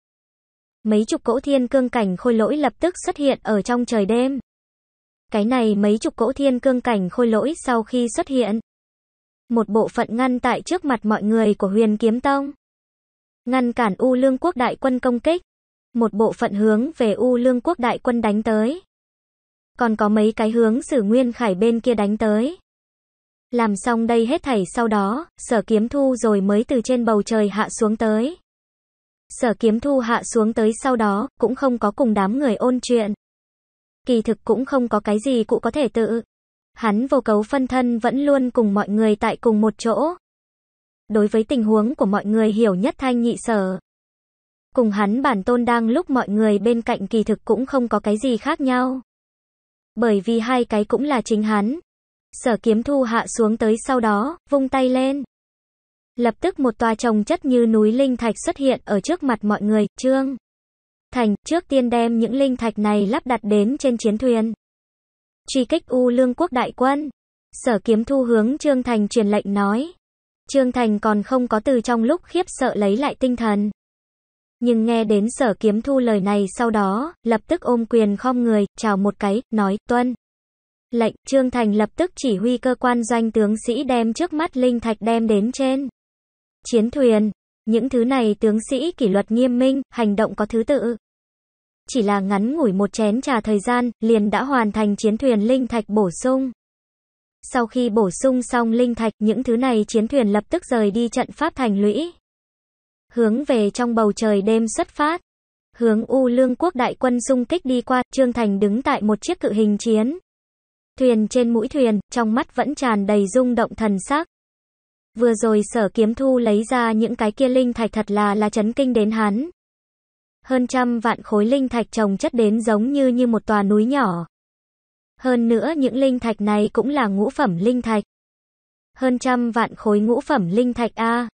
Mấy chục cỗ thiên cương cảnh khôi lỗi lập tức xuất hiện ở trong trời đêm. Cái này mấy chục cỗ thiên cương cảnh khôi lỗi sau khi xuất hiện. Một bộ phận ngăn tại trước mặt mọi người của huyền kiếm tông. Ngăn cản U Lương quốc đại quân công kích. Một bộ phận hướng về U Lương quốc đại quân đánh tới. Còn có mấy cái hướng sử nguyên khải bên kia đánh tới. Làm xong đây hết thảy sau đó, sở kiếm thu rồi mới từ trên bầu trời hạ xuống tới. Sở kiếm thu hạ xuống tới sau đó, cũng không có cùng đám người ôn chuyện kỳ thực cũng không có cái gì cụ có thể tự. Hắn vô cấu phân thân vẫn luôn cùng mọi người tại cùng một chỗ. Đối với tình huống của mọi người hiểu nhất thanh nhị sở. Cùng hắn bản tôn đang lúc mọi người bên cạnh kỳ thực cũng không có cái gì khác nhau. Bởi vì hai cái cũng là chính hắn. Sở kiếm thu hạ xuống tới sau đó, vung tay lên. Lập tức một tòa trồng chất như núi linh thạch xuất hiện ở trước mặt mọi người, trương thành, trước tiên đem những linh thạch này lắp đặt đến trên chiến thuyền. Truy kích U Lương quốc đại quân. Sở kiếm thu hướng Trương Thành truyền lệnh nói. Trương Thành còn không có từ trong lúc khiếp sợ lấy lại tinh thần. Nhưng nghe đến sở kiếm thu lời này sau đó, lập tức ôm quyền khom người, chào một cái, nói, tuân. Lệnh, Trương Thành lập tức chỉ huy cơ quan doanh tướng sĩ đem trước mắt linh thạch đem đến trên. Chiến thuyền, những thứ này tướng sĩ kỷ luật nghiêm minh, hành động có thứ tự. Chỉ là ngắn ngủi một chén trà thời gian, liền đã hoàn thành chiến thuyền linh thạch bổ sung. Sau khi bổ sung xong linh thạch, những thứ này chiến thuyền lập tức rời đi trận pháp thành lũy. Hướng về trong bầu trời đêm xuất phát. Hướng U Lương quốc đại quân xung kích đi qua, Trương Thành đứng tại một chiếc cự hình chiến. Thuyền trên mũi thuyền, trong mắt vẫn tràn đầy rung động thần sắc. Vừa rồi sở kiếm thu lấy ra những cái kia linh thạch thật là là chấn kinh đến hắn, hơn trăm vạn khối linh thạch trồng chất đến giống như như một tòa núi nhỏ. Hơn nữa những linh thạch này cũng là ngũ phẩm linh thạch. Hơn trăm vạn khối ngũ phẩm linh thạch A.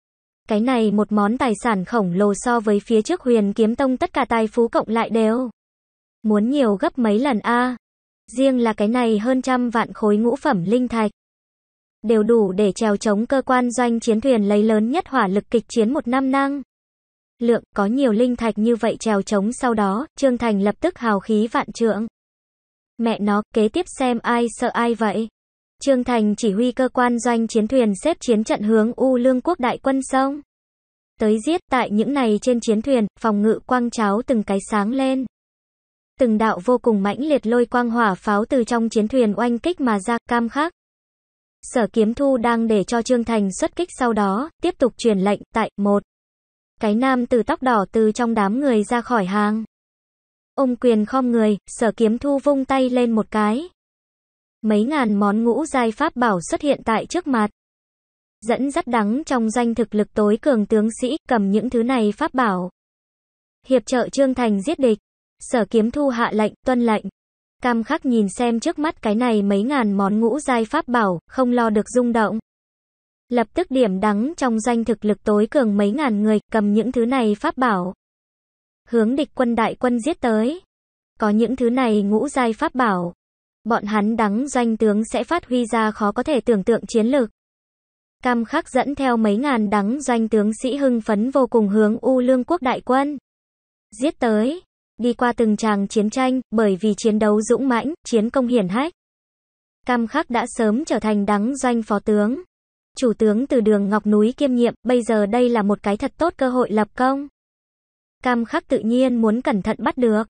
cái này một món tài sản khổng lồ so với phía trước huyền kiếm tông tất cả tài phú cộng lại đều. Muốn nhiều gấp mấy lần A. riêng là cái này hơn trăm vạn khối ngũ phẩm linh thạch. Đều đủ để trèo chống cơ quan doanh chiến thuyền lấy lớn nhất hỏa lực kịch chiến một năm năng lượng, có nhiều linh thạch như vậy trèo trống sau đó, Trương Thành lập tức hào khí vạn trượng. Mẹ nó, kế tiếp xem ai sợ ai vậy? Trương Thành chỉ huy cơ quan doanh chiến thuyền xếp chiến trận hướng U Lương quốc đại quân sông. Tới giết tại những này trên chiến thuyền, phòng ngự quang cháo từng cái sáng lên. Từng đạo vô cùng mãnh liệt lôi quang hỏa pháo từ trong chiến thuyền oanh kích mà ra cam khắc. Sở Kiếm Thu đang để cho Trương Thành xuất kích sau đó, tiếp tục truyền lệnh tại một cái nam từ tóc đỏ từ trong đám người ra khỏi hàng. Ông quyền khom người, sở kiếm thu vung tay lên một cái. Mấy ngàn món ngũ giai pháp bảo xuất hiện tại trước mặt. Dẫn dắt đắng trong danh thực lực tối cường tướng sĩ, cầm những thứ này pháp bảo. Hiệp trợ Trương Thành giết địch. Sở kiếm thu hạ lệnh, tuân lệnh. Cam khắc nhìn xem trước mắt cái này mấy ngàn món ngũ giai pháp bảo, không lo được rung động. Lập tức điểm đắng trong danh thực lực tối cường mấy ngàn người, cầm những thứ này pháp bảo. Hướng địch quân đại quân giết tới. Có những thứ này ngũ giai pháp bảo. Bọn hắn đắng doanh tướng sẽ phát huy ra khó có thể tưởng tượng chiến lược. Cam khắc dẫn theo mấy ngàn đắng doanh tướng sĩ hưng phấn vô cùng hướng U Lương quốc đại quân. Giết tới, đi qua từng tràng chiến tranh, bởi vì chiến đấu dũng mãnh, chiến công hiển hách. Cam khắc đã sớm trở thành đắng doanh phó tướng chủ tướng từ đường Ngọc Núi kiêm nhiệm, bây giờ đây là một cái thật tốt cơ hội lập công. Cam khắc tự nhiên muốn cẩn thận bắt được.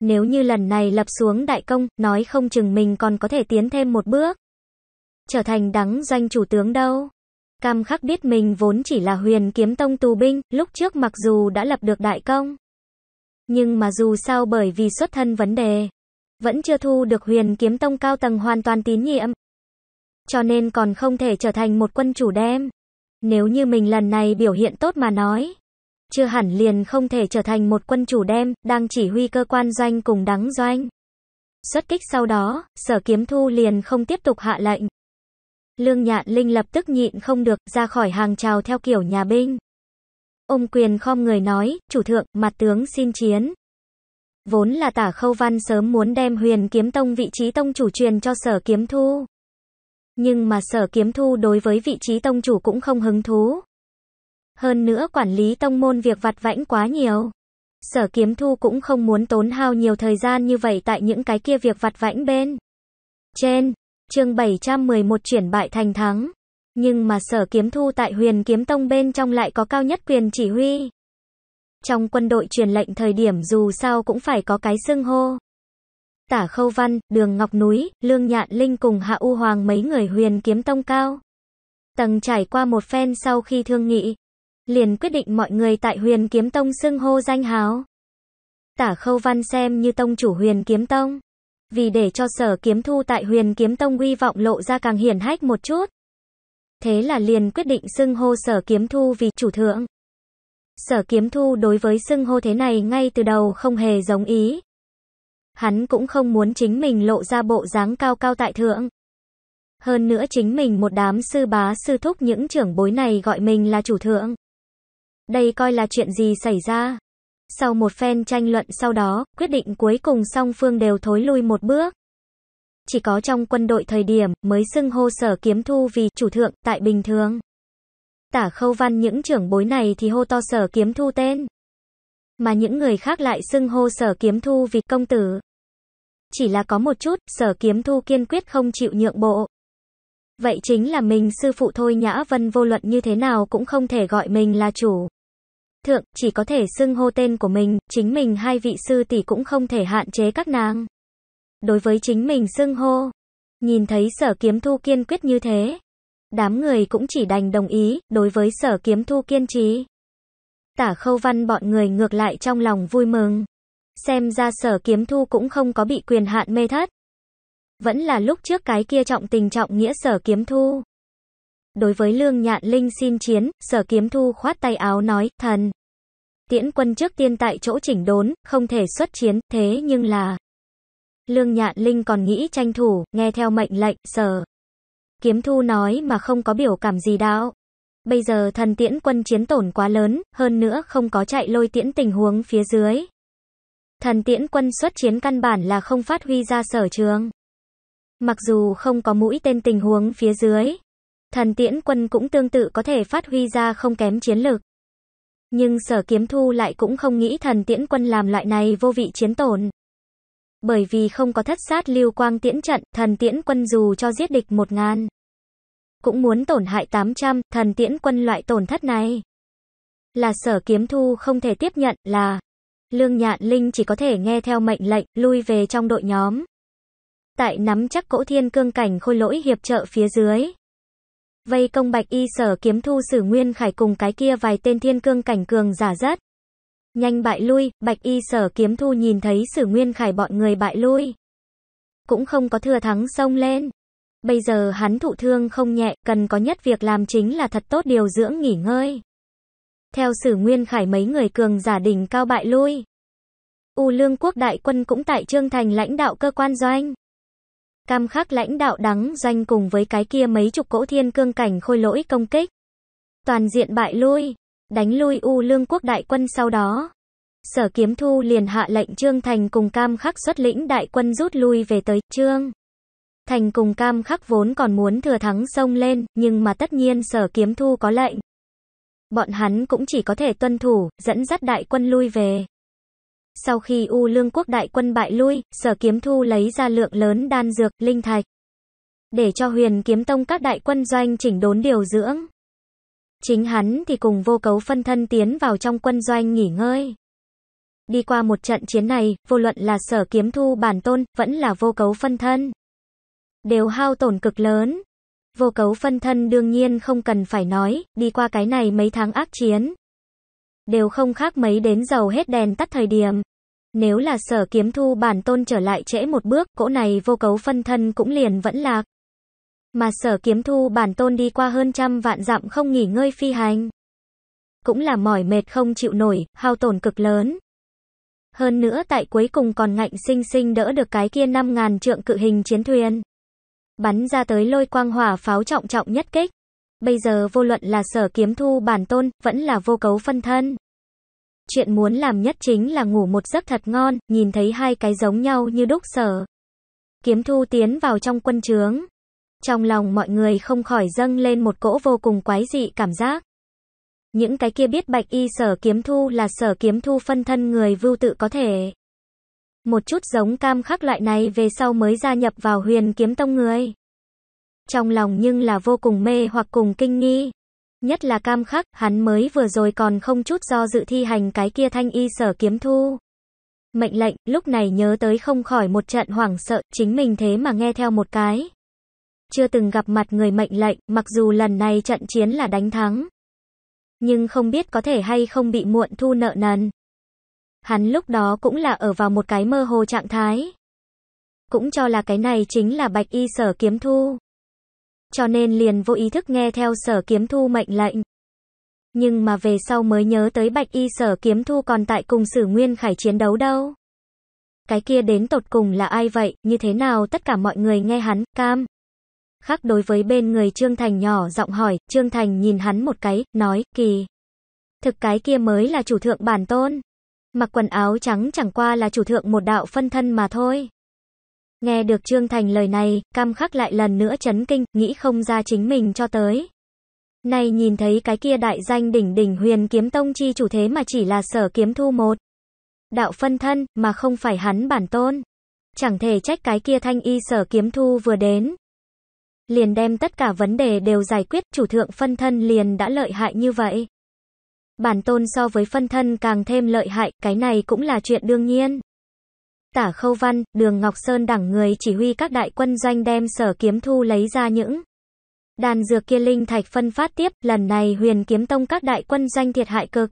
Nếu như lần này lập xuống đại công, nói không chừng mình còn có thể tiến thêm một bước. Trở thành đắng danh chủ tướng đâu. Cam khắc biết mình vốn chỉ là huyền kiếm tông tù binh, lúc trước mặc dù đã lập được đại công. Nhưng mà dù sao bởi vì xuất thân vấn đề, vẫn chưa thu được huyền kiếm tông cao tầng hoàn toàn tín nhiệm, cho nên còn không thể trở thành một quân chủ đem. Nếu như mình lần này biểu hiện tốt mà nói, chưa hẳn liền không thể trở thành một quân chủ đem, đang chỉ huy cơ quan doanh cùng đắng doanh. Xuất kích sau đó, sở kiếm thu liền không tiếp tục hạ lệnh. Lương Nhạn Linh lập tức nhịn không được, ra khỏi hàng trào theo kiểu nhà binh. Ông quyền khom người nói, chủ thượng, mặt tướng xin chiến. Vốn là tả khâu văn sớm muốn đem huyền kiếm tông vị trí tông chủ truyền cho sở kiếm thu. Nhưng mà sở kiếm thu đối với vị trí tông chủ cũng không hứng thú. Hơn nữa quản lý tông môn việc vặt vãnh quá nhiều. Sở kiếm thu cũng không muốn tốn hao nhiều thời gian như vậy tại những cái kia việc vặt vãnh bên. Trên, chương 711 chuyển bại thành thắng. Nhưng mà sở kiếm thu tại huyền kiếm tông bên trong lại có cao nhất quyền chỉ huy. Trong quân đội truyền lệnh thời điểm dù sao cũng phải có cái xưng hô. Tả Khâu Văn, Đường Ngọc Núi, Lương Nhạn Linh cùng Hạ U Hoàng mấy người huyền kiếm tông cao. Tầng trải qua một phen sau khi thương nghị, liền quyết định mọi người tại huyền kiếm tông xưng hô danh hào. Tả Khâu Văn xem như tông chủ huyền kiếm tông. Vì để cho sở kiếm thu tại huyền kiếm tông uy vọng lộ ra càng hiển hách một chút. Thế là liền quyết định xưng hô sở kiếm thu vì chủ thượng. Sở kiếm thu đối với xưng hô thế này ngay từ đầu không hề giống ý. Hắn cũng không muốn chính mình lộ ra bộ dáng cao cao tại thượng. Hơn nữa chính mình một đám sư bá sư thúc những trưởng bối này gọi mình là chủ thượng. Đây coi là chuyện gì xảy ra. Sau một phen tranh luận sau đó, quyết định cuối cùng song phương đều thối lui một bước. Chỉ có trong quân đội thời điểm mới xưng hô sở kiếm thu vì chủ thượng tại bình thường. Tả khâu văn những trưởng bối này thì hô to sở kiếm thu tên mà những người khác lại xưng hô sở kiếm thu vì công tử. Chỉ là có một chút, sở kiếm thu kiên quyết không chịu nhượng bộ. Vậy chính là mình sư phụ thôi Nhã Vân vô luận như thế nào cũng không thể gọi mình là chủ. Thượng, chỉ có thể xưng hô tên của mình, chính mình hai vị sư tỷ cũng không thể hạn chế các nàng. Đối với chính mình xưng hô, nhìn thấy sở kiếm thu kiên quyết như thế, đám người cũng chỉ đành đồng ý, đối với sở kiếm thu kiên trí Tả khâu văn bọn người ngược lại trong lòng vui mừng. Xem ra sở kiếm thu cũng không có bị quyền hạn mê thất. Vẫn là lúc trước cái kia trọng tình trọng nghĩa sở kiếm thu. Đối với lương nhạn linh xin chiến, sở kiếm thu khoát tay áo nói, thần. Tiễn quân trước tiên tại chỗ chỉnh đốn, không thể xuất chiến, thế nhưng là... Lương nhạn linh còn nghĩ tranh thủ, nghe theo mệnh lệnh, sở. Kiếm thu nói mà không có biểu cảm gì đạo. Bây giờ thần tiễn quân chiến tổn quá lớn, hơn nữa không có chạy lôi tiễn tình huống phía dưới. Thần tiễn quân xuất chiến căn bản là không phát huy ra sở trường. Mặc dù không có mũi tên tình huống phía dưới, thần tiễn quân cũng tương tự có thể phát huy ra không kém chiến lực. Nhưng sở kiếm thu lại cũng không nghĩ thần tiễn quân làm loại này vô vị chiến tổn. Bởi vì không có thất sát lưu quang tiễn trận, thần tiễn quân dù cho giết địch một ngàn cũng muốn tổn hại 800, thần tiễn quân loại tổn thất này. Là sở kiếm thu không thể tiếp nhận, là Lương Nhạn Linh chỉ có thể nghe theo mệnh lệnh, lui về trong đội nhóm. Tại nắm chắc cỗ thiên cương cảnh khôi lỗi hiệp trợ phía dưới. Vây công bạch y sở kiếm thu sử nguyên khải cùng cái kia vài tên thiên cương cảnh cường giả rất. Nhanh bại lui, bạch y sở kiếm thu nhìn thấy sử nguyên khải bọn người bại lui. Cũng không có thừa thắng xông lên. Bây giờ hắn thụ thương không nhẹ, cần có nhất việc làm chính là thật tốt điều dưỡng nghỉ ngơi. Theo sử nguyên khải mấy người cường giả đình cao bại lui. U lương quốc đại quân cũng tại Trương Thành lãnh đạo cơ quan doanh. Cam khắc lãnh đạo đắng doanh cùng với cái kia mấy chục cỗ thiên cương cảnh khôi lỗi công kích. Toàn diện bại lui, đánh lui U lương quốc đại quân sau đó. Sở kiếm thu liền hạ lệnh Trương Thành cùng cam khắc xuất lĩnh đại quân rút lui về tới Trương. Thành cùng cam khắc vốn còn muốn thừa thắng sông lên, nhưng mà tất nhiên sở kiếm thu có lệnh. Bọn hắn cũng chỉ có thể tuân thủ, dẫn dắt đại quân lui về. Sau khi U Lương quốc đại quân bại lui, sở kiếm thu lấy ra lượng lớn đan dược, linh thạch. Để cho huyền kiếm tông các đại quân doanh chỉnh đốn điều dưỡng. Chính hắn thì cùng vô cấu phân thân tiến vào trong quân doanh nghỉ ngơi. Đi qua một trận chiến này, vô luận là sở kiếm thu bản tôn, vẫn là vô cấu phân thân đều hao tổn cực lớn. Vô cấu phân thân đương nhiên không cần phải nói, đi qua cái này mấy tháng ác chiến. Đều không khác mấy đến dầu hết đèn tắt thời điểm. Nếu là sở kiếm thu bản tôn trở lại trễ một bước, cỗ này vô cấu phân thân cũng liền vẫn lạc. Mà sở kiếm thu bản tôn đi qua hơn trăm vạn dặm không nghỉ ngơi phi hành. Cũng là mỏi mệt không chịu nổi, hao tổn cực lớn. Hơn nữa tại cuối cùng còn ngạnh sinh sinh đỡ được cái kia 5.000 trượng cự hình chiến thuyền bắn ra tới lôi quang hỏa pháo trọng trọng nhất kích. Bây giờ vô luận là sở kiếm thu bản tôn, vẫn là vô cấu phân thân. Chuyện muốn làm nhất chính là ngủ một giấc thật ngon, nhìn thấy hai cái giống nhau như đúc sở. Kiếm thu tiến vào trong quân trướng. Trong lòng mọi người không khỏi dâng lên một cỗ vô cùng quái dị cảm giác. Những cái kia biết bạch y sở kiếm thu là sở kiếm thu phân thân người vưu tự có thể. Một chút giống cam khắc loại này về sau mới gia nhập vào huyền kiếm tông người. Trong lòng nhưng là vô cùng mê hoặc cùng kinh nghi. Nhất là cam khắc, hắn mới vừa rồi còn không chút do dự thi hành cái kia thanh y sở kiếm thu. Mệnh lệnh, lúc này nhớ tới không khỏi một trận hoảng sợ, chính mình thế mà nghe theo một cái. Chưa từng gặp mặt người mệnh lệnh, mặc dù lần này trận chiến là đánh thắng. Nhưng không biết có thể hay không bị muộn thu nợ nần. Hắn lúc đó cũng là ở vào một cái mơ hồ trạng thái. Cũng cho là cái này chính là bạch y sở kiếm thu. Cho nên liền vô ý thức nghe theo sở kiếm thu mệnh lệnh. Nhưng mà về sau mới nhớ tới bạch y sở kiếm thu còn tại cùng sử nguyên khải chiến đấu đâu. Cái kia đến tột cùng là ai vậy, như thế nào tất cả mọi người nghe hắn, cam. Khác đối với bên người Trương Thành nhỏ giọng hỏi, Trương Thành nhìn hắn một cái, nói, kỳ. Thực cái kia mới là chủ thượng bản tôn. Mặc quần áo trắng chẳng qua là chủ thượng một đạo phân thân mà thôi. Nghe được Trương Thành lời này, cam khắc lại lần nữa chấn kinh, nghĩ không ra chính mình cho tới. Nay nhìn thấy cái kia đại danh đỉnh đỉnh huyền kiếm tông chi chủ thế mà chỉ là sở kiếm thu một. Đạo phân thân, mà không phải hắn bản tôn. Chẳng thể trách cái kia thanh y sở kiếm thu vừa đến. Liền đem tất cả vấn đề đều giải quyết, chủ thượng phân thân liền đã lợi hại như vậy bản tôn so với phân thân càng thêm lợi hại, cái này cũng là chuyện đương nhiên. Tả Khâu Văn, Đường Ngọc Sơn đẳng người chỉ huy các đại quân doanh đem sở kiếm thu lấy ra những đàn dược kia linh thạch phân phát tiếp, lần này huyền kiếm tông các đại quân doanh thiệt hại cực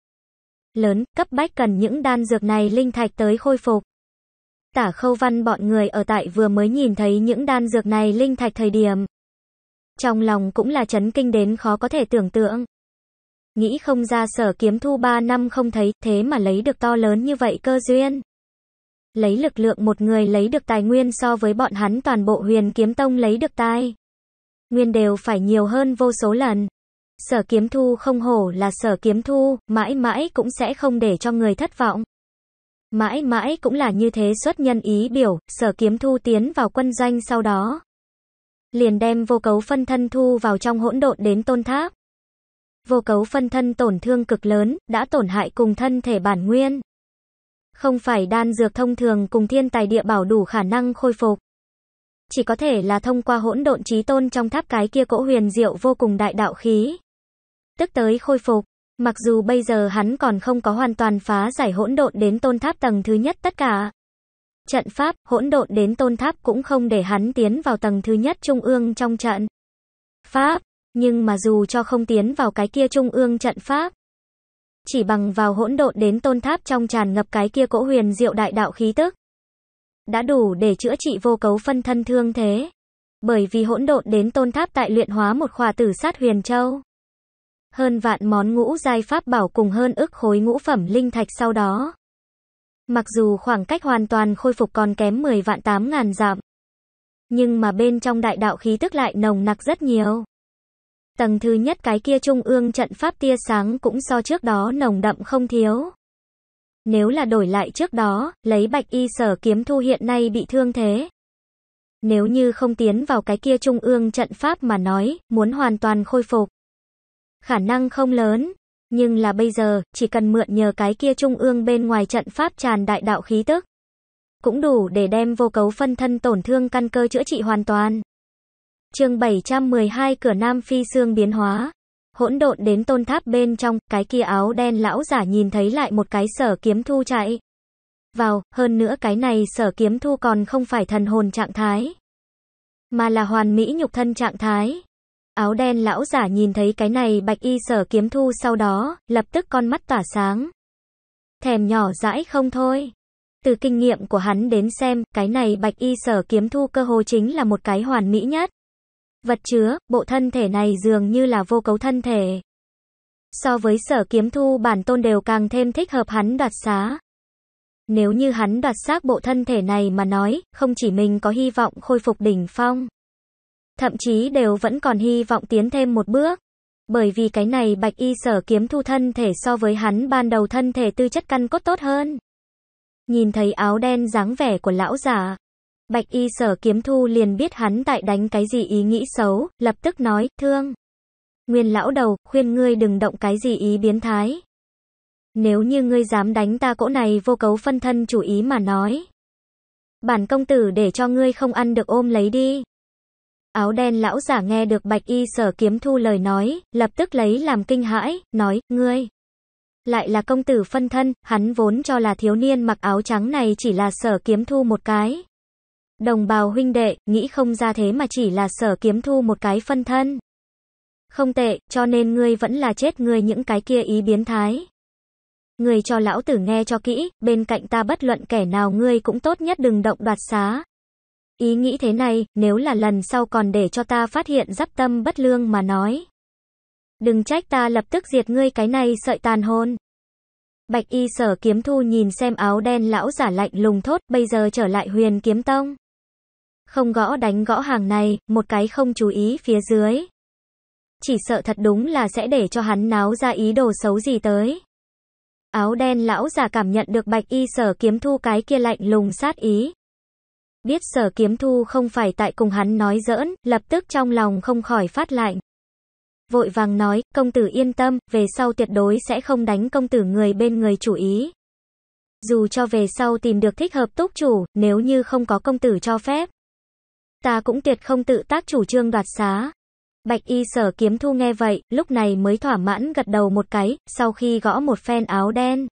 lớn, cấp bách cần những đan dược này linh thạch tới khôi phục. Tả khâu văn bọn người ở tại vừa mới nhìn thấy những đan dược này linh thạch thời điểm. Trong lòng cũng là chấn kinh đến khó có thể tưởng tượng nghĩ không ra sở kiếm thu 3 năm không thấy, thế mà lấy được to lớn như vậy cơ duyên. Lấy lực lượng một người lấy được tài nguyên so với bọn hắn toàn bộ huyền kiếm tông lấy được tài Nguyên đều phải nhiều hơn vô số lần. Sở kiếm thu không hổ là sở kiếm thu, mãi mãi cũng sẽ không để cho người thất vọng. Mãi mãi cũng là như thế xuất nhân ý biểu, sở kiếm thu tiến vào quân doanh sau đó. Liền đem vô cấu phân thân thu vào trong hỗn độn đến tôn tháp vô cấu phân thân tổn thương cực lớn, đã tổn hại cùng thân thể bản nguyên. Không phải đan dược thông thường cùng thiên tài địa bảo đủ khả năng khôi phục. Chỉ có thể là thông qua hỗn độn trí tôn trong tháp cái kia cỗ huyền diệu vô cùng đại đạo khí. Tức tới khôi phục, mặc dù bây giờ hắn còn không có hoàn toàn phá giải hỗn độn đến tôn tháp tầng thứ nhất tất cả. Trận pháp, hỗn độn đến tôn tháp cũng không để hắn tiến vào tầng thứ nhất trung ương trong trận. Pháp nhưng mà dù cho không tiến vào cái kia trung ương trận pháp, chỉ bằng vào hỗn độn đến tôn tháp trong tràn ngập cái kia cỗ huyền diệu đại đạo khí tức, đã đủ để chữa trị vô cấu phân thân thương thế. Bởi vì hỗn độn đến tôn tháp tại luyện hóa một khỏa tử sát huyền châu. Hơn vạn món ngũ giai pháp bảo cùng hơn ức khối ngũ phẩm linh thạch sau đó. Mặc dù khoảng cách hoàn toàn khôi phục còn kém 10 vạn 8 ngàn dặm Nhưng mà bên trong đại đạo khí tức lại nồng nặc rất nhiều. Tầng thứ nhất cái kia trung ương trận pháp tia sáng cũng so trước đó nồng đậm không thiếu. Nếu là đổi lại trước đó, lấy bạch y sở kiếm thu hiện nay bị thương thế. Nếu như không tiến vào cái kia trung ương trận pháp mà nói, muốn hoàn toàn khôi phục. Khả năng không lớn, nhưng là bây giờ, chỉ cần mượn nhờ cái kia trung ương bên ngoài trận pháp tràn đại đạo khí tức. Cũng đủ để đem vô cấu phân thân tổn thương căn cơ chữa trị hoàn toàn. Chương 712 cửa Nam Phi xương biến hóa. Hỗn độn đến tôn tháp bên trong, cái kia áo đen lão giả nhìn thấy lại một cái sở kiếm thu chạy. Vào, hơn nữa cái này sở kiếm thu còn không phải thần hồn trạng thái. Mà là hoàn mỹ nhục thân trạng thái. Áo đen lão giả nhìn thấy cái này bạch y sở kiếm thu sau đó, lập tức con mắt tỏa sáng. Thèm nhỏ dãi không thôi. Từ kinh nghiệm của hắn đến xem, cái này bạch y sở kiếm thu cơ hồ chính là một cái hoàn mỹ nhất. Vật chứa, bộ thân thể này dường như là vô cấu thân thể. So với sở kiếm thu bản tôn đều càng thêm thích hợp hắn đoạt xá. Nếu như hắn đoạt xác bộ thân thể này mà nói, không chỉ mình có hy vọng khôi phục đỉnh phong. Thậm chí đều vẫn còn hy vọng tiến thêm một bước. Bởi vì cái này bạch y sở kiếm thu thân thể so với hắn ban đầu thân thể tư chất căn cốt tốt hơn. Nhìn thấy áo đen dáng vẻ của lão giả, Bạch y sở kiếm thu liền biết hắn tại đánh cái gì ý nghĩ xấu, lập tức nói, thương. Nguyên lão đầu, khuyên ngươi đừng động cái gì ý biến thái. Nếu như ngươi dám đánh ta cỗ này vô cấu phân thân chủ ý mà nói. Bản công tử để cho ngươi không ăn được ôm lấy đi. Áo đen lão giả nghe được bạch y sở kiếm thu lời nói, lập tức lấy làm kinh hãi, nói, ngươi lại là công tử phân thân, hắn vốn cho là thiếu niên mặc áo trắng này chỉ là sở kiếm thu một cái. Đồng bào huynh đệ, nghĩ không ra thế mà chỉ là sở kiếm thu một cái phân thân. Không tệ, cho nên ngươi vẫn là chết ngươi những cái kia ý biến thái. Ngươi cho lão tử nghe cho kỹ, bên cạnh ta bất luận kẻ nào ngươi cũng tốt nhất đừng động đoạt xá. Ý nghĩ thế này, nếu là lần sau còn để cho ta phát hiện giáp tâm bất lương mà nói. Đừng trách ta lập tức diệt ngươi cái này sợi tàn hôn. Bạch y sở kiếm thu nhìn xem áo đen lão giả lạnh lùng thốt, bây giờ trở lại huyền kiếm tông không gõ đánh gõ hàng này, một cái không chú ý phía dưới. Chỉ sợ thật đúng là sẽ để cho hắn náo ra ý đồ xấu gì tới. Áo đen lão già cảm nhận được bạch y sở kiếm thu cái kia lạnh lùng sát ý. Biết sở kiếm thu không phải tại cùng hắn nói giỡn, lập tức trong lòng không khỏi phát lạnh. Vội vàng nói, công tử yên tâm, về sau tuyệt đối sẽ không đánh công tử người bên người chủ ý. Dù cho về sau tìm được thích hợp túc chủ, nếu như không có công tử cho phép. Ta cũng tuyệt không tự tác chủ trương đoạt xá. Bạch y sở kiếm thu nghe vậy, lúc này mới thỏa mãn gật đầu một cái, sau khi gõ một phen áo đen.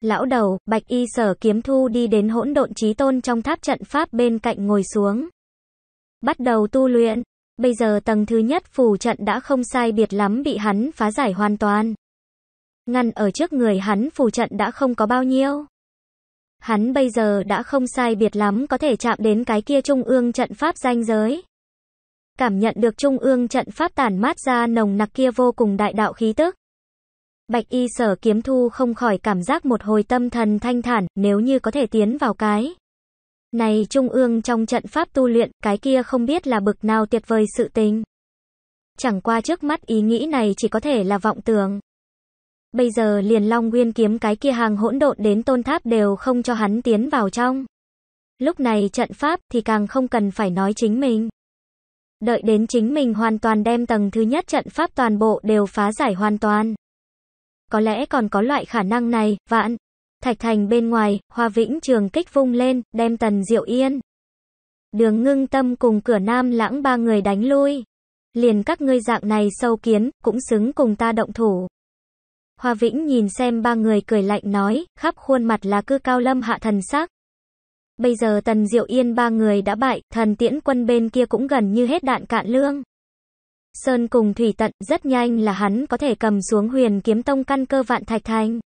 Lão đầu, bạch y sở kiếm thu đi đến hỗn độn trí tôn trong tháp trận pháp bên cạnh ngồi xuống. Bắt đầu tu luyện, bây giờ tầng thứ nhất phù trận đã không sai biệt lắm bị hắn phá giải hoàn toàn. Ngăn ở trước người hắn phù trận đã không có bao nhiêu. Hắn bây giờ đã không sai biệt lắm có thể chạm đến cái kia trung ương trận pháp danh giới. Cảm nhận được trung ương trận pháp tản mát ra nồng nặc kia vô cùng đại đạo khí tức. Bạch y sở kiếm thu không khỏi cảm giác một hồi tâm thần thanh thản nếu như có thể tiến vào cái. Này trung ương trong trận pháp tu luyện, cái kia không biết là bực nào tuyệt vời sự tình. Chẳng qua trước mắt ý nghĩ này chỉ có thể là vọng tưởng bây giờ liền Long Nguyên kiếm cái kia hàng hỗn độn đến tôn tháp đều không cho hắn tiến vào trong. Lúc này trận pháp thì càng không cần phải nói chính mình. Đợi đến chính mình hoàn toàn đem tầng thứ nhất trận pháp toàn bộ đều phá giải hoàn toàn. Có lẽ còn có loại khả năng này, vạn. Thạch thành bên ngoài, hoa vĩnh trường kích vung lên, đem tần diệu yên. Đường ngưng tâm cùng cửa nam lãng ba người đánh lui. Liền các ngươi dạng này sâu kiến, cũng xứng cùng ta động thủ. Hoa Vĩnh nhìn xem ba người cười lạnh nói, khắp khuôn mặt là cư cao lâm hạ thần sắc. Bây giờ Tần Diệu Yên ba người đã bại, thần tiễn quân bên kia cũng gần như hết đạn cạn lương. Sơn cùng Thủy Tận rất nhanh là hắn có thể cầm xuống huyền kiếm tông căn cơ vạn thạch thành.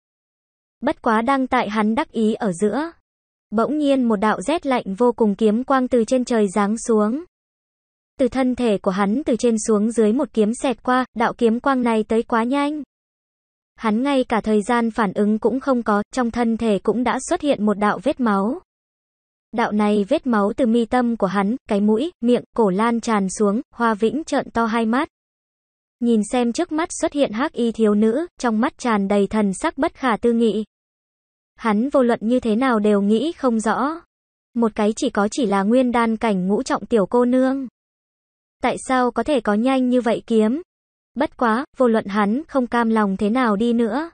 Bất quá đang tại hắn đắc ý ở giữa. Bỗng nhiên một đạo rét lạnh vô cùng kiếm quang từ trên trời giáng xuống. Từ thân thể của hắn từ trên xuống dưới một kiếm xẹt qua, đạo kiếm quang này tới quá nhanh hắn ngay cả thời gian phản ứng cũng không có, trong thân thể cũng đã xuất hiện một đạo vết máu. Đạo này vết máu từ mi tâm của hắn, cái mũi, miệng, cổ lan tràn xuống, hoa vĩnh trợn to hai mắt. Nhìn xem trước mắt xuất hiện hắc y thiếu nữ, trong mắt tràn đầy thần sắc bất khả tư nghị. Hắn vô luận như thế nào đều nghĩ không rõ. Một cái chỉ có chỉ là nguyên đan cảnh ngũ trọng tiểu cô nương. Tại sao có thể có nhanh như vậy kiếm? Bất quá, vô luận hắn không cam lòng thế nào đi nữa.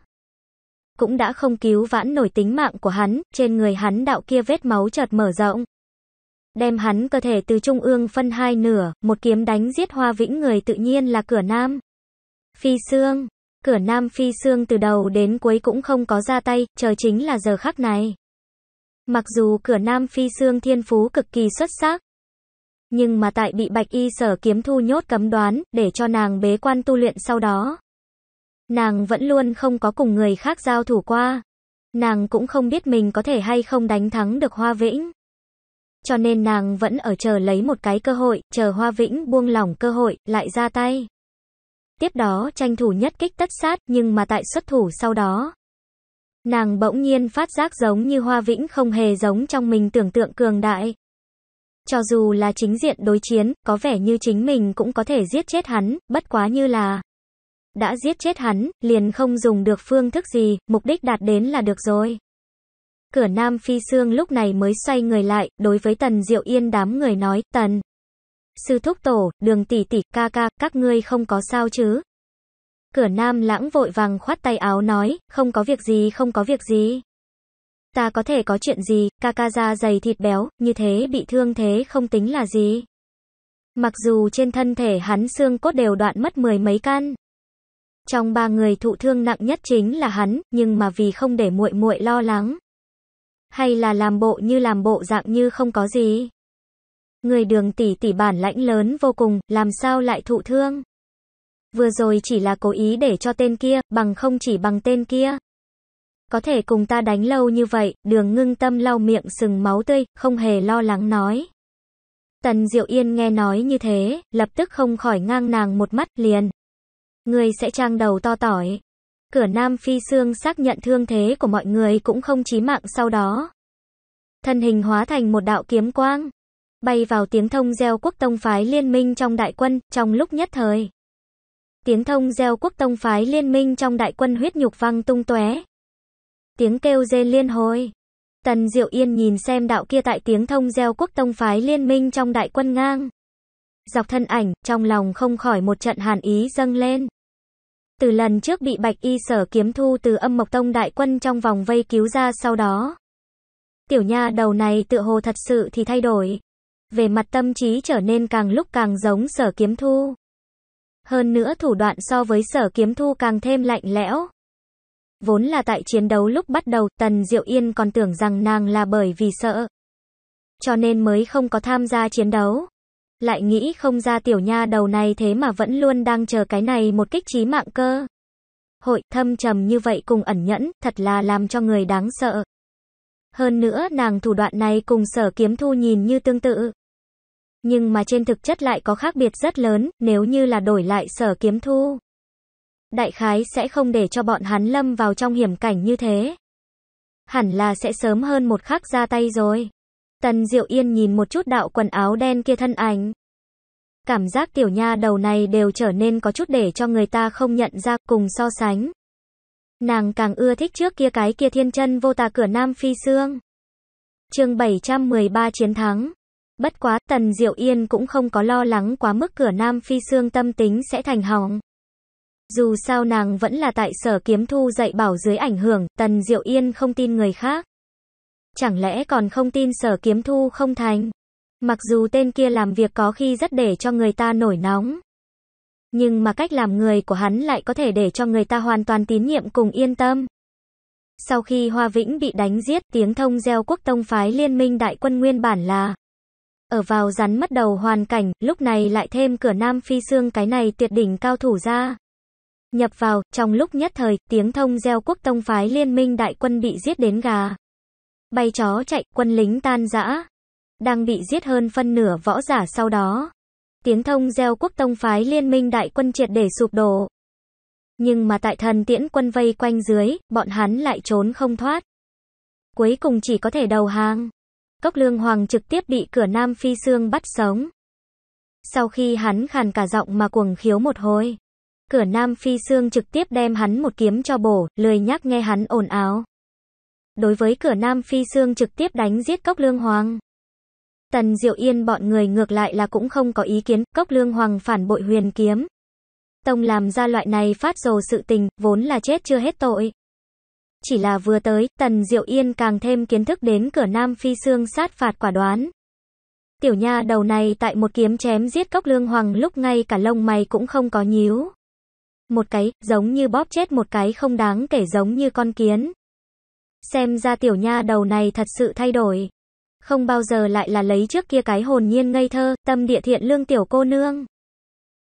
Cũng đã không cứu vãn nổi tính mạng của hắn, trên người hắn đạo kia vết máu chợt mở rộng. Đem hắn cơ thể từ trung ương phân hai nửa, một kiếm đánh giết hoa vĩnh người tự nhiên là cửa nam. Phi xương, cửa nam phi xương từ đầu đến cuối cũng không có ra tay, chờ chính là giờ khắc này. Mặc dù cửa nam phi xương thiên phú cực kỳ xuất sắc, nhưng mà tại bị bạch y sở kiếm thu nhốt cấm đoán, để cho nàng bế quan tu luyện sau đó. Nàng vẫn luôn không có cùng người khác giao thủ qua. Nàng cũng không biết mình có thể hay không đánh thắng được Hoa Vĩnh. Cho nên nàng vẫn ở chờ lấy một cái cơ hội, chờ Hoa Vĩnh buông lỏng cơ hội, lại ra tay. Tiếp đó tranh thủ nhất kích tất sát, nhưng mà tại xuất thủ sau đó. Nàng bỗng nhiên phát giác giống như Hoa Vĩnh không hề giống trong mình tưởng tượng cường đại, cho dù là chính diện đối chiến, có vẻ như chính mình cũng có thể giết chết hắn, bất quá như là đã giết chết hắn, liền không dùng được phương thức gì, mục đích đạt đến là được rồi. Cửa Nam Phi Sương lúc này mới xoay người lại, đối với Tần Diệu Yên đám người nói, Tần. Sư thúc tổ, đường tỷ tỷ, ca ca, các ngươi không có sao chứ. Cửa Nam lãng vội vàng khoát tay áo nói, không có việc gì không có việc gì. Ta có thể có chuyện gì, ca ca da dày thịt béo, như thế bị thương thế không tính là gì. Mặc dù trên thân thể hắn xương cốt đều đoạn mất mười mấy căn. Trong ba người thụ thương nặng nhất chính là hắn, nhưng mà vì không để muội muội lo lắng. Hay là làm bộ như làm bộ dạng như không có gì. Người đường tỷ tỷ bản lãnh lớn vô cùng, làm sao lại thụ thương. Vừa rồi chỉ là cố ý để cho tên kia, bằng không chỉ bằng tên kia có thể cùng ta đánh lâu như vậy, đường ngưng tâm lau miệng sừng máu tươi, không hề lo lắng nói. Tần Diệu Yên nghe nói như thế, lập tức không khỏi ngang nàng một mắt liền. Người sẽ trang đầu to tỏi. Cửa Nam Phi Sương xác nhận thương thế của mọi người cũng không chí mạng sau đó. Thân hình hóa thành một đạo kiếm quang. Bay vào tiếng thông gieo quốc tông phái liên minh trong đại quân, trong lúc nhất thời. Tiếng thông gieo quốc tông phái liên minh trong đại quân huyết nhục văng tung tóe Tiếng kêu rên liên hồi. Tần Diệu Yên nhìn xem đạo kia tại tiếng thông gieo quốc tông phái liên minh trong đại quân ngang. Dọc thân ảnh, trong lòng không khỏi một trận hàn ý dâng lên. Từ lần trước bị Bạch Y Sở kiếm thu từ âm mộc tông đại quân trong vòng vây cứu ra sau đó. Tiểu nha đầu này tự hồ thật sự thì thay đổi. Về mặt tâm trí trở nên càng lúc càng giống sở kiếm thu. Hơn nữa thủ đoạn so với sở kiếm thu càng thêm lạnh lẽo. Vốn là tại chiến đấu lúc bắt đầu, Tần Diệu Yên còn tưởng rằng nàng là bởi vì sợ. Cho nên mới không có tham gia chiến đấu. Lại nghĩ không ra tiểu nha đầu này thế mà vẫn luôn đang chờ cái này một kích trí mạng cơ. Hội thâm trầm như vậy cùng ẩn nhẫn, thật là làm cho người đáng sợ. Hơn nữa nàng thủ đoạn này cùng sở kiếm thu nhìn như tương tự. Nhưng mà trên thực chất lại có khác biệt rất lớn, nếu như là đổi lại sở kiếm thu đại khái sẽ không để cho bọn hắn lâm vào trong hiểm cảnh như thế. Hẳn là sẽ sớm hơn một khắc ra tay rồi. Tần Diệu Yên nhìn một chút đạo quần áo đen kia thân ảnh. Cảm giác tiểu nha đầu này đều trở nên có chút để cho người ta không nhận ra cùng so sánh. Nàng càng ưa thích trước kia cái kia thiên chân vô tà cửa Nam Phi xương, chương 713 chiến thắng. Bất quá Tần Diệu Yên cũng không có lo lắng quá mức cửa Nam Phi xương tâm tính sẽ thành hỏng. Dù sao nàng vẫn là tại sở kiếm thu dạy bảo dưới ảnh hưởng, Tần Diệu Yên không tin người khác. Chẳng lẽ còn không tin sở kiếm thu không thành? Mặc dù tên kia làm việc có khi rất để cho người ta nổi nóng. Nhưng mà cách làm người của hắn lại có thể để cho người ta hoàn toàn tín nhiệm cùng yên tâm. Sau khi Hoa Vĩnh bị đánh giết, tiếng thông gieo quốc tông phái liên minh đại quân nguyên bản là ở vào rắn mất đầu hoàn cảnh, lúc này lại thêm cửa Nam Phi xương cái này tuyệt đỉnh cao thủ ra nhập vào, trong lúc nhất thời, tiếng thông gieo quốc tông phái liên minh đại quân bị giết đến gà. Bay chó chạy, quân lính tan rã. Đang bị giết hơn phân nửa võ giả sau đó. Tiếng thông gieo quốc tông phái liên minh đại quân triệt để sụp đổ. Nhưng mà tại thần tiễn quân vây quanh dưới, bọn hắn lại trốn không thoát. Cuối cùng chỉ có thể đầu hàng. Cốc lương hoàng trực tiếp bị cửa nam phi xương bắt sống. Sau khi hắn khàn cả giọng mà cuồng khiếu một hồi cửa Nam Phi Sương trực tiếp đem hắn một kiếm cho bổ, lười nhắc nghe hắn ồn áo. Đối với cửa Nam Phi Sương trực tiếp đánh giết Cốc Lương Hoàng. Tần Diệu Yên bọn người ngược lại là cũng không có ý kiến, Cốc Lương Hoàng phản bội huyền kiếm. Tông làm ra loại này phát dồ sự tình, vốn là chết chưa hết tội. Chỉ là vừa tới, Tần Diệu Yên càng thêm kiến thức đến cửa Nam Phi Sương sát phạt quả đoán. Tiểu nha đầu này tại một kiếm chém giết cốc lương hoàng lúc ngay cả lông mày cũng không có nhíu một cái, giống như bóp chết một cái không đáng kể giống như con kiến. Xem ra tiểu nha đầu này thật sự thay đổi. Không bao giờ lại là lấy trước kia cái hồn nhiên ngây thơ, tâm địa thiện lương tiểu cô nương.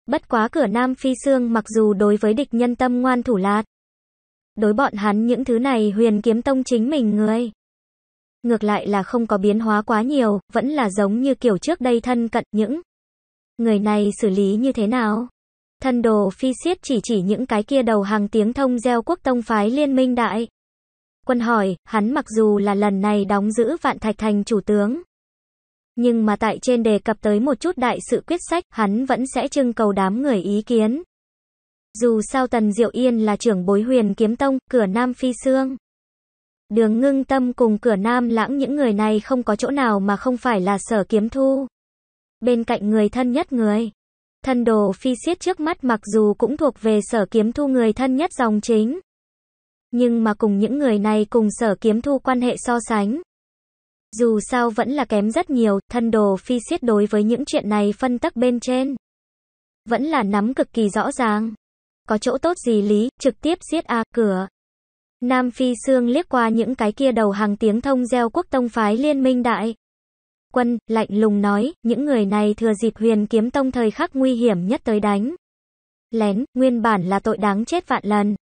Bất quá cửa Nam Phi xương mặc dù đối với địch nhân tâm ngoan thủ lạt. Đối bọn hắn những thứ này huyền kiếm tông chính mình người. Ngược lại là không có biến hóa quá nhiều, vẫn là giống như kiểu trước đây thân cận những người này xử lý như thế nào. Thần đồ phi siết chỉ chỉ những cái kia đầu hàng tiếng thông gieo quốc tông phái liên minh đại. Quân hỏi, hắn mặc dù là lần này đóng giữ vạn thạch thành chủ tướng. Nhưng mà tại trên đề cập tới một chút đại sự quyết sách, hắn vẫn sẽ trưng cầu đám người ý kiến. Dù sao Tần Diệu Yên là trưởng bối huyền kiếm tông, cửa Nam Phi xương Đường ngưng tâm cùng cửa Nam lãng những người này không có chỗ nào mà không phải là sở kiếm thu. Bên cạnh người thân nhất người. Thần đồ phi siết trước mắt mặc dù cũng thuộc về sở kiếm thu người thân nhất dòng chính. Nhưng mà cùng những người này cùng sở kiếm thu quan hệ so sánh. Dù sao vẫn là kém rất nhiều, thân đồ phi siết đối với những chuyện này phân tắc bên trên. Vẫn là nắm cực kỳ rõ ràng. Có chỗ tốt gì lý, trực tiếp siết a cửa. Nam Phi xương liếc qua những cái kia đầu hàng tiếng thông gieo quốc tông phái liên minh đại quân, lạnh lùng nói, những người này thừa dịp huyền kiếm tông thời khắc nguy hiểm nhất tới đánh. Lén, nguyên bản là tội đáng chết vạn lần.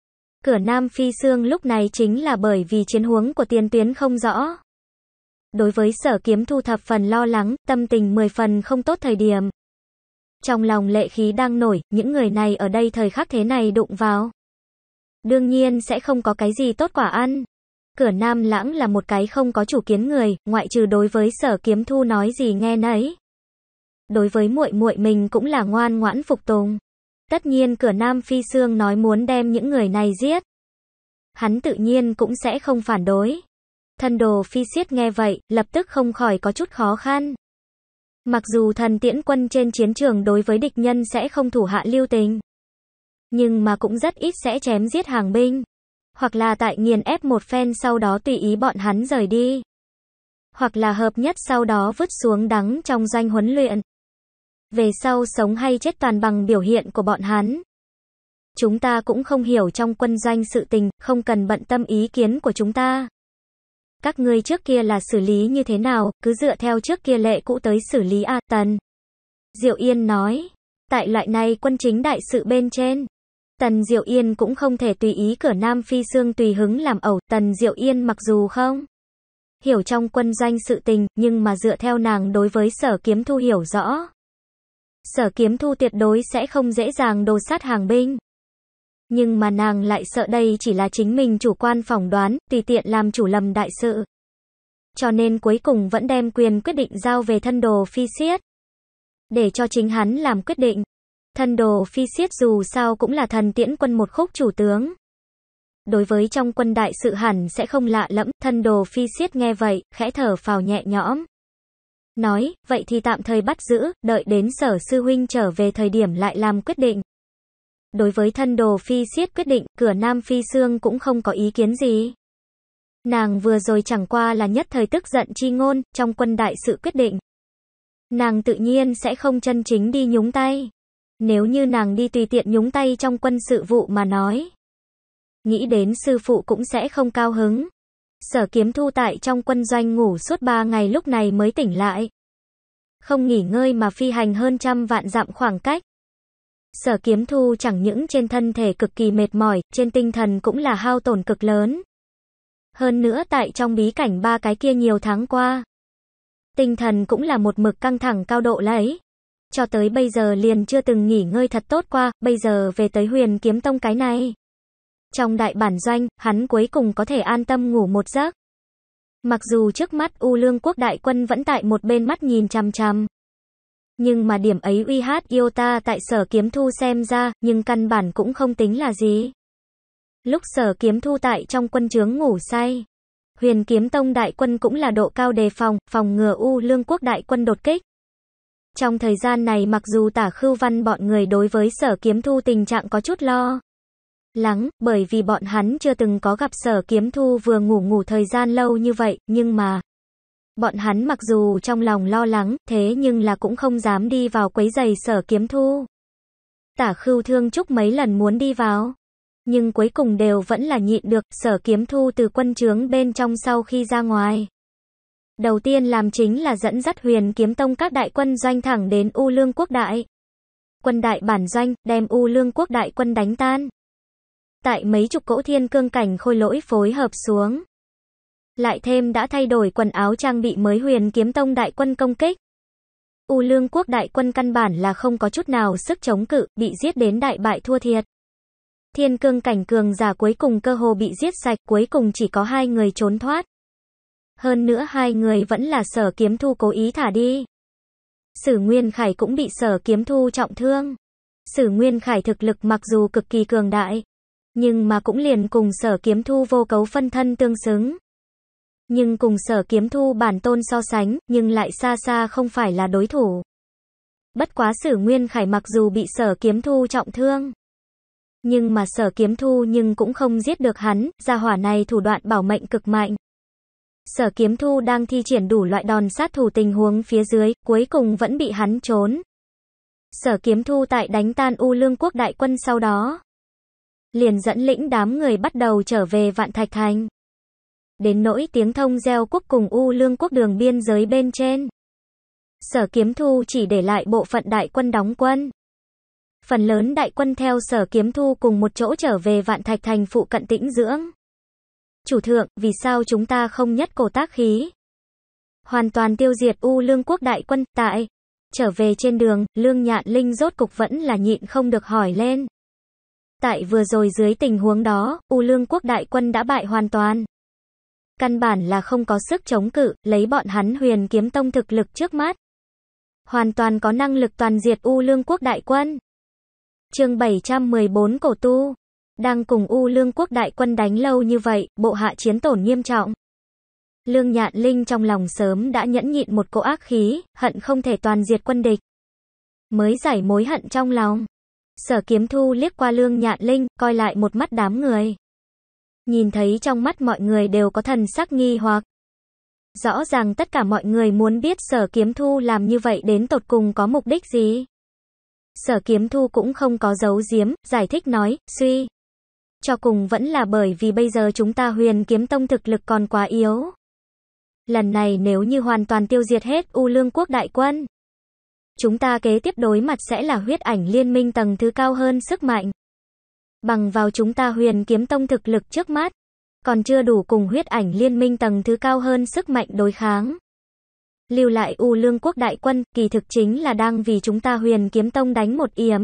Cửa Nam Phi Sương lúc này chính là bởi vì chiến huống của tiên tuyến không rõ. Đối với sở kiếm thu thập phần lo lắng, tâm tình mười phần không tốt thời điểm. Trong lòng lệ khí đang nổi, những người này ở đây thời khắc thế này đụng vào. Đương nhiên sẽ không có cái gì tốt quả ăn cửa Nam Lãng là một cái không có chủ kiến người, ngoại trừ đối với sở kiếm thu nói gì nghe nấy. Đối với muội muội mình cũng là ngoan ngoãn phục tùng. Tất nhiên cửa Nam Phi xương nói muốn đem những người này giết. Hắn tự nhiên cũng sẽ không phản đối. Thần đồ Phi Siết nghe vậy, lập tức không khỏi có chút khó khăn. Mặc dù thần tiễn quân trên chiến trường đối với địch nhân sẽ không thủ hạ lưu tình. Nhưng mà cũng rất ít sẽ chém giết hàng binh hoặc là tại nghiền ép một phen sau đó tùy ý bọn hắn rời đi. Hoặc là hợp nhất sau đó vứt xuống đắng trong doanh huấn luyện. Về sau sống hay chết toàn bằng biểu hiện của bọn hắn. Chúng ta cũng không hiểu trong quân doanh sự tình, không cần bận tâm ý kiến của chúng ta. Các ngươi trước kia là xử lý như thế nào, cứ dựa theo trước kia lệ cũ tới xử lý A Tần. Diệu Yên nói, tại loại này quân chính đại sự bên trên, Tần Diệu Yên cũng không thể tùy ý cửa Nam Phi Sương tùy hứng làm ẩu, Tần Diệu Yên mặc dù không hiểu trong quân danh sự tình, nhưng mà dựa theo nàng đối với sở kiếm thu hiểu rõ. Sở kiếm thu tuyệt đối sẽ không dễ dàng đồ sát hàng binh. Nhưng mà nàng lại sợ đây chỉ là chính mình chủ quan phỏng đoán, tùy tiện làm chủ lầm đại sự. Cho nên cuối cùng vẫn đem quyền quyết định giao về thân đồ phi siết. Để cho chính hắn làm quyết định. Thần đồ phi siết dù sao cũng là thần tiễn quân một khúc chủ tướng. Đối với trong quân đại sự hẳn sẽ không lạ lẫm, thần đồ phi siết nghe vậy, khẽ thở phào nhẹ nhõm. Nói, vậy thì tạm thời bắt giữ, đợi đến sở sư huynh trở về thời điểm lại làm quyết định. Đối với thân đồ phi siết quyết định, cửa nam phi xương cũng không có ý kiến gì. Nàng vừa rồi chẳng qua là nhất thời tức giận chi ngôn, trong quân đại sự quyết định. Nàng tự nhiên sẽ không chân chính đi nhúng tay. Nếu như nàng đi tùy tiện nhúng tay trong quân sự vụ mà nói. Nghĩ đến sư phụ cũng sẽ không cao hứng. Sở kiếm thu tại trong quân doanh ngủ suốt ba ngày lúc này mới tỉnh lại. Không nghỉ ngơi mà phi hành hơn trăm vạn dặm khoảng cách. Sở kiếm thu chẳng những trên thân thể cực kỳ mệt mỏi, trên tinh thần cũng là hao tổn cực lớn. Hơn nữa tại trong bí cảnh ba cái kia nhiều tháng qua. Tinh thần cũng là một mực căng thẳng cao độ lấy. Cho tới bây giờ liền chưa từng nghỉ ngơi thật tốt qua, bây giờ về tới huyền kiếm tông cái này. Trong đại bản doanh, hắn cuối cùng có thể an tâm ngủ một giấc. Mặc dù trước mắt U Lương quốc đại quân vẫn tại một bên mắt nhìn chằm chằm. Nhưng mà điểm ấy uy hát yêu ta tại sở kiếm thu xem ra, nhưng căn bản cũng không tính là gì. Lúc sở kiếm thu tại trong quân trướng ngủ say. Huyền kiếm tông đại quân cũng là độ cao đề phòng, phòng ngừa U Lương quốc đại quân đột kích. Trong thời gian này mặc dù tả khưu văn bọn người đối với sở kiếm thu tình trạng có chút lo lắng, bởi vì bọn hắn chưa từng có gặp sở kiếm thu vừa ngủ ngủ thời gian lâu như vậy, nhưng mà bọn hắn mặc dù trong lòng lo lắng, thế nhưng là cũng không dám đi vào quấy giày sở kiếm thu. Tả khưu thương chúc mấy lần muốn đi vào, nhưng cuối cùng đều vẫn là nhịn được, sở kiếm thu từ quân trướng bên trong sau khi ra ngoài. Đầu tiên làm chính là dẫn dắt huyền kiếm tông các đại quân doanh thẳng đến U Lương Quốc Đại. Quân đại bản doanh, đem U Lương Quốc Đại quân đánh tan. Tại mấy chục cỗ thiên cương cảnh khôi lỗi phối hợp xuống. Lại thêm đã thay đổi quần áo trang bị mới huyền kiếm tông đại quân công kích. U Lương Quốc Đại quân căn bản là không có chút nào sức chống cự, bị giết đến đại bại thua thiệt. Thiên cương cảnh cường giả cuối cùng cơ hồ bị giết sạch, cuối cùng chỉ có hai người trốn thoát. Hơn nữa hai người vẫn là sở kiếm thu cố ý thả đi. Sử Nguyên Khải cũng bị sở kiếm thu trọng thương. Sử Nguyên Khải thực lực mặc dù cực kỳ cường đại, nhưng mà cũng liền cùng sở kiếm thu vô cấu phân thân tương xứng. Nhưng cùng sở kiếm thu bản tôn so sánh, nhưng lại xa xa không phải là đối thủ. Bất quá sử Nguyên Khải mặc dù bị sở kiếm thu trọng thương. Nhưng mà sở kiếm thu nhưng cũng không giết được hắn, gia hỏa này thủ đoạn bảo mệnh cực mạnh sở kiếm thu đang thi triển đủ loại đòn sát thủ tình huống phía dưới, cuối cùng vẫn bị hắn trốn. Sở kiếm thu tại đánh tan U Lương quốc đại quân sau đó. Liền dẫn lĩnh đám người bắt đầu trở về Vạn Thạch Thành. Đến nỗi tiếng thông gieo quốc cùng U Lương quốc đường biên giới bên trên. Sở kiếm thu chỉ để lại bộ phận đại quân đóng quân. Phần lớn đại quân theo sở kiếm thu cùng một chỗ trở về Vạn Thạch Thành phụ cận tĩnh dưỡng. Chủ thượng, vì sao chúng ta không nhất cổ tác khí? Hoàn toàn tiêu diệt U Lương quốc đại quân, tại. Trở về trên đường, Lương Nhạn Linh rốt cục vẫn là nhịn không được hỏi lên. Tại vừa rồi dưới tình huống đó, U Lương quốc đại quân đã bại hoàn toàn. Căn bản là không có sức chống cự, lấy bọn hắn huyền kiếm tông thực lực trước mắt. Hoàn toàn có năng lực toàn diệt U Lương quốc đại quân. chương 714 cổ tu. Đang cùng U Lương quốc đại quân đánh lâu như vậy, bộ hạ chiến tổn nghiêm trọng. Lương Nhạn Linh trong lòng sớm đã nhẫn nhịn một cỗ ác khí, hận không thể toàn diệt quân địch. Mới giải mối hận trong lòng. Sở kiếm thu liếc qua Lương Nhạn Linh, coi lại một mắt đám người. Nhìn thấy trong mắt mọi người đều có thần sắc nghi hoặc. Rõ ràng tất cả mọi người muốn biết sở kiếm thu làm như vậy đến tột cùng có mục đích gì. Sở kiếm thu cũng không có giấu giếm, giải thích nói, suy. Cho cùng vẫn là bởi vì bây giờ chúng ta huyền kiếm tông thực lực còn quá yếu. Lần này nếu như hoàn toàn tiêu diệt hết U Lương quốc đại quân, chúng ta kế tiếp đối mặt sẽ là huyết ảnh liên minh tầng thứ cao hơn sức mạnh. Bằng vào chúng ta huyền kiếm tông thực lực trước mắt, còn chưa đủ cùng huyết ảnh liên minh tầng thứ cao hơn sức mạnh đối kháng. Lưu lại U Lương quốc đại quân, kỳ thực chính là đang vì chúng ta huyền kiếm tông đánh một yểm.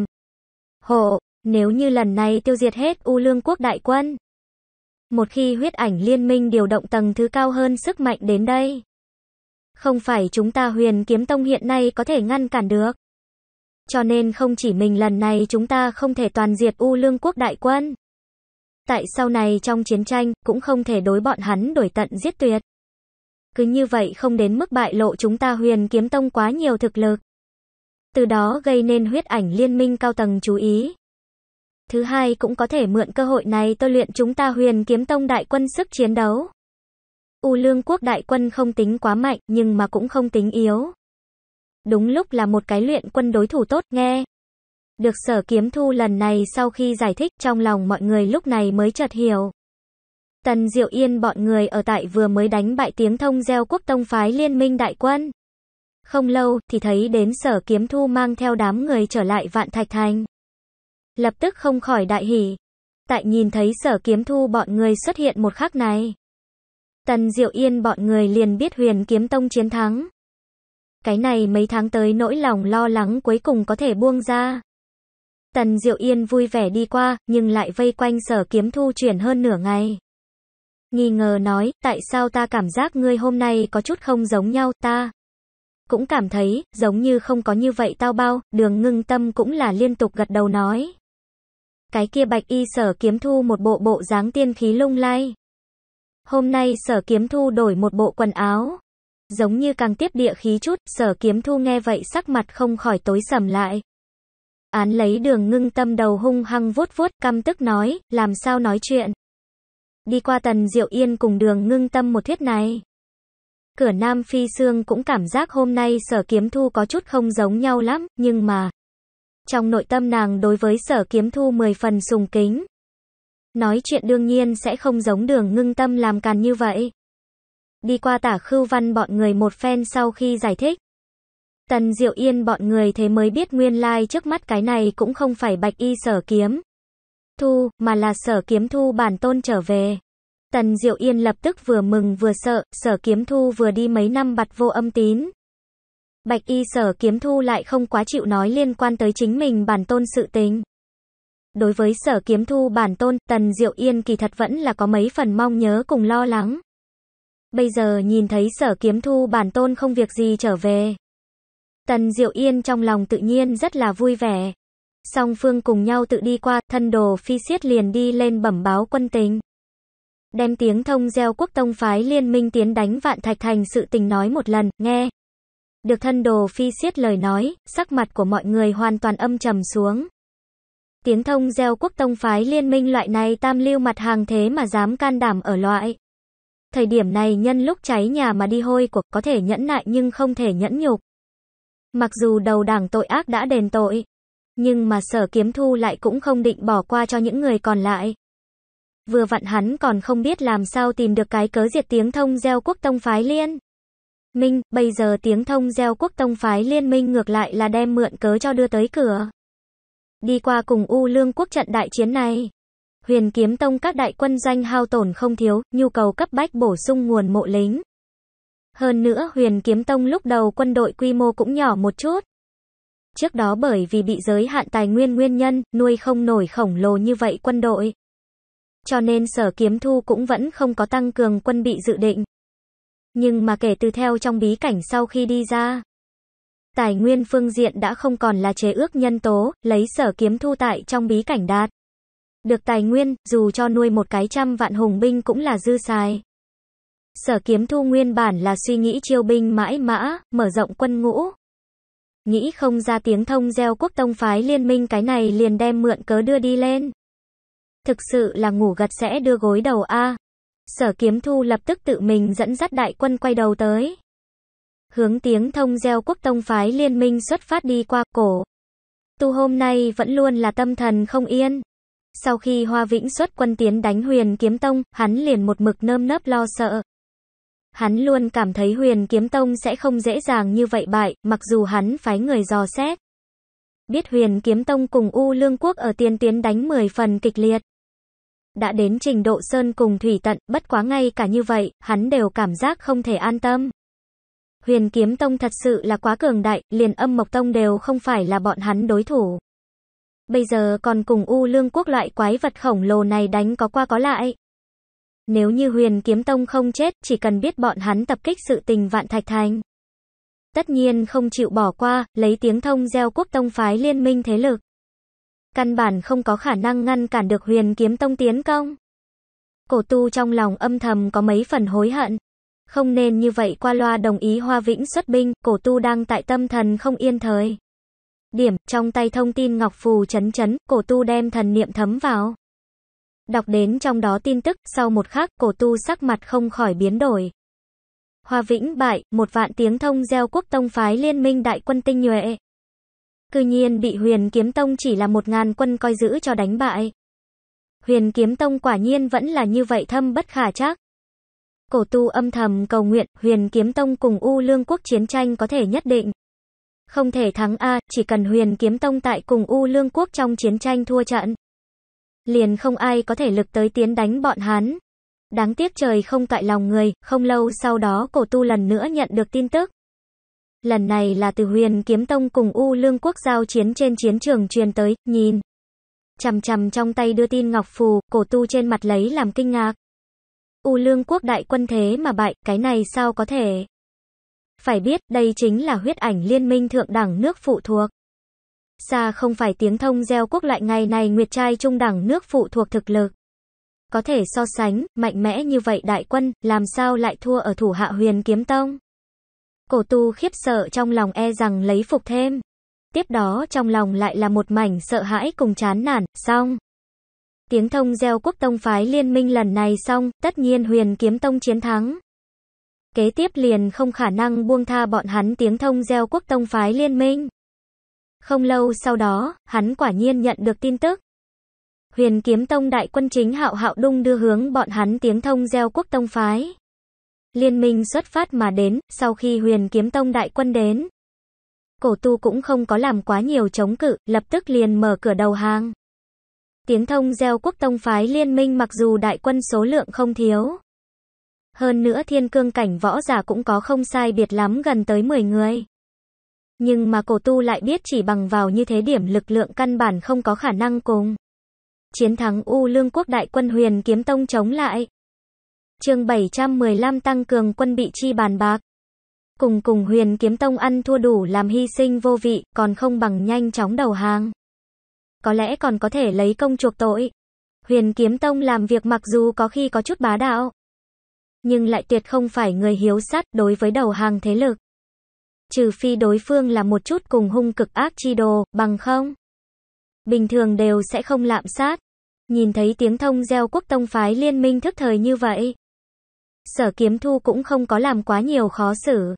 Hộ. Nếu như lần này tiêu diệt hết U Lương quốc đại quân, một khi huyết ảnh liên minh điều động tầng thứ cao hơn sức mạnh đến đây, không phải chúng ta huyền kiếm tông hiện nay có thể ngăn cản được. Cho nên không chỉ mình lần này chúng ta không thể toàn diệt U Lương quốc đại quân. Tại sau này trong chiến tranh cũng không thể đối bọn hắn đổi tận giết tuyệt. Cứ như vậy không đến mức bại lộ chúng ta huyền kiếm tông quá nhiều thực lực. Từ đó gây nên huyết ảnh liên minh cao tầng chú ý thứ hai cũng có thể mượn cơ hội này tôi luyện chúng ta huyền kiếm tông đại quân sức chiến đấu. U lương quốc đại quân không tính quá mạnh nhưng mà cũng không tính yếu. Đúng lúc là một cái luyện quân đối thủ tốt nghe. Được sở kiếm thu lần này sau khi giải thích trong lòng mọi người lúc này mới chợt hiểu. Tần Diệu Yên bọn người ở tại vừa mới đánh bại tiếng thông gieo quốc tông phái liên minh đại quân. Không lâu thì thấy đến sở kiếm thu mang theo đám người trở lại vạn thạch thành lập tức không khỏi đại hỉ. Tại nhìn thấy sở kiếm thu bọn người xuất hiện một khắc này. Tần Diệu Yên bọn người liền biết huyền kiếm tông chiến thắng. Cái này mấy tháng tới nỗi lòng lo lắng cuối cùng có thể buông ra. Tần Diệu Yên vui vẻ đi qua, nhưng lại vây quanh sở kiếm thu chuyển hơn nửa ngày. Nghi ngờ nói, tại sao ta cảm giác ngươi hôm nay có chút không giống nhau, ta. Cũng cảm thấy, giống như không có như vậy tao bao, đường ngưng tâm cũng là liên tục gật đầu nói cái kia bạch y sở kiếm thu một bộ bộ dáng tiên khí lung lay. Hôm nay sở kiếm thu đổi một bộ quần áo. Giống như càng tiếp địa khí chút, sở kiếm thu nghe vậy sắc mặt không khỏi tối sầm lại. Án lấy đường ngưng tâm đầu hung hăng vuốt vuốt căm tức nói, làm sao nói chuyện. Đi qua tần diệu yên cùng đường ngưng tâm một thuyết này. Cửa Nam Phi xương cũng cảm giác hôm nay sở kiếm thu có chút không giống nhau lắm, nhưng mà... Trong nội tâm nàng đối với sở kiếm thu 10 phần sùng kính. Nói chuyện đương nhiên sẽ không giống đường ngưng tâm làm càn như vậy. Đi qua tả khư văn bọn người một phen sau khi giải thích. Tần Diệu Yên bọn người thế mới biết nguyên lai like trước mắt cái này cũng không phải bạch y sở kiếm. Thu, mà là sở kiếm thu bản tôn trở về. Tần Diệu Yên lập tức vừa mừng vừa sợ, sở kiếm thu vừa đi mấy năm bặt vô âm tín, Bạch y sở kiếm thu lại không quá chịu nói liên quan tới chính mình bản tôn sự tình. Đối với sở kiếm thu bản tôn, Tần Diệu Yên kỳ thật vẫn là có mấy phần mong nhớ cùng lo lắng. Bây giờ nhìn thấy sở kiếm thu bản tôn không việc gì trở về. Tần Diệu Yên trong lòng tự nhiên rất là vui vẻ. Song phương cùng nhau tự đi qua, thân đồ phi xiết liền đi lên bẩm báo quân tình. Đem tiếng thông gieo quốc tông phái liên minh tiến đánh vạn thạch thành sự tình nói một lần, nghe. Được thân đồ phi xiết lời nói, sắc mặt của mọi người hoàn toàn âm trầm xuống. Tiếng thông gieo quốc tông phái liên minh loại này tam lưu mặt hàng thế mà dám can đảm ở loại. Thời điểm này nhân lúc cháy nhà mà đi hôi cuộc có thể nhẫn nại nhưng không thể nhẫn nhục. Mặc dù đầu đảng tội ác đã đền tội, nhưng mà sở kiếm thu lại cũng không định bỏ qua cho những người còn lại. Vừa vặn hắn còn không biết làm sao tìm được cái cớ diệt tiếng thông gieo quốc tông phái liên. Minh, bây giờ tiếng thông gieo quốc tông phái liên minh ngược lại là đem mượn cớ cho đưa tới cửa. Đi qua cùng U Lương quốc trận đại chiến này, huyền kiếm tông các đại quân danh hao tổn không thiếu, nhu cầu cấp bách bổ sung nguồn mộ lính. Hơn nữa huyền kiếm tông lúc đầu quân đội quy mô cũng nhỏ một chút. Trước đó bởi vì bị giới hạn tài nguyên nguyên nhân, nuôi không nổi khổng lồ như vậy quân đội. Cho nên sở kiếm thu cũng vẫn không có tăng cường quân bị dự định. Nhưng mà kể từ theo trong bí cảnh sau khi đi ra, tài nguyên phương diện đã không còn là chế ước nhân tố, lấy sở kiếm thu tại trong bí cảnh đạt. Được tài nguyên, dù cho nuôi một cái trăm vạn hùng binh cũng là dư xài. Sở kiếm thu nguyên bản là suy nghĩ chiêu binh mãi mã, mở rộng quân ngũ. Nghĩ không ra tiếng thông gieo quốc tông phái liên minh cái này liền đem mượn cớ đưa đi lên. Thực sự là ngủ gật sẽ đưa gối đầu A. Sở Kiếm Thu lập tức tự mình dẫn dắt đại quân quay đầu tới. Hướng tiếng thông gieo quốc tông phái liên minh xuất phát đi qua cổ. Tu hôm nay vẫn luôn là tâm thần không yên. Sau khi Hoa Vĩnh xuất quân tiến đánh huyền kiếm tông, hắn liền một mực nơm nớp lo sợ. Hắn luôn cảm thấy huyền kiếm tông sẽ không dễ dàng như vậy bại, mặc dù hắn phái người dò xét. Biết huyền kiếm tông cùng U Lương Quốc ở tiên tiến đánh 10 phần kịch liệt đã đến trình độ sơn cùng thủy tận, bất quá ngay cả như vậy, hắn đều cảm giác không thể an tâm. Huyền Kiếm Tông thật sự là quá cường đại, liền âm Mộc Tông đều không phải là bọn hắn đối thủ. Bây giờ còn cùng U Lương Quốc loại quái vật khổng lồ này đánh có qua có lại. Nếu như huyền kiếm tông không chết, chỉ cần biết bọn hắn tập kích sự tình vạn thạch thành. Tất nhiên không chịu bỏ qua, lấy tiếng thông gieo quốc tông phái liên minh thế lực căn bản không có khả năng ngăn cản được huyền kiếm tông tiến công. Cổ tu trong lòng âm thầm có mấy phần hối hận. Không nên như vậy qua loa đồng ý Hoa Vĩnh xuất binh, cổ tu đang tại tâm thần không yên thời. Điểm, trong tay thông tin Ngọc Phù chấn chấn, cổ tu đem thần niệm thấm vào. Đọc đến trong đó tin tức, sau một khắc, cổ tu sắc mặt không khỏi biến đổi. Hoa Vĩnh bại, một vạn tiếng thông gieo quốc tông phái liên minh đại quân tinh nhuệ cư nhiên bị huyền kiếm tông chỉ là một ngàn quân coi giữ cho đánh bại. Huyền kiếm tông quả nhiên vẫn là như vậy thâm bất khả chắc. Cổ tu âm thầm cầu nguyện huyền kiếm tông cùng U lương quốc chiến tranh có thể nhất định. Không thể thắng A, chỉ cần huyền kiếm tông tại cùng U lương quốc trong chiến tranh thua trận. Liền không ai có thể lực tới tiến đánh bọn Hán. Đáng tiếc trời không tại lòng người, không lâu sau đó cổ tu lần nữa nhận được tin tức lần này là từ huyền kiếm tông cùng U Lương Quốc giao chiến trên chiến trường truyền tới, nhìn. Chầm chầm trong tay đưa tin Ngọc Phù, cổ tu trên mặt lấy làm kinh ngạc. U Lương Quốc đại quân thế mà bại, cái này sao có thể? Phải biết, đây chính là huyết ảnh liên minh thượng đẳng nước phụ thuộc. Xa không phải tiếng thông gieo quốc loại ngày này nguyệt trai trung đẳng nước phụ thuộc thực lực. Có thể so sánh, mạnh mẽ như vậy đại quân, làm sao lại thua ở thủ hạ huyền kiếm tông? cổ tu khiếp sợ trong lòng e rằng lấy phục thêm. Tiếp đó trong lòng lại là một mảnh sợ hãi cùng chán nản, xong. Tiếng thông gieo quốc tông phái liên minh lần này xong, tất nhiên huyền kiếm tông chiến thắng. Kế tiếp liền không khả năng buông tha bọn hắn tiếng thông gieo quốc tông phái liên minh. Không lâu sau đó, hắn quả nhiên nhận được tin tức. Huyền kiếm tông đại quân chính hạo hạo đung đưa hướng bọn hắn tiếng thông gieo quốc tông phái. Liên minh xuất phát mà đến, sau khi huyền kiếm tông đại quân đến. Cổ tu cũng không có làm quá nhiều chống cự, lập tức liền mở cửa đầu hàng. Tiếng thông gieo quốc tông phái liên minh mặc dù đại quân số lượng không thiếu. Hơn nữa thiên cương cảnh võ giả cũng có không sai biệt lắm gần tới 10 người. Nhưng mà cổ tu lại biết chỉ bằng vào như thế điểm lực lượng căn bản không có khả năng cùng. Chiến thắng U Lương quốc đại quân huyền kiếm tông chống lại chương 715 tăng cường quân bị chi bàn bạc. Cùng cùng huyền kiếm tông ăn thua đủ làm hy sinh vô vị, còn không bằng nhanh chóng đầu hàng. Có lẽ còn có thể lấy công chuộc tội. Huyền kiếm tông làm việc mặc dù có khi có chút bá đạo, nhưng lại tuyệt không phải người hiếu sát đối với đầu hàng thế lực. Trừ phi đối phương là một chút cùng hung cực ác chi đồ, bằng không. Bình thường đều sẽ không lạm sát. Nhìn thấy tiếng thông gieo quốc tông phái liên minh thức thời như vậy. Sở kiếm thu cũng không có làm quá nhiều khó xử.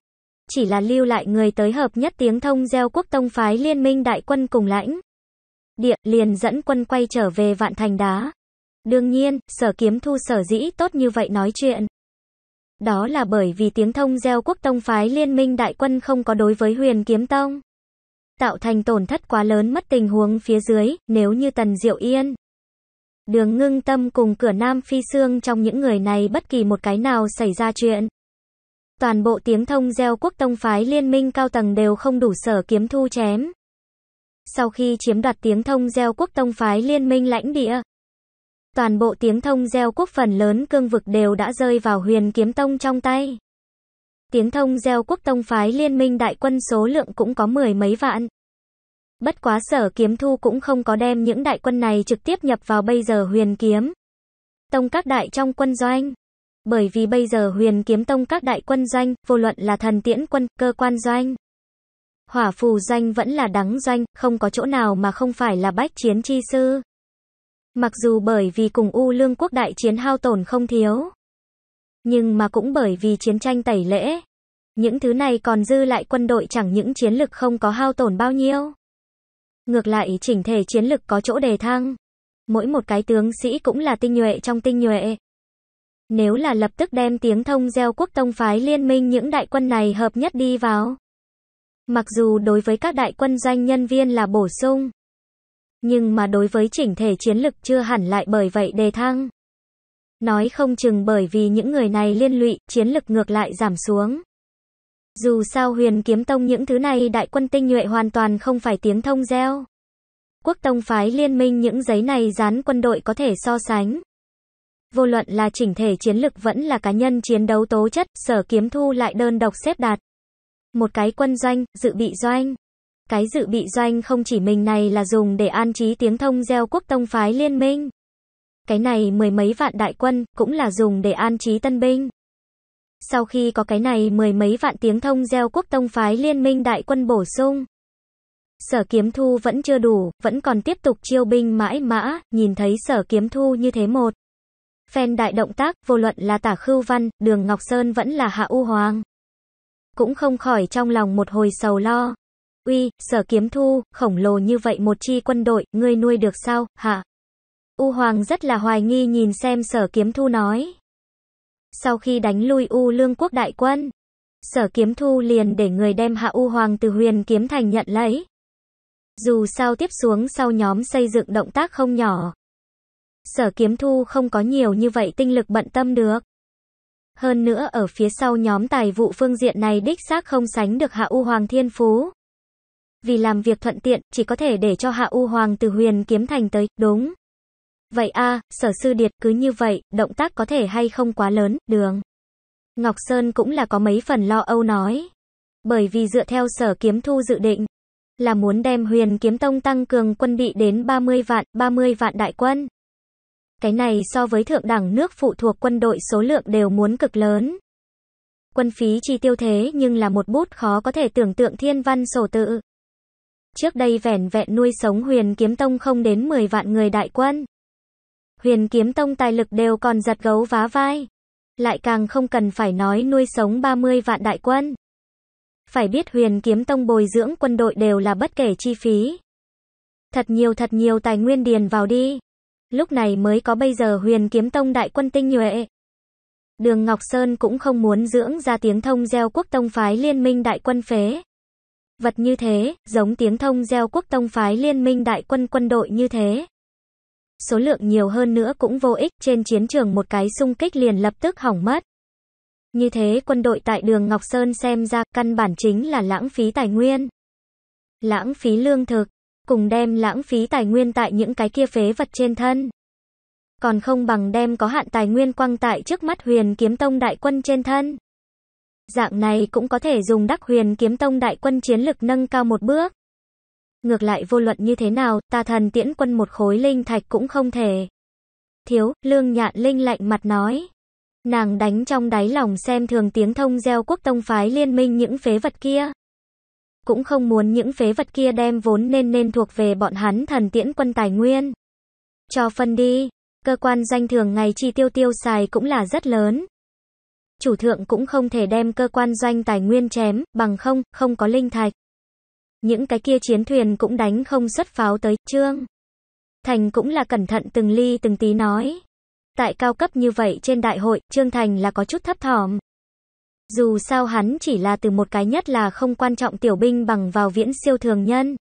Chỉ là lưu lại người tới hợp nhất tiếng thông gieo quốc tông phái liên minh đại quân cùng lãnh. Địa liền dẫn quân quay trở về vạn thành đá. Đương nhiên, sở kiếm thu sở dĩ tốt như vậy nói chuyện. Đó là bởi vì tiếng thông gieo quốc tông phái liên minh đại quân không có đối với huyền kiếm tông. Tạo thành tổn thất quá lớn mất tình huống phía dưới, nếu như tần diệu yên. Đường ngưng tâm cùng cửa nam phi xương trong những người này bất kỳ một cái nào xảy ra chuyện. Toàn bộ tiếng thông gieo quốc tông phái liên minh cao tầng đều không đủ sở kiếm thu chém. Sau khi chiếm đoạt tiếng thông gieo quốc tông phái liên minh lãnh địa, toàn bộ tiếng thông gieo quốc phần lớn cương vực đều đã rơi vào huyền kiếm tông trong tay. Tiếng thông gieo quốc tông phái liên minh đại quân số lượng cũng có mười mấy vạn. Bất quá sở kiếm thu cũng không có đem những đại quân này trực tiếp nhập vào bây giờ huyền kiếm. Tông các đại trong quân doanh. Bởi vì bây giờ huyền kiếm tông các đại quân doanh, vô luận là thần tiễn quân, cơ quan doanh. Hỏa phù doanh vẫn là đắng doanh, không có chỗ nào mà không phải là bách chiến chi sư. Mặc dù bởi vì cùng U Lương quốc đại chiến hao tổn không thiếu. Nhưng mà cũng bởi vì chiến tranh tẩy lễ. Những thứ này còn dư lại quân đội chẳng những chiến lực không có hao tổn bao nhiêu. Ngược lại chỉnh thể chiến lực có chỗ đề thăng. Mỗi một cái tướng sĩ cũng là tinh nhuệ trong tinh nhuệ. Nếu là lập tức đem tiếng thông gieo quốc tông phái liên minh những đại quân này hợp nhất đi vào. Mặc dù đối với các đại quân doanh nhân viên là bổ sung. Nhưng mà đối với chỉnh thể chiến lực chưa hẳn lại bởi vậy đề thăng. Nói không chừng bởi vì những người này liên lụy, chiến lực ngược lại giảm xuống. Dù sao huyền kiếm tông những thứ này đại quân tinh nhuệ hoàn toàn không phải tiếng thông gieo. Quốc tông phái liên minh những giấy này dán quân đội có thể so sánh. Vô luận là chỉnh thể chiến lực vẫn là cá nhân chiến đấu tố chất, sở kiếm thu lại đơn độc xếp đạt. Một cái quân doanh, dự bị doanh. Cái dự bị doanh không chỉ mình này là dùng để an trí tiếng thông gieo quốc tông phái liên minh. Cái này mười mấy vạn đại quân, cũng là dùng để an trí tân binh. Sau khi có cái này mười mấy vạn tiếng thông gieo quốc tông phái liên minh đại quân bổ sung. Sở kiếm thu vẫn chưa đủ, vẫn còn tiếp tục chiêu binh mãi mã, nhìn thấy sở kiếm thu như thế một. Phen đại động tác, vô luận là tả khưu văn, đường Ngọc Sơn vẫn là hạ u hoàng. Cũng không khỏi trong lòng một hồi sầu lo. Uy, sở kiếm thu, khổng lồ như vậy một chi quân đội, ngươi nuôi được sao, hả? U hoàng rất là hoài nghi nhìn xem sở kiếm thu nói. Sau khi đánh lui U Lương quốc đại quân, Sở Kiếm Thu liền để người đem Hạ U Hoàng từ huyền kiếm thành nhận lấy. Dù sao tiếp xuống sau nhóm xây dựng động tác không nhỏ. Sở Kiếm Thu không có nhiều như vậy tinh lực bận tâm được. Hơn nữa ở phía sau nhóm tài vụ phương diện này đích xác không sánh được Hạ U Hoàng Thiên Phú. Vì làm việc thuận tiện, chỉ có thể để cho Hạ U Hoàng từ huyền kiếm thành tới, đúng. Vậy a, sở sư điệt cứ như vậy, động tác có thể hay không quá lớn, đường. Ngọc Sơn cũng là có mấy phần lo âu nói. Bởi vì dựa theo sở kiếm thu dự định, là muốn đem huyền kiếm tông tăng cường quân bị đến 30 vạn, 30 vạn đại quân. Cái này so với thượng đẳng nước phụ thuộc quân đội số lượng đều muốn cực lớn. Quân phí chi tiêu thế nhưng là một bút khó có thể tưởng tượng thiên văn sổ tự. Trước đây vẻn vẹn nuôi sống huyền kiếm tông không đến 10 vạn người đại quân huyền kiếm tông tài lực đều còn giật gấu vá vai. Lại càng không cần phải nói nuôi sống 30 vạn đại quân. Phải biết huyền kiếm tông bồi dưỡng quân đội đều là bất kể chi phí. Thật nhiều thật nhiều tài nguyên điền vào đi. Lúc này mới có bây giờ huyền kiếm tông đại quân tinh nhuệ. Đường Ngọc Sơn cũng không muốn dưỡng ra tiếng thông gieo quốc tông phái liên minh đại quân phế. Vật như thế, giống tiếng thông gieo quốc tông phái liên minh đại quân quân đội như thế số lượng nhiều hơn nữa cũng vô ích, trên chiến trường một cái xung kích liền lập tức hỏng mất. Như thế quân đội tại đường Ngọc Sơn xem ra căn bản chính là lãng phí tài nguyên, lãng phí lương thực, cùng đem lãng phí tài nguyên tại những cái kia phế vật trên thân. Còn không bằng đem có hạn tài nguyên quăng tại trước mắt huyền kiếm tông đại quân trên thân. Dạng này cũng có thể dùng đắc huyền kiếm tông đại quân chiến lực nâng cao một bước. Ngược lại vô luận như thế nào, ta thần tiễn quân một khối linh thạch cũng không thể. Thiếu, lương nhạn linh lạnh mặt nói. Nàng đánh trong đáy lòng xem thường tiếng thông gieo quốc tông phái liên minh những phế vật kia. Cũng không muốn những phế vật kia đem vốn nên nên thuộc về bọn hắn thần tiễn quân tài nguyên. Cho phân đi, cơ quan danh thường ngày chi tiêu tiêu xài cũng là rất lớn. Chủ thượng cũng không thể đem cơ quan doanh tài nguyên chém, bằng không, không có linh thạch những cái kia chiến thuyền cũng đánh không xuất pháo tới, trương. Thành cũng là cẩn thận từng ly từng tí nói. Tại cao cấp như vậy trên đại hội, Trương Thành là có chút thấp thỏm. Dù sao hắn chỉ là từ một cái nhất là không quan trọng tiểu binh bằng vào viễn siêu thường nhân.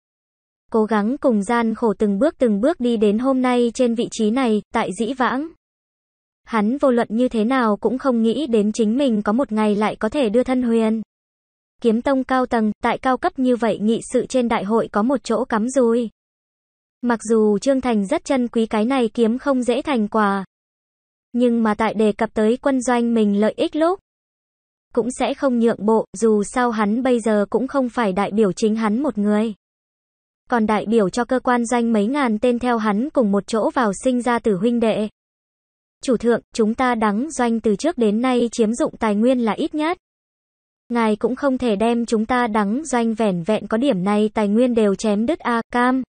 Cố gắng cùng gian khổ từng bước từng bước đi đến hôm nay trên vị trí này, tại dĩ vãng. Hắn vô luận như thế nào cũng không nghĩ đến chính mình có một ngày lại có thể đưa thân huyền. Kiếm tông cao tầng, tại cao cấp như vậy nghị sự trên đại hội có một chỗ cắm rồi. Mặc dù Trương Thành rất chân quý cái này kiếm không dễ thành quà. Nhưng mà tại đề cập tới quân doanh mình lợi ích lúc. Cũng sẽ không nhượng bộ, dù sao hắn bây giờ cũng không phải đại biểu chính hắn một người. Còn đại biểu cho cơ quan doanh mấy ngàn tên theo hắn cùng một chỗ vào sinh ra tử huynh đệ. Chủ thượng, chúng ta đắng doanh từ trước đến nay chiếm dụng tài nguyên là ít nhất. Ngài cũng không thể đem chúng ta đắng doanh vẻn vẹn có điểm này tài nguyên đều chém đứt A, cam.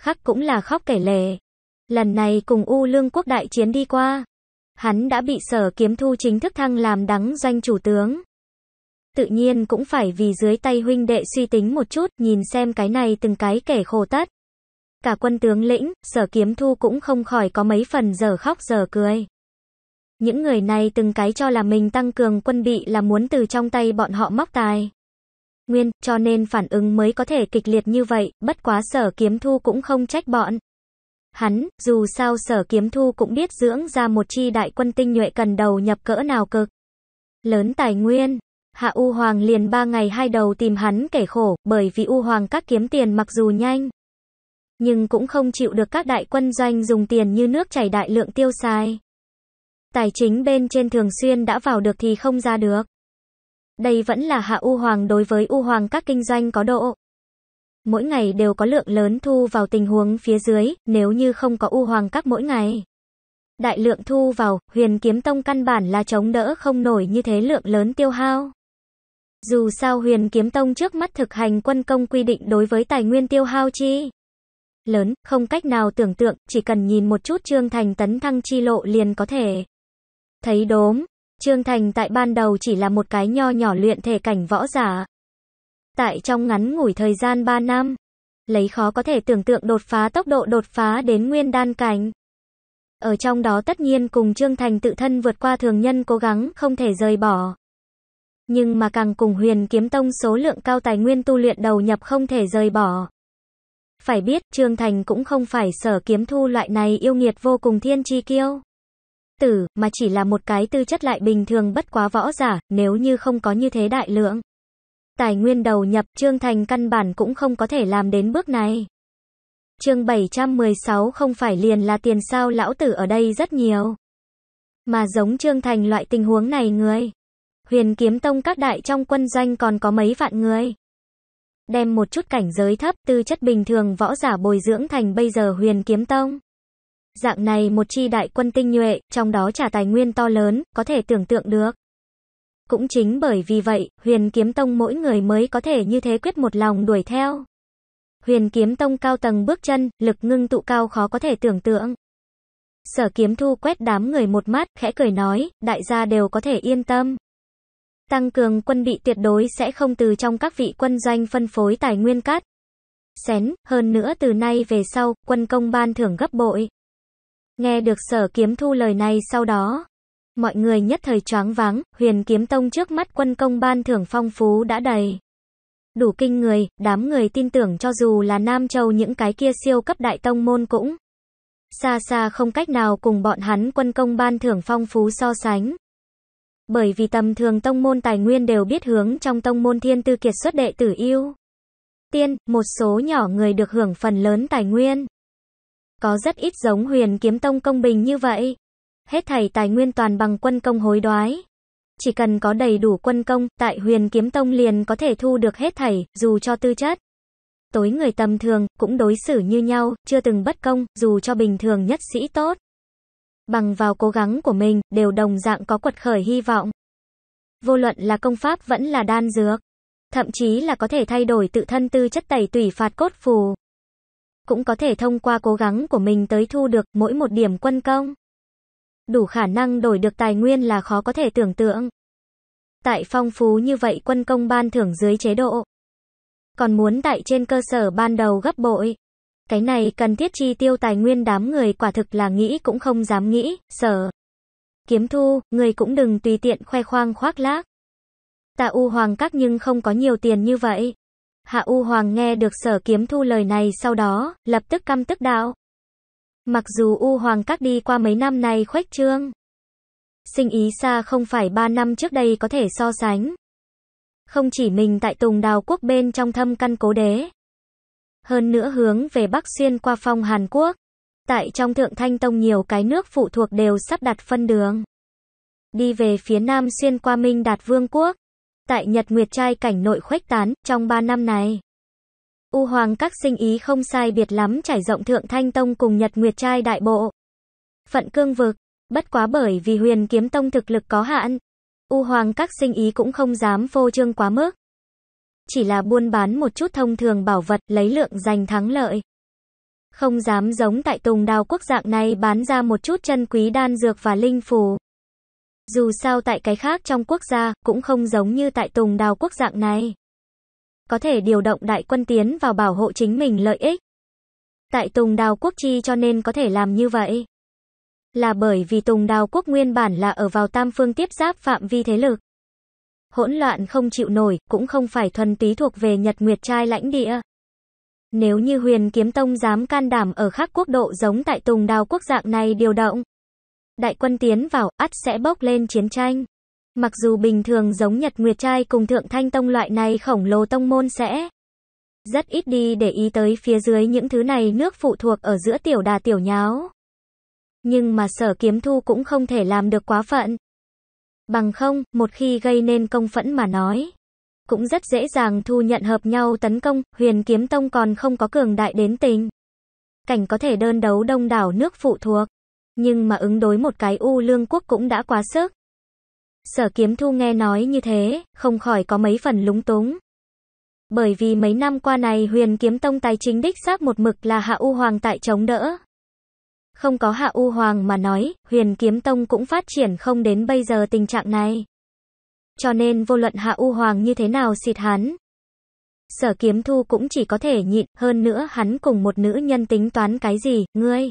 Khắc cũng là khóc kể lể Lần này cùng U Lương quốc đại chiến đi qua. Hắn đã bị sở kiếm thu chính thức thăng làm đắng doanh chủ tướng. Tự nhiên cũng phải vì dưới tay huynh đệ suy tính một chút, nhìn xem cái này từng cái kể khổ tất. Cả quân tướng lĩnh, sở kiếm thu cũng không khỏi có mấy phần giờ khóc giờ cười. Những người này từng cái cho là mình tăng cường quân bị là muốn từ trong tay bọn họ móc tài. Nguyên, cho nên phản ứng mới có thể kịch liệt như vậy, bất quá sở kiếm thu cũng không trách bọn. Hắn, dù sao sở kiếm thu cũng biết dưỡng ra một chi đại quân tinh nhuệ cần đầu nhập cỡ nào cực. Lớn tài nguyên, Hạ U Hoàng liền ba ngày hai đầu tìm hắn kể khổ, bởi vì U Hoàng các kiếm tiền mặc dù nhanh, nhưng cũng không chịu được các đại quân doanh dùng tiền như nước chảy đại lượng tiêu xài. Tài chính bên trên thường xuyên đã vào được thì không ra được. Đây vẫn là hạ U Hoàng đối với U Hoàng các kinh doanh có độ. Mỗi ngày đều có lượng lớn thu vào tình huống phía dưới, nếu như không có U Hoàng các mỗi ngày. Đại lượng thu vào, huyền kiếm tông căn bản là chống đỡ không nổi như thế lượng lớn tiêu hao. Dù sao huyền kiếm tông trước mắt thực hành quân công quy định đối với tài nguyên tiêu hao chi lớn, không cách nào tưởng tượng, chỉ cần nhìn một chút Trương Thành tấn thăng chi lộ liền có thể thấy đốm. Trương Thành tại ban đầu chỉ là một cái nho nhỏ luyện thể cảnh võ giả. Tại trong ngắn ngủi thời gian 3 năm, lấy khó có thể tưởng tượng đột phá tốc độ đột phá đến nguyên đan cảnh. Ở trong đó tất nhiên cùng Trương Thành tự thân vượt qua thường nhân cố gắng không thể rời bỏ. Nhưng mà càng cùng huyền kiếm tông số lượng cao tài nguyên tu luyện đầu nhập không thể rời bỏ. Phải biết Trương Thành cũng không phải sở kiếm thu loại này yêu nghiệt vô cùng thiên chi kiêu tử, mà chỉ là một cái tư chất lại bình thường bất quá võ giả, nếu như không có như thế đại lượng. Tài nguyên đầu nhập, Trương Thành căn bản cũng không có thể làm đến bước này. Chương 716 không phải liền là tiền sao lão tử ở đây rất nhiều. Mà giống Trương Thành loại tình huống này người. Huyền kiếm tông các đại trong quân danh còn có mấy vạn người. Đem một chút cảnh giới thấp tư chất bình thường võ giả bồi dưỡng thành bây giờ huyền kiếm tông. Dạng này một chi đại quân tinh nhuệ, trong đó trả tài nguyên to lớn, có thể tưởng tượng được. Cũng chính bởi vì vậy, huyền kiếm tông mỗi người mới có thể như thế quyết một lòng đuổi theo. Huyền kiếm tông cao tầng bước chân, lực ngưng tụ cao khó có thể tưởng tượng. Sở kiếm thu quét đám người một mắt, khẽ cười nói, đại gia đều có thể yên tâm. Tăng cường quân bị tuyệt đối sẽ không từ trong các vị quân doanh phân phối tài nguyên cát. Xén, hơn nữa từ nay về sau, quân công ban thưởng gấp bội. Nghe được sở kiếm thu lời này sau đó, mọi người nhất thời choáng váng, huyền kiếm tông trước mắt quân công ban thưởng phong phú đã đầy. Đủ kinh người, đám người tin tưởng cho dù là Nam Châu những cái kia siêu cấp đại tông môn cũng. Xa xa không cách nào cùng bọn hắn quân công ban thưởng phong phú so sánh. Bởi vì tầm thường tông môn tài nguyên đều biết hướng trong tông môn thiên tư kiệt xuất đệ tử yêu. Tiên, một số nhỏ người được hưởng phần lớn tài nguyên. Có rất ít giống huyền kiếm tông công bình như vậy. Hết thảy tài nguyên toàn bằng quân công hối đoái. Chỉ cần có đầy đủ quân công, tại huyền kiếm tông liền có thể thu được hết thảy, dù cho tư chất. Tối người tầm thường, cũng đối xử như nhau, chưa từng bất công, dù cho bình thường nhất sĩ tốt. Bằng vào cố gắng của mình, đều đồng dạng có quật khởi hy vọng. Vô luận là công pháp vẫn là đan dược. Thậm chí là có thể thay đổi tự thân tư chất tẩy tủy phạt cốt phù cũng có thể thông qua cố gắng của mình tới thu được mỗi một điểm quân công. Đủ khả năng đổi được tài nguyên là khó có thể tưởng tượng. Tại phong phú như vậy quân công ban thưởng dưới chế độ. Còn muốn tại trên cơ sở ban đầu gấp bội. Cái này cần thiết chi tiêu tài nguyên đám người quả thực là nghĩ cũng không dám nghĩ, sợ. Kiếm thu, người cũng đừng tùy tiện khoe khoang khoác lác. Tạ U Hoàng Các nhưng không có nhiều tiền như vậy. Hạ U Hoàng nghe được sở kiếm thu lời này sau đó, lập tức căm tức đạo. Mặc dù U Hoàng các đi qua mấy năm này khuếch trương, sinh ý xa không phải ba năm trước đây có thể so sánh. Không chỉ mình tại Tùng Đào Quốc bên trong thâm căn cố đế. Hơn nữa hướng về Bắc xuyên qua phong Hàn Quốc. Tại trong Thượng Thanh Tông nhiều cái nước phụ thuộc đều sắp đặt phân đường. Đi về phía Nam xuyên qua Minh Đạt Vương Quốc tại Nhật Nguyệt trai cảnh nội khuếch tán, trong 3 năm này. U Hoàng các sinh ý không sai biệt lắm trải rộng Thượng Thanh Tông cùng Nhật Nguyệt trai đại bộ. Phận cương vực, bất quá bởi vì huyền kiếm tông thực lực có hạn. U Hoàng các sinh ý cũng không dám phô trương quá mức. Chỉ là buôn bán một chút thông thường bảo vật lấy lượng giành thắng lợi. Không dám giống tại tùng đào quốc dạng này bán ra một chút chân quý đan dược và linh phù. Dù sao tại cái khác trong quốc gia, cũng không giống như tại tùng đào quốc dạng này. Có thể điều động đại quân tiến vào bảo hộ chính mình lợi ích. Tại tùng đào quốc chi cho nên có thể làm như vậy. Là bởi vì tùng đào quốc nguyên bản là ở vào tam phương tiếp giáp phạm vi thế lực. Hỗn loạn không chịu nổi, cũng không phải thuần túy thuộc về Nhật Nguyệt trai lãnh địa. Nếu như huyền kiếm tông dám can đảm ở khác quốc độ giống tại tùng đào quốc dạng này điều động, Đại quân tiến vào, ắt sẽ bốc lên chiến tranh. Mặc dù bình thường giống Nhật Nguyệt Trai cùng Thượng Thanh Tông loại này khổng lồ tông môn sẽ rất ít đi để ý tới phía dưới những thứ này nước phụ thuộc ở giữa tiểu đà tiểu nháo. Nhưng mà sở kiếm thu cũng không thể làm được quá phận. Bằng không, một khi gây nên công phẫn mà nói, cũng rất dễ dàng thu nhận hợp nhau tấn công, huyền kiếm tông còn không có cường đại đến tình. Cảnh có thể đơn đấu đông đảo nước phụ thuộc nhưng mà ứng đối một cái U Lương quốc cũng đã quá sức. Sở Kiếm Thu nghe nói như thế, không khỏi có mấy phần lúng túng. Bởi vì mấy năm qua này huyền kiếm tông tài chính đích xác một mực là Hạ U Hoàng tại chống đỡ. Không có Hạ U Hoàng mà nói, huyền kiếm tông cũng phát triển không đến bây giờ tình trạng này. Cho nên vô luận Hạ U Hoàng như thế nào xịt hắn. Sở kiếm thu cũng chỉ có thể nhịn, hơn nữa hắn cùng một nữ nhân tính toán cái gì, ngươi.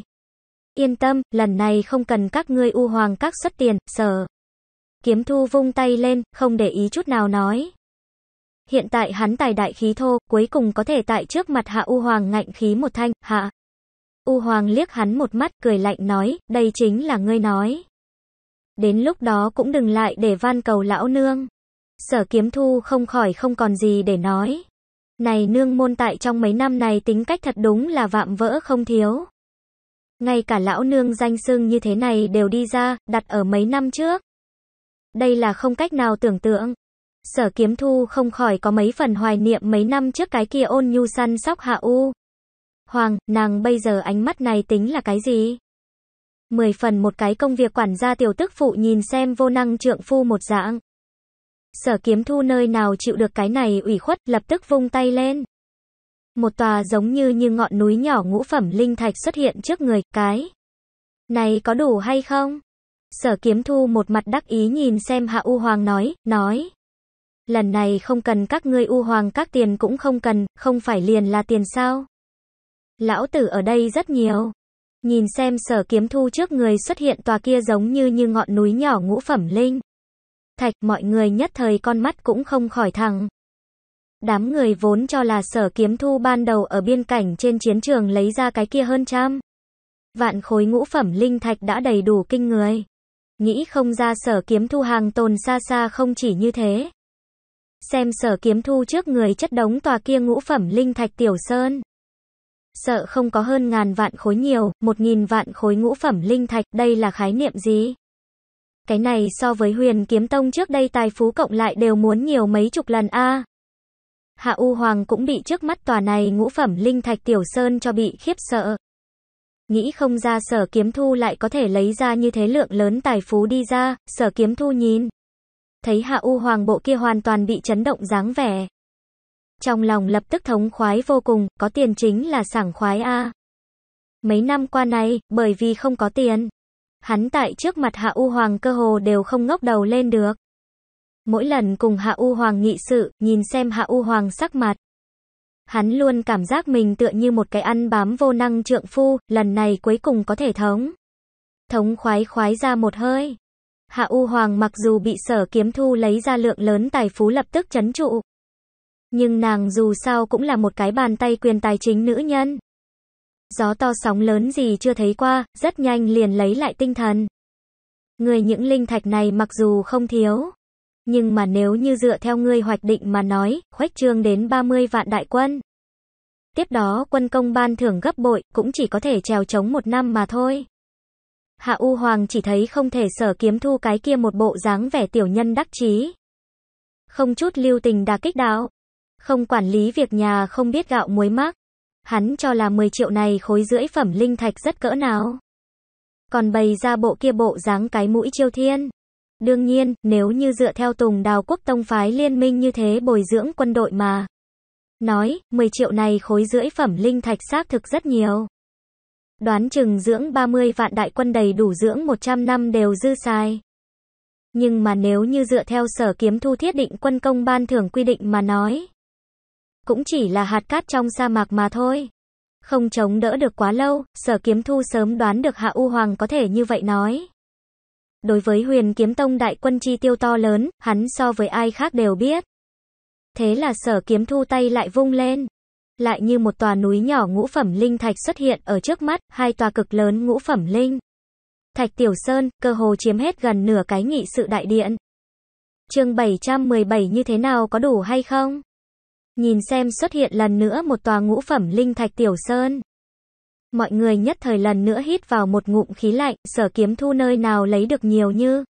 Yên tâm, lần này không cần các ngươi u hoàng các xuất tiền, sở. Kiếm thu vung tay lên, không để ý chút nào nói. Hiện tại hắn tài đại khí thô, cuối cùng có thể tại trước mặt hạ u hoàng ngạnh khí một thanh, hạ. U hoàng liếc hắn một mắt, cười lạnh nói, đây chính là ngươi nói. Đến lúc đó cũng đừng lại để van cầu lão nương. Sở kiếm thu không khỏi không còn gì để nói. Này nương môn tại trong mấy năm này tính cách thật đúng là vạm vỡ không thiếu ngay cả lão nương danh sưng như thế này đều đi ra, đặt ở mấy năm trước. Đây là không cách nào tưởng tượng. Sở kiếm thu không khỏi có mấy phần hoài niệm mấy năm trước cái kia ôn nhu săn sóc hạ u. Hoàng, nàng bây giờ ánh mắt này tính là cái gì? Mười phần một cái công việc quản gia tiểu tức phụ nhìn xem vô năng trượng phu một dạng. Sở kiếm thu nơi nào chịu được cái này ủy khuất, lập tức vung tay lên. Một tòa giống như như ngọn núi nhỏ ngũ phẩm linh thạch xuất hiện trước người, cái. Này có đủ hay không? Sở kiếm thu một mặt đắc ý nhìn xem hạ U Hoàng nói, nói. Lần này không cần các ngươi U Hoàng các tiền cũng không cần, không phải liền là tiền sao? Lão tử ở đây rất nhiều. Nhìn xem sở kiếm thu trước người xuất hiện tòa kia giống như như ngọn núi nhỏ ngũ phẩm linh. Thạch mọi người nhất thời con mắt cũng không khỏi thẳng. Đám người vốn cho là sở kiếm thu ban đầu ở biên cảnh trên chiến trường lấy ra cái kia hơn trăm. Vạn khối ngũ phẩm linh thạch đã đầy đủ kinh người. Nghĩ không ra sở kiếm thu hàng tồn xa xa không chỉ như thế. Xem sở kiếm thu trước người chất đống tòa kia ngũ phẩm linh thạch tiểu sơn. Sợ không có hơn ngàn vạn khối nhiều, một nghìn vạn khối ngũ phẩm linh thạch, đây là khái niệm gì? Cái này so với huyền kiếm tông trước đây tài phú cộng lại đều muốn nhiều mấy chục lần a Hạ U Hoàng cũng bị trước mắt tòa này ngũ phẩm linh thạch tiểu sơn cho bị khiếp sợ. Nghĩ không ra sở kiếm thu lại có thể lấy ra như thế lượng lớn tài phú đi ra, sở kiếm thu nhìn. Thấy Hạ U Hoàng bộ kia hoàn toàn bị chấn động dáng vẻ. Trong lòng lập tức thống khoái vô cùng, có tiền chính là sảng khoái A. Mấy năm qua này, bởi vì không có tiền. Hắn tại trước mặt Hạ U Hoàng cơ hồ đều không ngốc đầu lên được. Mỗi lần cùng Hạ U Hoàng nghị sự, nhìn xem Hạ U Hoàng sắc mặt. Hắn luôn cảm giác mình tựa như một cái ăn bám vô năng trượng phu, lần này cuối cùng có thể thống. Thống khoái khoái ra một hơi. Hạ U Hoàng mặc dù bị sở kiếm thu lấy ra lượng lớn tài phú lập tức chấn trụ. Nhưng nàng dù sao cũng là một cái bàn tay quyền tài chính nữ nhân. Gió to sóng lớn gì chưa thấy qua, rất nhanh liền lấy lại tinh thần. Người những linh thạch này mặc dù không thiếu, nhưng mà nếu như dựa theo ngươi hoạch định mà nói, khoách trương đến 30 vạn đại quân. Tiếp đó quân công ban thưởng gấp bội, cũng chỉ có thể trèo chống một năm mà thôi. Hạ U Hoàng chỉ thấy không thể sở kiếm thu cái kia một bộ dáng vẻ tiểu nhân đắc chí. Không chút lưu tình đà kích đạo. Không quản lý việc nhà không biết gạo muối mắc. Hắn cho là 10 triệu này khối rưỡi phẩm linh thạch rất cỡ nào. Còn bày ra bộ kia bộ dáng cái mũi chiêu thiên. Đương nhiên, nếu như dựa theo Tùng Đào Quốc Tông phái liên minh như thế bồi dưỡng quân đội mà. Nói, 10 triệu này khối rưỡi phẩm linh thạch xác thực rất nhiều. Đoán chừng dưỡng 30 vạn đại quân đầy đủ dưỡng 100 năm đều dư sai. Nhưng mà nếu như dựa theo sở kiếm thu thiết định quân công ban thưởng quy định mà nói. Cũng chỉ là hạt cát trong sa mạc mà thôi. Không chống đỡ được quá lâu, sở kiếm thu sớm đoán được hạ u hoàng có thể như vậy nói đối với huyền kiếm tông đại quân chi tiêu to lớn, hắn so với ai khác đều biết. Thế là sở kiếm thu tay lại vung lên. Lại như một tòa núi nhỏ ngũ phẩm linh thạch xuất hiện ở trước mắt, hai tòa cực lớn ngũ phẩm linh. Thạch Tiểu Sơn, cơ hồ chiếm hết gần nửa cái nghị sự đại điện. chương 717 như thế nào có đủ hay không? Nhìn xem xuất hiện lần nữa một tòa ngũ phẩm linh thạch Tiểu Sơn mọi người nhất thời lần nữa hít vào một ngụm khí lạnh, sở kiếm thu nơi nào lấy được nhiều như.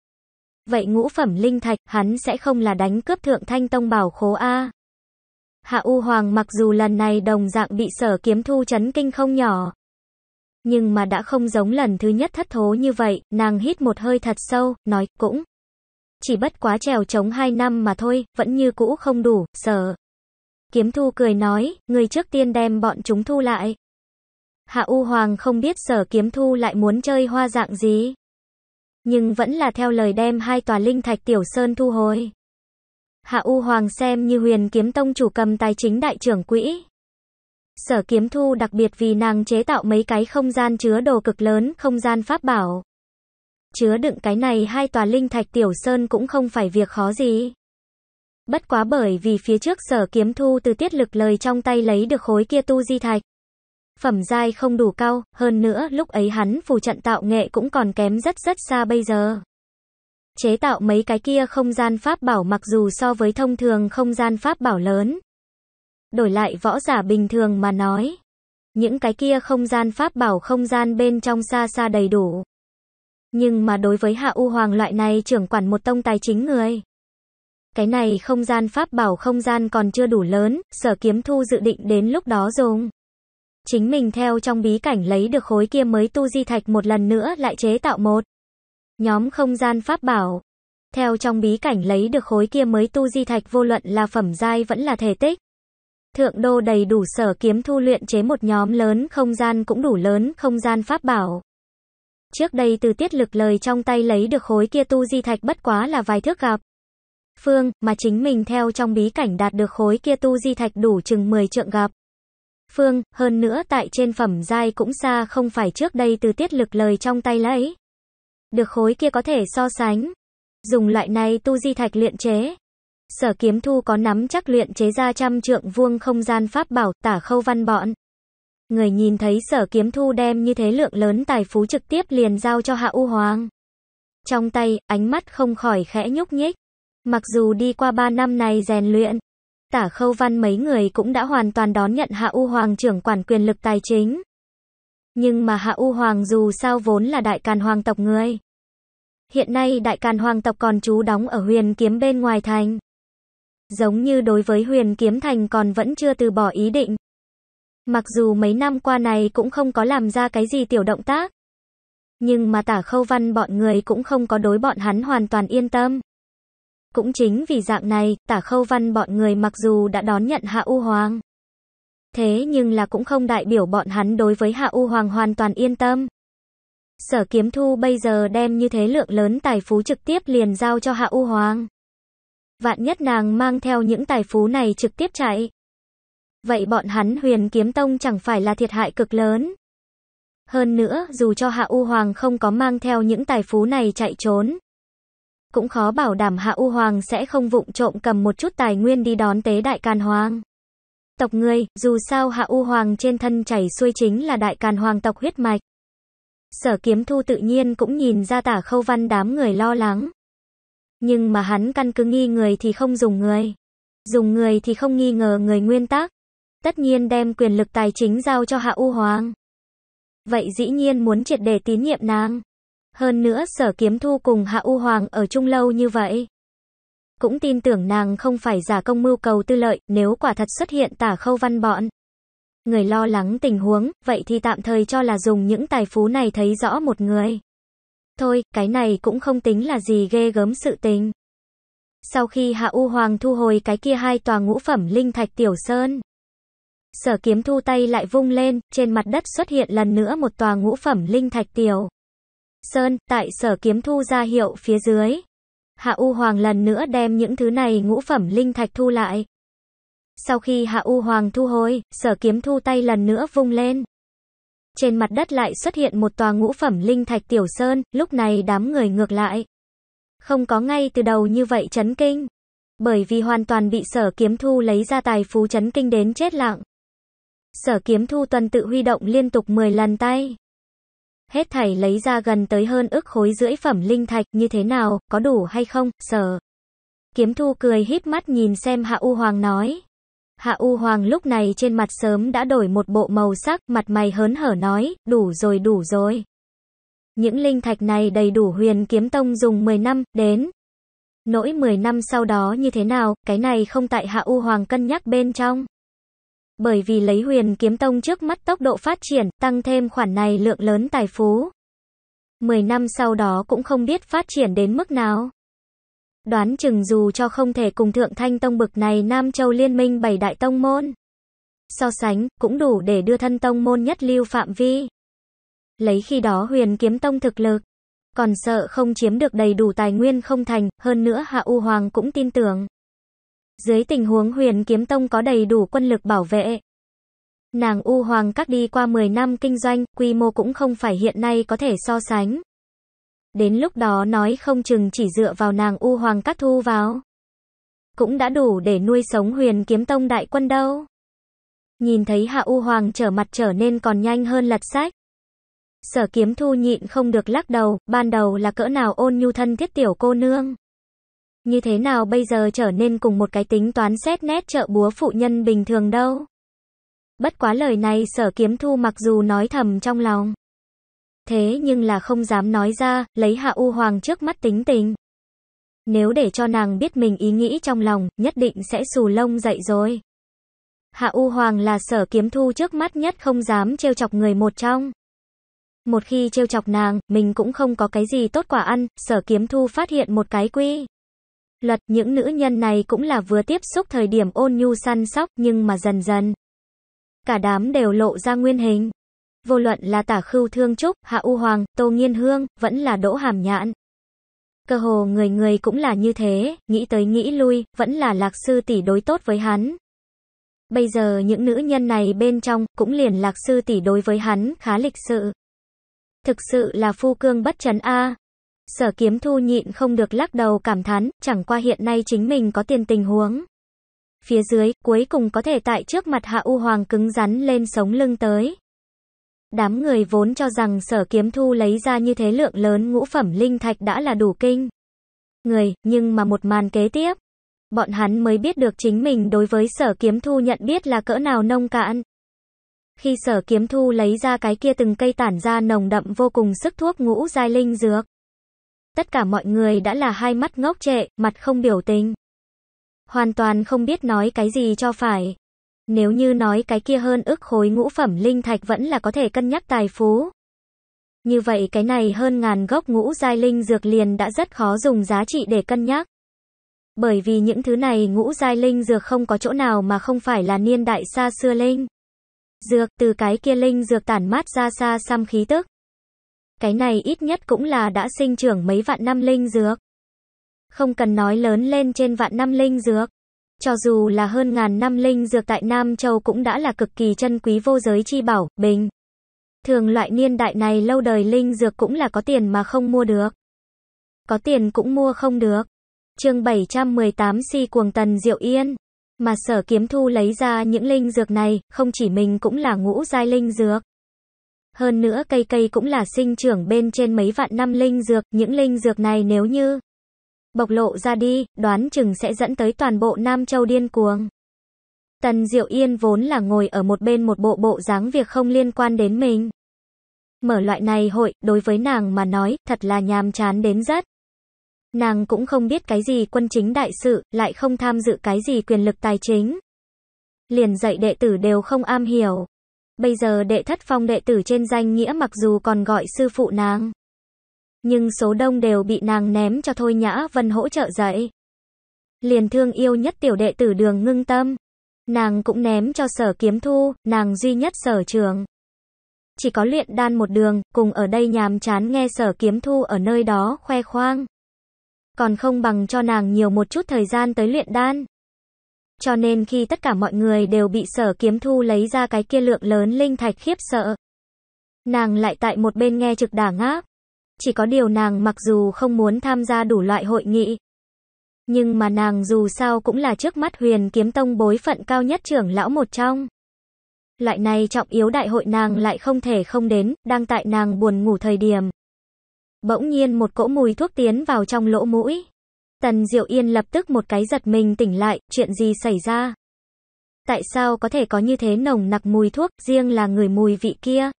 Vậy ngũ phẩm linh thạch, hắn sẽ không là đánh cướp thượng thanh tông bảo khố A. Hạ U Hoàng mặc dù lần này đồng dạng bị sở kiếm thu chấn kinh không nhỏ. Nhưng mà đã không giống lần thứ nhất thất thố như vậy, nàng hít một hơi thật sâu, nói, cũng. Chỉ bất quá trèo trống hai năm mà thôi, vẫn như cũ không đủ, sở. Kiếm thu cười nói, người trước tiên đem bọn chúng thu lại. Hạ U Hoàng không biết sở kiếm thu lại muốn chơi hoa dạng gì. Nhưng vẫn là theo lời đem hai tòa linh thạch tiểu sơn thu hồi. Hạ U Hoàng xem như huyền kiếm tông chủ cầm tài chính đại trưởng quỹ. Sở kiếm thu đặc biệt vì nàng chế tạo mấy cái không gian chứa đồ cực lớn, không gian pháp bảo. Chứa đựng cái này hai tòa linh thạch tiểu sơn cũng không phải việc khó gì. Bất quá bởi vì phía trước sở kiếm thu từ tiết lực lời trong tay lấy được khối kia tu di thạch phẩm giai không đủ cao, hơn nữa lúc ấy hắn phù trận tạo nghệ cũng còn kém rất rất xa bây giờ. Chế tạo mấy cái kia không gian pháp bảo mặc dù so với thông thường không gian pháp bảo lớn. Đổi lại võ giả bình thường mà nói. Những cái kia không gian pháp bảo không gian bên trong xa xa đầy đủ. Nhưng mà đối với Hạ U Hoàng loại này trưởng quản một tông tài chính người. Cái này không gian pháp bảo không gian còn chưa đủ lớn, sở kiếm thu dự định đến lúc đó dùng. Chính mình theo trong bí cảnh lấy được khối kia mới tu di thạch một lần nữa lại chế tạo một. Nhóm không gian pháp bảo. Theo trong bí cảnh lấy được khối kia mới tu di thạch vô luận là phẩm giai vẫn là thể tích. Thượng đô đầy đủ sở kiếm thu luyện chế một nhóm lớn không gian cũng đủ lớn không gian pháp bảo. Trước đây từ tiết lực lời trong tay lấy được khối kia tu di thạch bất quá là vài thước gặp. Phương, mà chính mình theo trong bí cảnh đạt được khối kia tu di thạch đủ chừng 10 trượng gặp phương, hơn nữa tại trên phẩm giai cũng xa không phải trước đây từ tiết lực lời trong tay lấy. Được khối kia có thể so sánh. Dùng loại này tu di thạch luyện chế. Sở kiếm thu có nắm chắc luyện chế ra trăm trượng vuông không gian pháp bảo tả khâu văn bọn. Người nhìn thấy sở kiếm thu đem như thế lượng lớn tài phú trực tiếp liền giao cho hạ u hoàng. Trong tay, ánh mắt không khỏi khẽ nhúc nhích. Mặc dù đi qua 3 năm này rèn luyện, tả khâu văn mấy người cũng đã hoàn toàn đón nhận Hạ U Hoàng trưởng quản quyền lực tài chính. Nhưng mà Hạ U Hoàng dù sao vốn là đại càn hoàng tộc người. Hiện nay đại càn hoàng tộc còn trú đóng ở huyền kiếm bên ngoài thành. Giống như đối với huyền kiếm thành còn vẫn chưa từ bỏ ý định. Mặc dù mấy năm qua này cũng không có làm ra cái gì tiểu động tác. Nhưng mà tả khâu văn bọn người cũng không có đối bọn hắn hoàn toàn yên tâm. Cũng chính vì dạng này, tả khâu văn bọn người mặc dù đã đón nhận Hạ U Hoàng. Thế nhưng là cũng không đại biểu bọn hắn đối với Hạ U Hoàng hoàn toàn yên tâm. Sở kiếm thu bây giờ đem như thế lượng lớn tài phú trực tiếp liền giao cho Hạ U Hoàng. Vạn nhất nàng mang theo những tài phú này trực tiếp chạy. Vậy bọn hắn huyền kiếm tông chẳng phải là thiệt hại cực lớn. Hơn nữa, dù cho Hạ U Hoàng không có mang theo những tài phú này chạy trốn cũng khó bảo đảm Hạ U Hoàng sẽ không vụng trộm cầm một chút tài nguyên đi đón tế Đại Càn Hoàng. Tộc người, dù sao Hạ U Hoàng trên thân chảy xuôi chính là Đại Càn Hoàng tộc huyết mạch. Sở kiếm thu tự nhiên cũng nhìn ra tả khâu văn đám người lo lắng. Nhưng mà hắn căn cứ nghi người thì không dùng người. Dùng người thì không nghi ngờ người nguyên tắc. Tất nhiên đem quyền lực tài chính giao cho Hạ U Hoàng. Vậy dĩ nhiên muốn triệt để tín nhiệm nàng. Hơn nữa sở kiếm thu cùng Hạ U Hoàng ở chung lâu như vậy. Cũng tin tưởng nàng không phải giả công mưu cầu tư lợi, nếu quả thật xuất hiện tả khâu văn bọn. Người lo lắng tình huống, vậy thì tạm thời cho là dùng những tài phú này thấy rõ một người. Thôi, cái này cũng không tính là gì ghê gớm sự tình. Sau khi Hạ U Hoàng thu hồi cái kia hai tòa ngũ phẩm linh thạch tiểu sơn. Sở kiếm thu tay lại vung lên, trên mặt đất xuất hiện lần nữa một tòa ngũ phẩm linh thạch tiểu sơn tại sở kiếm thu ra hiệu phía dưới. Hạ U Hoàng lần nữa đem những thứ này ngũ phẩm linh thạch thu lại. Sau khi Hạ U Hoàng thu hồi, sở kiếm thu tay lần nữa vung lên. Trên mặt đất lại xuất hiện một tòa ngũ phẩm linh thạch tiểu sơn, lúc này đám người ngược lại. Không có ngay từ đầu như vậy chấn kinh. Bởi vì hoàn toàn bị sở kiếm thu lấy ra tài phú chấn kinh đến chết lặng. Sở kiếm thu tuần tự huy động liên tục 10 lần tay hết thảy lấy ra gần tới hơn ước khối rưỡi phẩm linh thạch, như thế nào, có đủ hay không, sở. Kiếm thu cười híp mắt nhìn xem Hạ U Hoàng nói. Hạ U Hoàng lúc này trên mặt sớm đã đổi một bộ màu sắc, mặt mày hớn hở nói, đủ rồi đủ rồi. Những linh thạch này đầy đủ huyền kiếm tông dùng 10 năm, đến. Nỗi 10 năm sau đó như thế nào, cái này không tại Hạ U Hoàng cân nhắc bên trong bởi vì lấy huyền kiếm tông trước mắt tốc độ phát triển, tăng thêm khoản này lượng lớn tài phú. mười năm sau đó cũng không biết phát triển đến mức nào. Đoán chừng dù cho không thể cùng Thượng Thanh Tông bực này Nam Châu Liên minh bảy đại tông môn. So sánh, cũng đủ để đưa thân tông môn nhất lưu phạm vi. Lấy khi đó huyền kiếm tông thực lực. Còn sợ không chiếm được đầy đủ tài nguyên không thành, hơn nữa Hạ U Hoàng cũng tin tưởng. Dưới tình huống huyền kiếm tông có đầy đủ quân lực bảo vệ. Nàng U Hoàng Các đi qua 10 năm kinh doanh, quy mô cũng không phải hiện nay có thể so sánh. Đến lúc đó nói không chừng chỉ dựa vào nàng U Hoàng Các thu vào. Cũng đã đủ để nuôi sống huyền kiếm tông đại quân đâu. Nhìn thấy Hạ U Hoàng trở mặt trở nên còn nhanh hơn lật sách. Sở kiếm thu nhịn không được lắc đầu, ban đầu là cỡ nào ôn nhu thân thiết tiểu cô nương. Như thế nào bây giờ trở nên cùng một cái tính toán xét nét trợ búa phụ nhân bình thường đâu. Bất quá lời này sở kiếm thu mặc dù nói thầm trong lòng. Thế nhưng là không dám nói ra, lấy hạ u hoàng trước mắt tính tình. Nếu để cho nàng biết mình ý nghĩ trong lòng, nhất định sẽ xù lông dậy rồi. Hạ U Hoàng là sở kiếm thu trước mắt nhất không dám trêu chọc người một trong. Một khi trêu chọc nàng, mình cũng không có cái gì tốt quả ăn, sở kiếm thu phát hiện một cái quy luật những nữ nhân này cũng là vừa tiếp xúc thời điểm ôn nhu săn sóc nhưng mà dần dần. Cả đám đều lộ ra nguyên hình. Vô luận là tả khưu thương trúc, hạ u hoàng, tô nghiên hương, vẫn là đỗ hàm nhãn. Cơ hồ người người cũng là như thế, nghĩ tới nghĩ lui, vẫn là lạc sư tỷ đối tốt với hắn. Bây giờ những nữ nhân này bên trong, cũng liền lạc sư tỷ đối với hắn, khá lịch sự. Thực sự là phu cương bất trấn A, Sở kiếm thu nhịn không được lắc đầu cảm thán, chẳng qua hiện nay chính mình có tiền tình huống. Phía dưới, cuối cùng có thể tại trước mặt hạ u hoàng cứng rắn lên sống lưng tới. Đám người vốn cho rằng sở kiếm thu lấy ra như thế lượng lớn ngũ phẩm linh thạch đã là đủ kinh. Người, nhưng mà một màn kế tiếp. Bọn hắn mới biết được chính mình đối với sở kiếm thu nhận biết là cỡ nào nông cạn. Khi sở kiếm thu lấy ra cái kia từng cây tản ra nồng đậm vô cùng sức thuốc ngũ giai linh dược. Tất cả mọi người đã là hai mắt ngốc trệ, mặt không biểu tình. Hoàn toàn không biết nói cái gì cho phải. Nếu như nói cái kia hơn ức khối ngũ phẩm linh thạch vẫn là có thể cân nhắc tài phú. Như vậy cái này hơn ngàn gốc ngũ giai linh dược liền đã rất khó dùng giá trị để cân nhắc. Bởi vì những thứ này ngũ giai linh dược không có chỗ nào mà không phải là niên đại xa xưa linh. Dược từ cái kia linh dược tản mát ra xa xăm khí tức. Cái này ít nhất cũng là đã sinh trưởng mấy vạn năm linh dược. Không cần nói lớn lên trên vạn năm linh dược. Cho dù là hơn ngàn năm linh dược tại Nam Châu cũng đã là cực kỳ chân quý vô giới chi bảo, bình. Thường loại niên đại này lâu đời linh dược cũng là có tiền mà không mua được. Có tiền cũng mua không được. chương 718 si cuồng tần diệu yên. Mà sở kiếm thu lấy ra những linh dược này, không chỉ mình cũng là ngũ giai linh dược. Hơn nữa cây cây cũng là sinh trưởng bên trên mấy vạn năm linh dược, những linh dược này nếu như bộc lộ ra đi, đoán chừng sẽ dẫn tới toàn bộ Nam Châu điên cuồng. Tần Diệu Yên vốn là ngồi ở một bên một bộ bộ dáng việc không liên quan đến mình. Mở loại này hội, đối với nàng mà nói, thật là nhàm chán đến rất. Nàng cũng không biết cái gì quân chính đại sự, lại không tham dự cái gì quyền lực tài chính. Liền dạy đệ tử đều không am hiểu bây giờ đệ thất phong đệ tử trên danh nghĩa mặc dù còn gọi sư phụ nàng. Nhưng số đông đều bị nàng ném cho Thôi Nhã Vân hỗ trợ dạy. Liền thương yêu nhất tiểu đệ tử đường ngưng tâm. Nàng cũng ném cho sở kiếm thu, nàng duy nhất sở trường. Chỉ có luyện đan một đường, cùng ở đây nhàm chán nghe sở kiếm thu ở nơi đó khoe khoang. Còn không bằng cho nàng nhiều một chút thời gian tới luyện đan cho nên khi tất cả mọi người đều bị sở kiếm thu lấy ra cái kia lượng lớn linh thạch khiếp sợ. Nàng lại tại một bên nghe trực đả ngáp. Chỉ có điều nàng mặc dù không muốn tham gia đủ loại hội nghị. Nhưng mà nàng dù sao cũng là trước mắt huyền kiếm tông bối phận cao nhất trưởng lão một trong. Loại này trọng yếu đại hội nàng lại không thể không đến, đang tại nàng buồn ngủ thời điểm. Bỗng nhiên một cỗ mùi thuốc tiến vào trong lỗ mũi. Tần Diệu Yên lập tức một cái giật mình tỉnh lại, chuyện gì xảy ra? Tại sao có thể có như thế nồng nặc mùi thuốc, riêng là người mùi vị kia?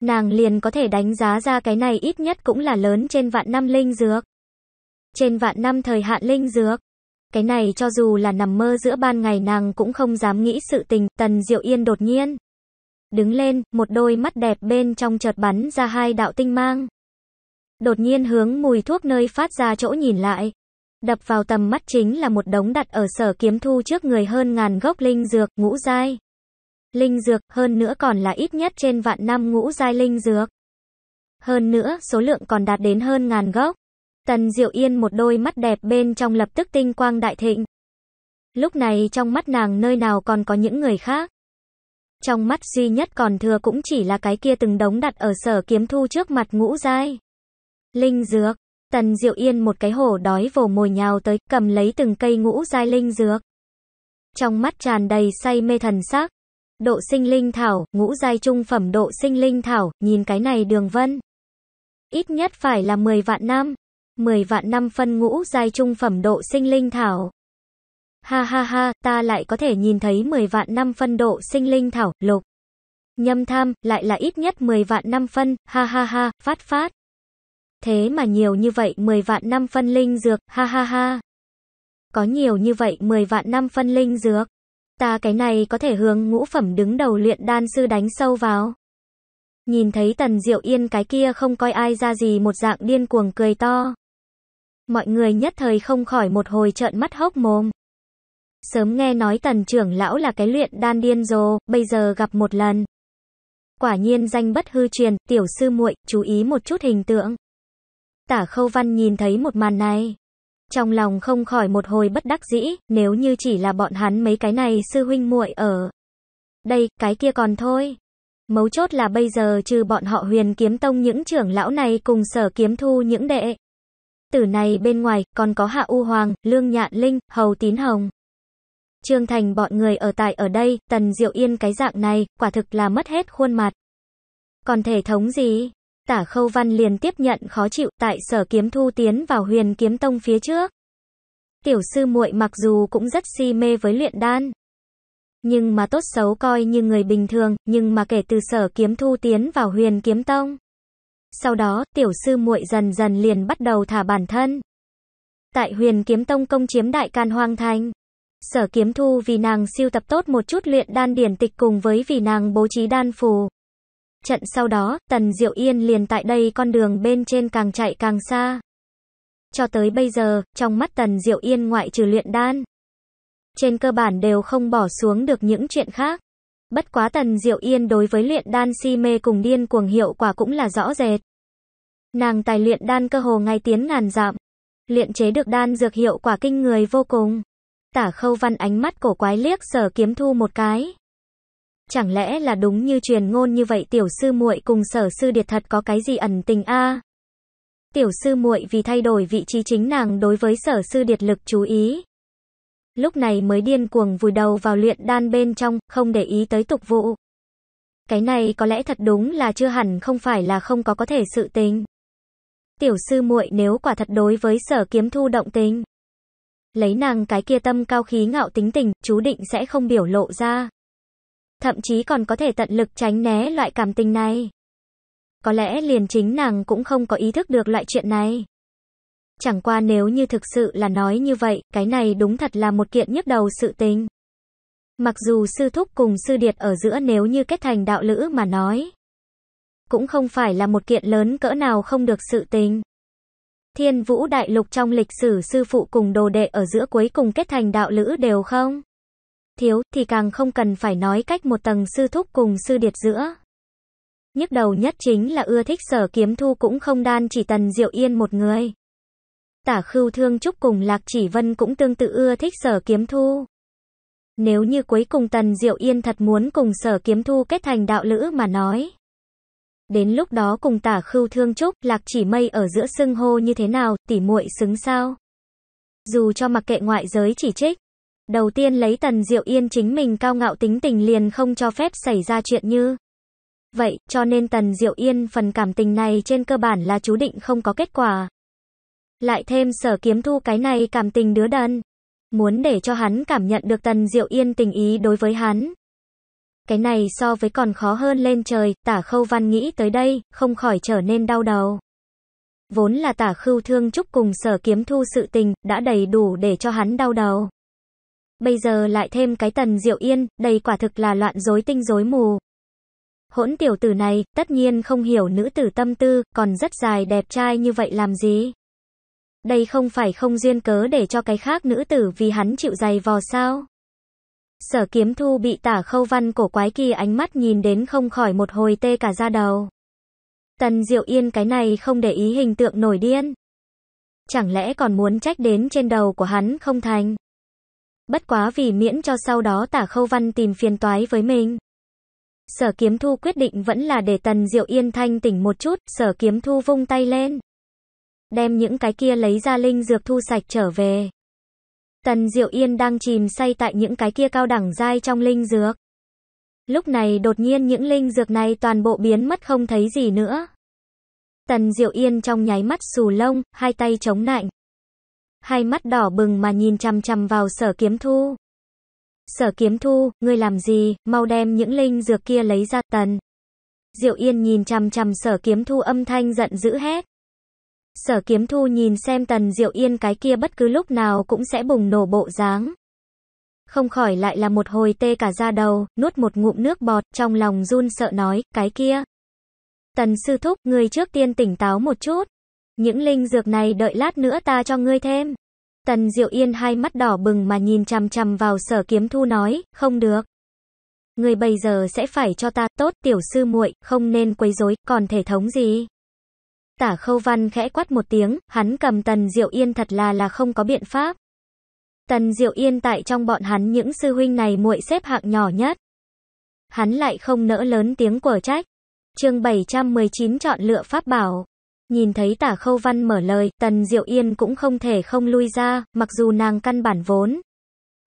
Nàng liền có thể đánh giá ra cái này ít nhất cũng là lớn trên vạn năm linh dược. Trên vạn năm thời hạn linh dược. Cái này cho dù là nằm mơ giữa ban ngày nàng cũng không dám nghĩ sự tình, Tần Diệu Yên đột nhiên. Đứng lên, một đôi mắt đẹp bên trong chợt bắn ra hai đạo tinh mang. Đột nhiên hướng mùi thuốc nơi phát ra chỗ nhìn lại. Đập vào tầm mắt chính là một đống đặt ở sở kiếm thu trước người hơn ngàn gốc linh dược, ngũ giai. Linh dược, hơn nữa còn là ít nhất trên vạn năm ngũ giai linh dược. Hơn nữa, số lượng còn đạt đến hơn ngàn gốc. Tần Diệu Yên một đôi mắt đẹp bên trong lập tức tinh quang đại thịnh. Lúc này trong mắt nàng nơi nào còn có những người khác. Trong mắt duy nhất còn thừa cũng chỉ là cái kia từng đống đặt ở sở kiếm thu trước mặt ngũ giai. Linh dược, Tần Diệu Yên một cái hổ đói vồ mồi nhào tới, cầm lấy từng cây ngũ giai linh dược. Trong mắt tràn đầy say mê thần sắc. Độ sinh linh thảo, ngũ giai trung phẩm độ sinh linh thảo, nhìn cái này đường vân. Ít nhất phải là 10 vạn năm. 10 vạn năm phân ngũ giai trung phẩm độ sinh linh thảo. Ha ha ha, ta lại có thể nhìn thấy 10 vạn năm phân độ sinh linh thảo, lục. Nhâm tham, lại là ít nhất 10 vạn năm phân, ha ha ha, phát phát. Thế mà nhiều như vậy 10 vạn năm phân linh dược, ha ha ha. Có nhiều như vậy 10 vạn năm phân linh dược. Ta cái này có thể hướng ngũ phẩm đứng đầu luyện đan sư đánh sâu vào. Nhìn thấy tần diệu yên cái kia không coi ai ra gì một dạng điên cuồng cười to. Mọi người nhất thời không khỏi một hồi trợn mắt hốc mồm. Sớm nghe nói tần trưởng lão là cái luyện đan điên rồ, bây giờ gặp một lần. Quả nhiên danh bất hư truyền, tiểu sư muội, chú ý một chút hình tượng tả khâu văn nhìn thấy một màn này. Trong lòng không khỏi một hồi bất đắc dĩ, nếu như chỉ là bọn hắn mấy cái này sư huynh muội ở. Đây, cái kia còn thôi. Mấu chốt là bây giờ trừ bọn họ huyền kiếm tông những trưởng lão này cùng sở kiếm thu những đệ. Tử này bên ngoài, còn có Hạ U Hoàng, Lương Nhạn Linh, Hầu Tín Hồng. Trương Thành bọn người ở tại ở đây, Tần Diệu Yên cái dạng này, quả thực là mất hết khuôn mặt. Còn thể thống gì? tả khâu văn liền tiếp nhận khó chịu tại sở kiếm thu tiến vào huyền kiếm tông phía trước. Tiểu sư muội mặc dù cũng rất si mê với luyện đan. Nhưng mà tốt xấu coi như người bình thường, nhưng mà kể từ sở kiếm thu tiến vào huyền kiếm tông. Sau đó, tiểu sư muội dần dần liền bắt đầu thả bản thân. Tại huyền kiếm tông công chiếm đại can hoang thành. Sở kiếm thu vì nàng siêu tập tốt một chút luyện đan điển tịch cùng với vì nàng bố trí đan phù. Trận sau đó, Tần Diệu Yên liền tại đây con đường bên trên càng chạy càng xa. Cho tới bây giờ, trong mắt Tần Diệu Yên ngoại trừ luyện đan. Trên cơ bản đều không bỏ xuống được những chuyện khác. Bất quá Tần Diệu Yên đối với luyện đan si mê cùng điên cuồng hiệu quả cũng là rõ rệt. Nàng tài luyện đan cơ hồ ngay tiến ngàn dặm. Luyện chế được đan dược hiệu quả kinh người vô cùng. Tả khâu văn ánh mắt cổ quái liếc sở kiếm thu một cái. Chẳng lẽ là đúng như truyền ngôn như vậy tiểu sư muội cùng sở sư điệt thật có cái gì ẩn tình a? Tiểu sư muội vì thay đổi vị trí chính nàng đối với sở sư điệt lực chú ý. Lúc này mới điên cuồng vùi đầu vào luyện đan bên trong, không để ý tới tục vụ. Cái này có lẽ thật đúng là chưa hẳn không phải là không có có thể sự tình. Tiểu sư muội nếu quả thật đối với sở kiếm thu động tình. Lấy nàng cái kia tâm cao khí ngạo tính tình, chú định sẽ không biểu lộ ra thậm chí còn có thể tận lực tránh né loại cảm tình này. Có lẽ liền chính nàng cũng không có ý thức được loại chuyện này. Chẳng qua nếu như thực sự là nói như vậy, cái này đúng thật là một kiện nhức đầu sự tình. Mặc dù sư thúc cùng sư điệt ở giữa nếu như kết thành đạo lữ mà nói, cũng không phải là một kiện lớn cỡ nào không được sự tình. Thiên vũ đại lục trong lịch sử sư phụ cùng đồ đệ ở giữa cuối cùng kết thành đạo lữ đều không? thiếu thì càng không cần phải nói cách một tầng sư thúc cùng sư điệt giữa. Nhức đầu nhất chính là ưa thích sở kiếm thu cũng không đan chỉ tần diệu yên một người. Tả khưu thương trúc cùng lạc chỉ vân cũng tương tự ưa thích sở kiếm thu. Nếu như cuối cùng tần diệu yên thật muốn cùng sở kiếm thu kết thành đạo lữ mà nói. Đến lúc đó cùng tả khưu thương trúc, lạc chỉ mây ở giữa sưng hô như thế nào, tỉ muội xứng sao. Dù cho mặc kệ ngoại giới chỉ trích, Đầu tiên lấy Tần Diệu Yên chính mình cao ngạo tính tình liền không cho phép xảy ra chuyện như Vậy, cho nên Tần Diệu Yên phần cảm tình này trên cơ bản là chú định không có kết quả. Lại thêm sở kiếm thu cái này cảm tình đứa đần. Muốn để cho hắn cảm nhận được Tần Diệu Yên tình ý đối với hắn. Cái này so với còn khó hơn lên trời, tả khâu văn nghĩ tới đây, không khỏi trở nên đau đầu. Vốn là tả khưu thương chúc cùng sở kiếm thu sự tình, đã đầy đủ để cho hắn đau đầu. Bây giờ lại thêm cái tần diệu yên, đây quả thực là loạn rối tinh rối mù. Hỗn tiểu tử này, tất nhiên không hiểu nữ tử tâm tư, còn rất dài đẹp trai như vậy làm gì. Đây không phải không duyên cớ để cho cái khác nữ tử vì hắn chịu dày vò sao. Sở kiếm thu bị tả khâu văn cổ quái kỳ ánh mắt nhìn đến không khỏi một hồi tê cả da đầu. Tần Diệu Yên cái này không để ý hình tượng nổi điên. Chẳng lẽ còn muốn trách đến trên đầu của hắn không thành? Bất quá vì miễn cho sau đó tả khâu văn tìm phiền toái với mình. Sở kiếm thu quyết định vẫn là để tần diệu yên thanh tỉnh một chút, sở kiếm thu vung tay lên. Đem những cái kia lấy ra linh dược thu sạch trở về. Tần diệu yên đang chìm say tại những cái kia cao đẳng dai trong linh dược. Lúc này đột nhiên những linh dược này toàn bộ biến mất không thấy gì nữa. Tần diệu yên trong nháy mắt xù lông, hai tay chống nạnh hai mắt đỏ bừng mà nhìn chằm chằm vào sở kiếm thu. Sở kiếm thu, ngươi làm gì, mau đem những linh dược kia lấy ra tần. Diệu yên nhìn chằm chằm sở kiếm thu âm thanh giận dữ hét. Sở kiếm thu nhìn xem tần diệu yên cái kia bất cứ lúc nào cũng sẽ bùng nổ bộ dáng. Không khỏi lại là một hồi tê cả da đầu, nuốt một ngụm nước bọt, trong lòng run sợ nói, cái kia. Tần sư thúc, người trước tiên tỉnh táo một chút. Những linh dược này đợi lát nữa ta cho ngươi thêm. Tần Diệu Yên hai mắt đỏ bừng mà nhìn chằm chằm vào sở kiếm thu nói, không được. Ngươi bây giờ sẽ phải cho ta tốt tiểu sư muội, không nên quấy rối, còn thể thống gì. Tả khâu văn khẽ quát một tiếng, hắn cầm Tần Diệu Yên thật là là không có biện pháp. Tần Diệu Yên tại trong bọn hắn những sư huynh này muội xếp hạng nhỏ nhất. Hắn lại không nỡ lớn tiếng quở trách. Chương 719 chọn lựa pháp bảo. Nhìn thấy tả khâu văn mở lời, tần diệu yên cũng không thể không lui ra, mặc dù nàng căn bản vốn.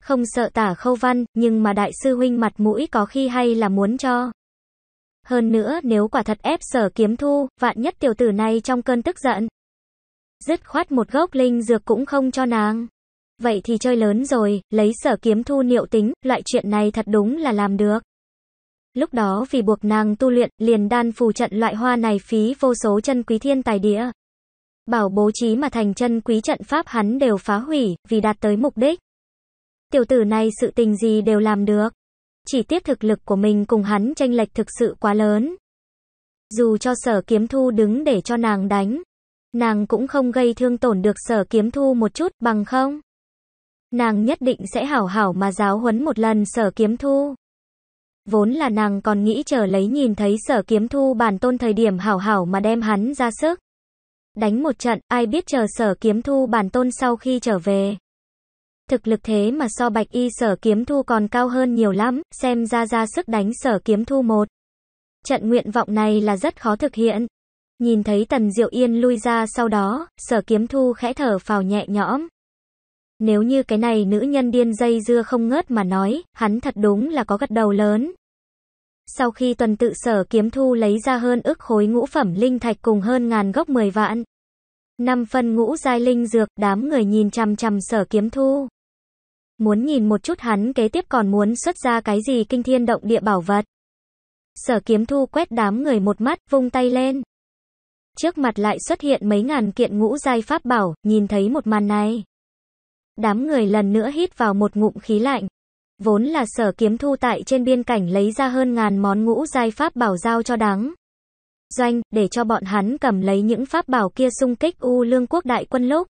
Không sợ tả khâu văn, nhưng mà đại sư huynh mặt mũi có khi hay là muốn cho. Hơn nữa nếu quả thật ép sở kiếm thu, vạn nhất tiểu tử này trong cơn tức giận. Dứt khoát một gốc linh dược cũng không cho nàng. Vậy thì chơi lớn rồi, lấy sở kiếm thu niệu tính, loại chuyện này thật đúng là làm được. Lúc đó vì buộc nàng tu luyện, liền đan phù trận loại hoa này phí vô số chân quý thiên tài địa. Bảo bố trí mà thành chân quý trận pháp hắn đều phá hủy, vì đạt tới mục đích. Tiểu tử này sự tình gì đều làm được. Chỉ tiếc thực lực của mình cùng hắn tranh lệch thực sự quá lớn. Dù cho sở kiếm thu đứng để cho nàng đánh, nàng cũng không gây thương tổn được sở kiếm thu một chút bằng không. Nàng nhất định sẽ hảo hảo mà giáo huấn một lần sở kiếm thu. Vốn là nàng còn nghĩ chờ lấy nhìn thấy sở kiếm thu bản tôn thời điểm hảo hảo mà đem hắn ra sức. Đánh một trận, ai biết chờ sở kiếm thu bản tôn sau khi trở về. Thực lực thế mà so bạch y sở kiếm thu còn cao hơn nhiều lắm, xem ra ra sức đánh sở kiếm thu một. Trận nguyện vọng này là rất khó thực hiện. Nhìn thấy Tần Diệu Yên lui ra sau đó, sở kiếm thu khẽ thở phào nhẹ nhõm. Nếu như cái này nữ nhân điên dây dưa không ngớt mà nói, hắn thật đúng là có gật đầu lớn. Sau khi tuần tự sở kiếm thu lấy ra hơn ức khối ngũ phẩm linh thạch cùng hơn ngàn gốc mười vạn. năm phân ngũ giai linh dược, đám người nhìn chằm chằm sở kiếm thu. Muốn nhìn một chút hắn kế tiếp còn muốn xuất ra cái gì kinh thiên động địa bảo vật. Sở kiếm thu quét đám người một mắt, vung tay lên. Trước mặt lại xuất hiện mấy ngàn kiện ngũ giai pháp bảo, nhìn thấy một màn này. Đám người lần nữa hít vào một ngụm khí lạnh. Vốn là sở kiếm thu tại trên biên cảnh lấy ra hơn ngàn món ngũ giai pháp bảo giao cho đáng. Doanh, để cho bọn hắn cầm lấy những pháp bảo kia xung kích U lương quốc đại quân lúc.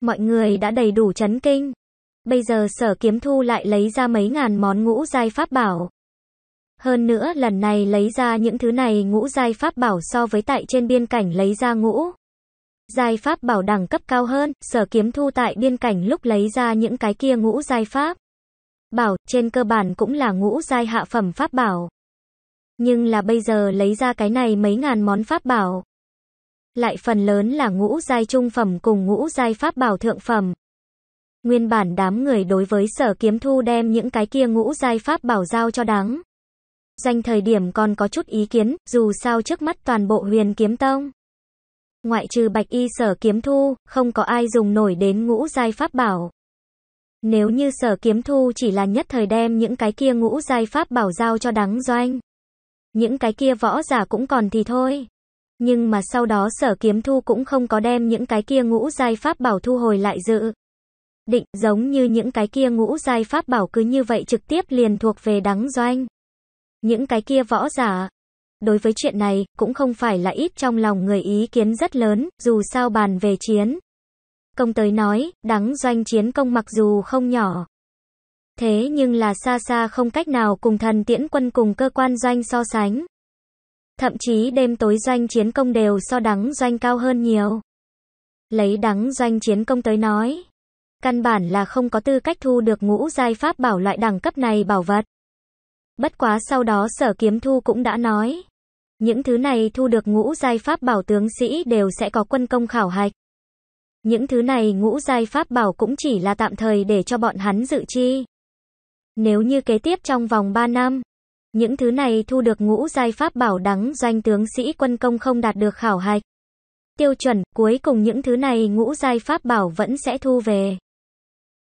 Mọi người đã đầy đủ chấn kinh. Bây giờ sở kiếm thu lại lấy ra mấy ngàn món ngũ giai pháp bảo. Hơn nữa lần này lấy ra những thứ này ngũ giai pháp bảo so với tại trên biên cảnh lấy ra ngũ giai pháp bảo đẳng cấp cao hơn, sở kiếm thu tại biên cảnh lúc lấy ra những cái kia ngũ giai pháp. Bảo, trên cơ bản cũng là ngũ giai hạ phẩm pháp bảo. Nhưng là bây giờ lấy ra cái này mấy ngàn món pháp bảo. Lại phần lớn là ngũ giai trung phẩm cùng ngũ giai pháp bảo thượng phẩm. Nguyên bản đám người đối với sở kiếm thu đem những cái kia ngũ giai pháp bảo giao cho đáng. Danh thời điểm còn có chút ý kiến, dù sao trước mắt toàn bộ huyền kiếm tông ngoại trừ bạch y sở kiếm thu, không có ai dùng nổi đến ngũ giai pháp bảo. Nếu như sở kiếm thu chỉ là nhất thời đem những cái kia ngũ giai pháp bảo giao cho đắng doanh. Những cái kia võ giả cũng còn thì thôi. Nhưng mà sau đó sở kiếm thu cũng không có đem những cái kia ngũ giai pháp bảo thu hồi lại dự. Định giống như những cái kia ngũ giai pháp bảo cứ như vậy trực tiếp liền thuộc về đắng doanh. Những cái kia võ giả, Đối với chuyện này, cũng không phải là ít trong lòng người ý kiến rất lớn, dù sao bàn về chiến. Công tới nói, đắng doanh chiến công mặc dù không nhỏ. Thế nhưng là xa xa không cách nào cùng thần tiễn quân cùng cơ quan doanh so sánh. Thậm chí đêm tối doanh chiến công đều so đắng doanh cao hơn nhiều. Lấy đắng doanh chiến công tới nói. Căn bản là không có tư cách thu được ngũ giai pháp bảo loại đẳng cấp này bảo vật. Bất quá sau đó sở kiếm thu cũng đã nói. Những thứ này thu được ngũ giai pháp bảo tướng sĩ đều sẽ có quân công khảo hạch. Những thứ này ngũ giai pháp bảo cũng chỉ là tạm thời để cho bọn hắn dự chi. Nếu như kế tiếp trong vòng 3 năm, những thứ này thu được ngũ giai pháp bảo đắng doanh tướng sĩ quân công không đạt được khảo hạch. Tiêu chuẩn, cuối cùng những thứ này ngũ giai pháp bảo vẫn sẽ thu về.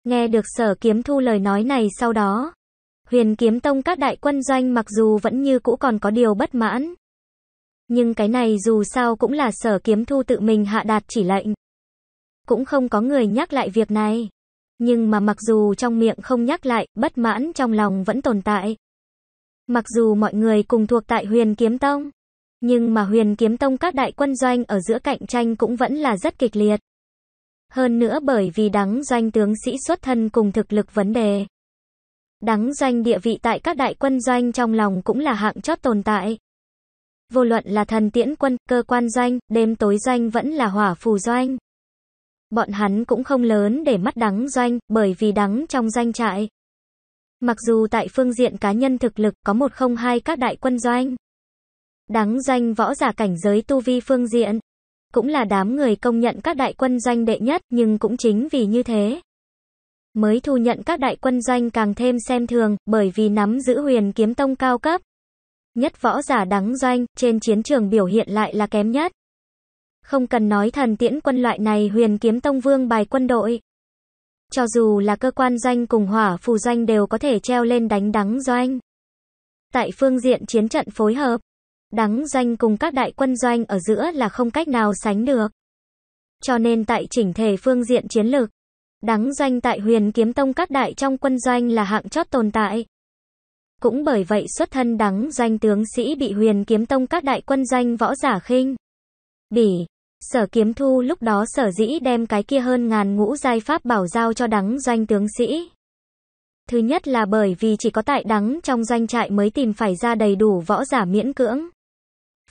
Nghe được sở kiếm thu lời nói này sau đó. Huyền kiếm tông các đại quân doanh mặc dù vẫn như cũ còn có điều bất mãn nhưng cái này dù sao cũng là sở kiếm thu tự mình hạ đạt chỉ lệnh. Cũng không có người nhắc lại việc này. Nhưng mà mặc dù trong miệng không nhắc lại, bất mãn trong lòng vẫn tồn tại. Mặc dù mọi người cùng thuộc tại huyền kiếm tông, nhưng mà huyền kiếm tông các đại quân doanh ở giữa cạnh tranh cũng vẫn là rất kịch liệt. Hơn nữa bởi vì đắng doanh tướng sĩ xuất thân cùng thực lực vấn đề. Đắng doanh địa vị tại các đại quân doanh trong lòng cũng là hạng chót tồn tại vô luận là thần tiễn quân, cơ quan doanh, đêm tối doanh vẫn là hỏa phù doanh. Bọn hắn cũng không lớn để mắt đắng doanh, bởi vì đắng trong doanh trại. Mặc dù tại phương diện cá nhân thực lực có một không hai các đại quân doanh. Đắng doanh võ giả cảnh giới tu vi phương diện. Cũng là đám người công nhận các đại quân doanh đệ nhất nhưng cũng chính vì như thế mới thu nhận các đại quân doanh càng thêm xem thường, bởi vì nắm giữ huyền kiếm tông cao cấp. Nhất võ giả đắng doanh, trên chiến trường biểu hiện lại là kém nhất. Không cần nói thần tiễn quân loại này huyền kiếm tông vương bài quân đội. Cho dù là cơ quan doanh cùng hỏa phù doanh đều có thể treo lên đánh đắng doanh. Tại phương diện chiến trận phối hợp, đắng doanh cùng các đại quân doanh ở giữa là không cách nào sánh được. Cho nên tại chỉnh thể phương diện chiến lược, đắng doanh tại huyền kiếm tông các đại trong quân doanh là hạng chót tồn tại. Cũng bởi vậy xuất thân đắng danh tướng sĩ bị huyền kiếm tông các đại quân danh võ giả khinh. Bỉ. Sở kiếm thu lúc đó sở dĩ đem cái kia hơn ngàn ngũ giai pháp bảo giao cho đắng danh tướng sĩ. Thứ nhất là bởi vì chỉ có tại đắng trong doanh trại mới tìm phải ra đầy đủ võ giả miễn cưỡng.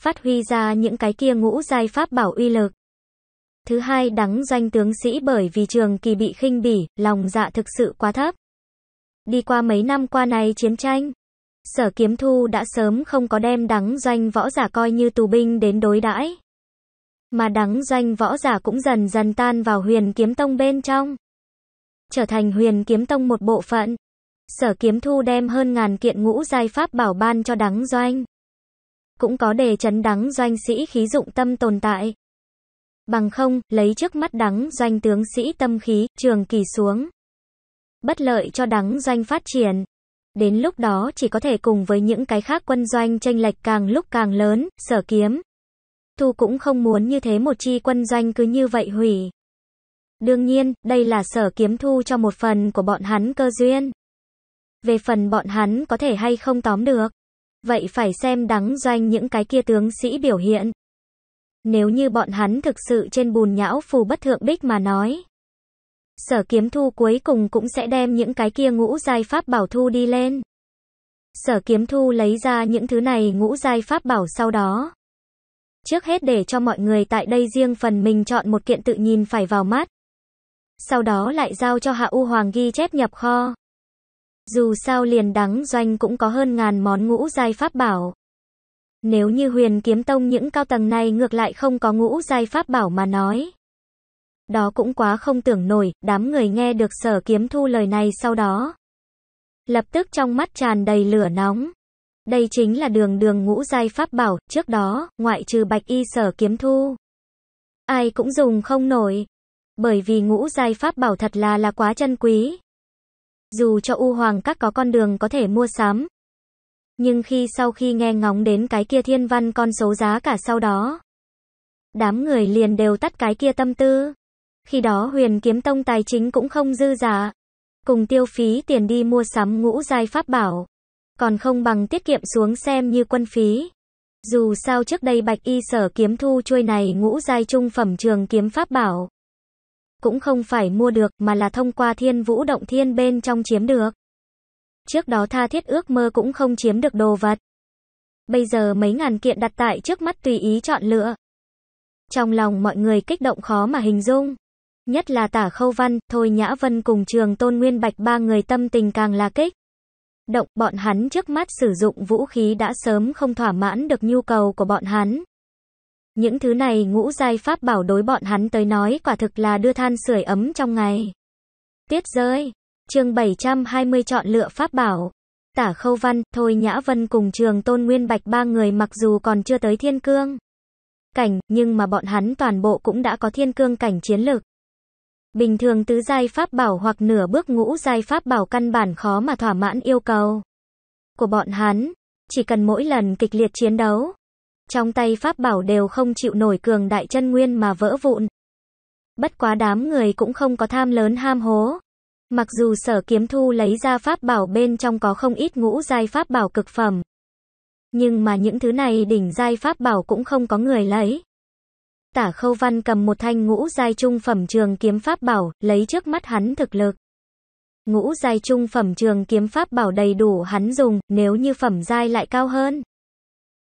Phát huy ra những cái kia ngũ giai pháp bảo uy lực. Thứ hai đắng danh tướng sĩ bởi vì trường kỳ bị khinh bỉ, lòng dạ thực sự quá thấp. Đi qua mấy năm qua này chiến tranh, Sở Kiếm Thu đã sớm không có đem đắng doanh võ giả coi như tù binh đến đối đãi, mà đắng doanh võ giả cũng dần dần tan vào Huyền Kiếm Tông bên trong, trở thành Huyền Kiếm Tông một bộ phận. Sở Kiếm Thu đem hơn ngàn kiện ngũ giai pháp bảo ban cho đắng doanh, cũng có đề chấn đắng doanh sĩ khí dụng tâm tồn tại. Bằng không, lấy trước mắt đắng doanh tướng sĩ tâm khí, trường kỳ xuống. Bất lợi cho đắng doanh phát triển. Đến lúc đó chỉ có thể cùng với những cái khác quân doanh tranh lệch càng lúc càng lớn, sở kiếm. Thu cũng không muốn như thế một chi quân doanh cứ như vậy hủy. Đương nhiên, đây là sở kiếm thu cho một phần của bọn hắn cơ duyên. Về phần bọn hắn có thể hay không tóm được. Vậy phải xem đắng doanh những cái kia tướng sĩ biểu hiện. Nếu như bọn hắn thực sự trên bùn nhão phù bất thượng bích mà nói sở kiếm thu cuối cùng cũng sẽ đem những cái kia ngũ giai pháp bảo thu đi lên. Sở kiếm thu lấy ra những thứ này ngũ giai pháp bảo sau đó. Trước hết để cho mọi người tại đây riêng phần mình chọn một kiện tự nhìn phải vào mắt. Sau đó lại giao cho Hạ U Hoàng ghi chép nhập kho. Dù sao liền đắng doanh cũng có hơn ngàn món ngũ giai pháp bảo. Nếu như huyền kiếm tông những cao tầng này ngược lại không có ngũ giai pháp bảo mà nói đó cũng quá không tưởng nổi, đám người nghe được sở kiếm thu lời này sau đó. Lập tức trong mắt tràn đầy lửa nóng. Đây chính là đường đường ngũ giai pháp bảo, trước đó, ngoại trừ bạch y sở kiếm thu. Ai cũng dùng không nổi. Bởi vì ngũ giai pháp bảo thật là là quá chân quý. Dù cho U Hoàng các có con đường có thể mua sắm. Nhưng khi sau khi nghe ngóng đến cái kia thiên văn con số giá cả sau đó. Đám người liền đều tắt cái kia tâm tư. Khi đó huyền kiếm tông tài chính cũng không dư giả. Cùng tiêu phí tiền đi mua sắm ngũ giai pháp bảo. Còn không bằng tiết kiệm xuống xem như quân phí. Dù sao trước đây bạch y sở kiếm thu chuôi này ngũ giai trung phẩm trường kiếm pháp bảo. Cũng không phải mua được mà là thông qua thiên vũ động thiên bên trong chiếm được. Trước đó tha thiết ước mơ cũng không chiếm được đồ vật. Bây giờ mấy ngàn kiện đặt tại trước mắt tùy ý chọn lựa. Trong lòng mọi người kích động khó mà hình dung. Nhất là tả khâu văn, thôi nhã vân cùng trường tôn nguyên bạch ba người tâm tình càng là kích. Động bọn hắn trước mắt sử dụng vũ khí đã sớm không thỏa mãn được nhu cầu của bọn hắn. Những thứ này ngũ giai pháp bảo đối bọn hắn tới nói quả thực là đưa than sưởi ấm trong ngày. Tiết rơi, chương 720 chọn lựa pháp bảo. Tả Khâu Văn, Thôi Nhã Vân cùng trường Tôn Nguyên Bạch ba người mặc dù còn chưa tới thiên cương. Cảnh, nhưng mà bọn hắn toàn bộ cũng đã có thiên cương cảnh chiến lược Bình thường tứ giai pháp bảo hoặc nửa bước ngũ giai pháp bảo căn bản khó mà thỏa mãn yêu cầu của bọn hắn, chỉ cần mỗi lần kịch liệt chiến đấu, trong tay pháp bảo đều không chịu nổi cường đại chân nguyên mà vỡ vụn. Bất quá đám người cũng không có tham lớn ham hố. Mặc dù sở kiếm thu lấy ra pháp bảo bên trong có không ít ngũ giai pháp bảo cực phẩm. Nhưng mà những thứ này đỉnh giai pháp bảo cũng không có người lấy. Tả khâu văn cầm một thanh ngũ giai trung phẩm trường kiếm pháp bảo, lấy trước mắt hắn thực lực. Ngũ giai trung phẩm trường kiếm pháp bảo đầy đủ hắn dùng, nếu như phẩm giai lại cao hơn.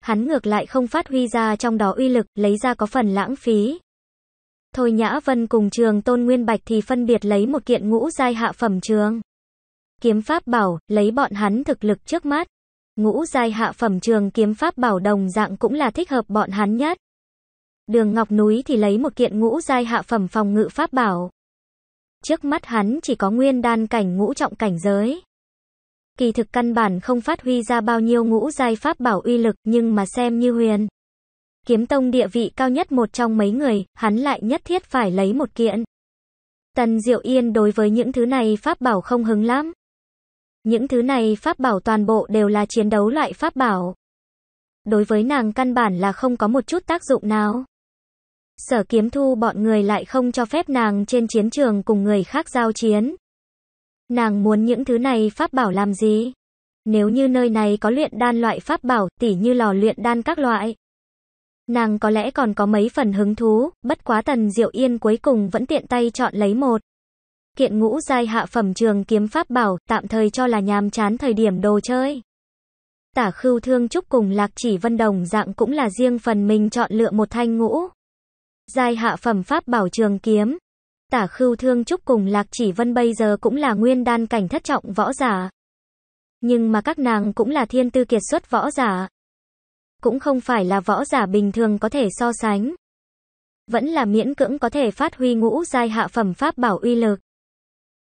Hắn ngược lại không phát huy ra trong đó uy lực, lấy ra có phần lãng phí. Thôi Nhã Vân cùng trường Tôn Nguyên Bạch thì phân biệt lấy một kiện ngũ giai hạ phẩm trường. Kiếm pháp bảo, lấy bọn hắn thực lực trước mắt. Ngũ giai hạ phẩm trường kiếm pháp bảo đồng dạng cũng là thích hợp bọn hắn nhất đường ngọc núi thì lấy một kiện ngũ giai hạ phẩm phòng ngự pháp bảo. Trước mắt hắn chỉ có nguyên đan cảnh ngũ trọng cảnh giới. Kỳ thực căn bản không phát huy ra bao nhiêu ngũ giai pháp bảo uy lực nhưng mà xem như huyền. Kiếm tông địa vị cao nhất một trong mấy người, hắn lại nhất thiết phải lấy một kiện. Tần Diệu Yên đối với những thứ này pháp bảo không hứng lắm. Những thứ này pháp bảo toàn bộ đều là chiến đấu loại pháp bảo. Đối với nàng căn bản là không có một chút tác dụng nào sở kiếm thu bọn người lại không cho phép nàng trên chiến trường cùng người khác giao chiến. Nàng muốn những thứ này pháp bảo làm gì? Nếu như nơi này có luyện đan loại pháp bảo, tỉ như lò luyện đan các loại. Nàng có lẽ còn có mấy phần hứng thú, bất quá tần diệu yên cuối cùng vẫn tiện tay chọn lấy một. Kiện ngũ giai hạ phẩm trường kiếm pháp bảo, tạm thời cho là nhàm chán thời điểm đồ chơi. Tả khưu thương trúc cùng lạc chỉ vân đồng dạng cũng là riêng phần mình chọn lựa một thanh ngũ. Giai hạ phẩm pháp bảo trường kiếm. Tả khưu thương trúc cùng lạc chỉ vân bây giờ cũng là nguyên đan cảnh thất trọng võ giả. Nhưng mà các nàng cũng là thiên tư kiệt xuất võ giả. Cũng không phải là võ giả bình thường có thể so sánh. Vẫn là miễn cưỡng có thể phát huy ngũ giai hạ phẩm pháp bảo uy lực.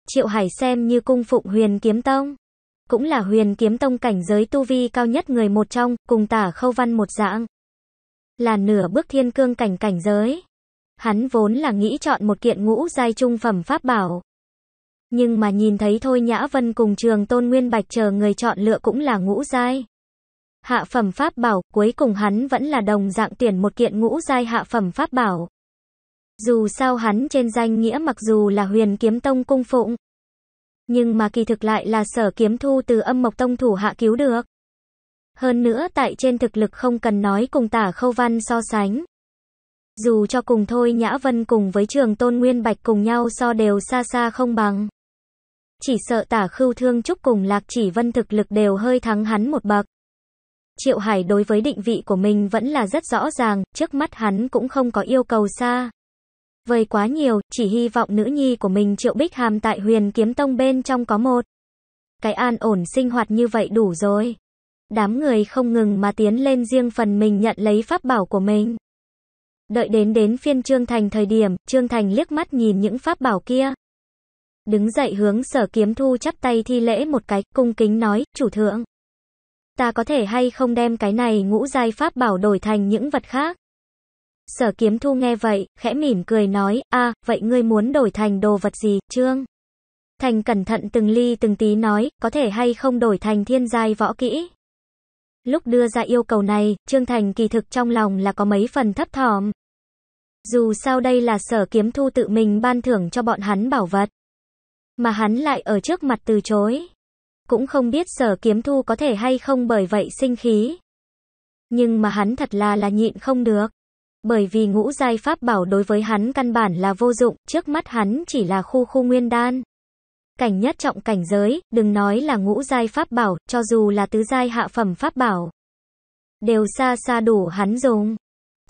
Triệu Hải xem như cung phụng huyền kiếm tông. Cũng là huyền kiếm tông cảnh giới tu vi cao nhất người một trong, cùng tả khâu văn một dạng. Là nửa bước thiên cương cảnh cảnh giới. Hắn vốn là nghĩ chọn một kiện ngũ giai trung phẩm pháp bảo. Nhưng mà nhìn thấy thôi Nhã Vân cùng trường Tôn Nguyên Bạch chờ người chọn lựa cũng là ngũ giai. Hạ phẩm pháp bảo, cuối cùng hắn vẫn là đồng dạng tuyển một kiện ngũ giai hạ phẩm pháp bảo. Dù sao hắn trên danh nghĩa mặc dù là huyền kiếm tông cung phụng. Nhưng mà kỳ thực lại là sở kiếm thu từ âm mộc tông thủ hạ cứu được. Hơn nữa tại trên thực lực không cần nói cùng tả khâu văn so sánh. Dù cho cùng thôi Nhã Vân cùng với trường Tôn Nguyên Bạch cùng nhau so đều xa xa không bằng. Chỉ sợ tả khưu thương chúc cùng Lạc Chỉ Vân thực lực đều hơi thắng hắn một bậc. Triệu Hải đối với định vị của mình vẫn là rất rõ ràng, trước mắt hắn cũng không có yêu cầu xa. Vời quá nhiều, chỉ hy vọng nữ nhi của mình Triệu Bích Hàm tại huyền kiếm tông bên trong có một. Cái an ổn sinh hoạt như vậy đủ rồi. Đám người không ngừng mà tiến lên riêng phần mình nhận lấy pháp bảo của mình. Đợi đến đến phiên Trương Thành thời điểm, Trương Thành liếc mắt nhìn những pháp bảo kia. Đứng dậy hướng sở kiếm thu chắp tay thi lễ một cái, cung kính nói, chủ thượng. Ta có thể hay không đem cái này ngũ giai pháp bảo đổi thành những vật khác? Sở kiếm thu nghe vậy, khẽ mỉm cười nói, a vậy ngươi muốn đổi thành đồ vật gì, Trương? Thành cẩn thận từng ly từng tí nói, có thể hay không đổi thành thiên giai võ kỹ. Lúc đưa ra yêu cầu này, Trương Thành kỳ thực trong lòng là có mấy phần thấp thỏm, dù sao đây là sở kiếm thu tự mình ban thưởng cho bọn hắn bảo vật. Mà hắn lại ở trước mặt từ chối. Cũng không biết sở kiếm thu có thể hay không bởi vậy sinh khí. Nhưng mà hắn thật là là nhịn không được. Bởi vì ngũ giai pháp bảo đối với hắn căn bản là vô dụng, trước mắt hắn chỉ là khu khu nguyên đan. Cảnh nhất trọng cảnh giới, đừng nói là ngũ giai pháp bảo, cho dù là tứ giai hạ phẩm pháp bảo. Đều xa xa đủ hắn dùng.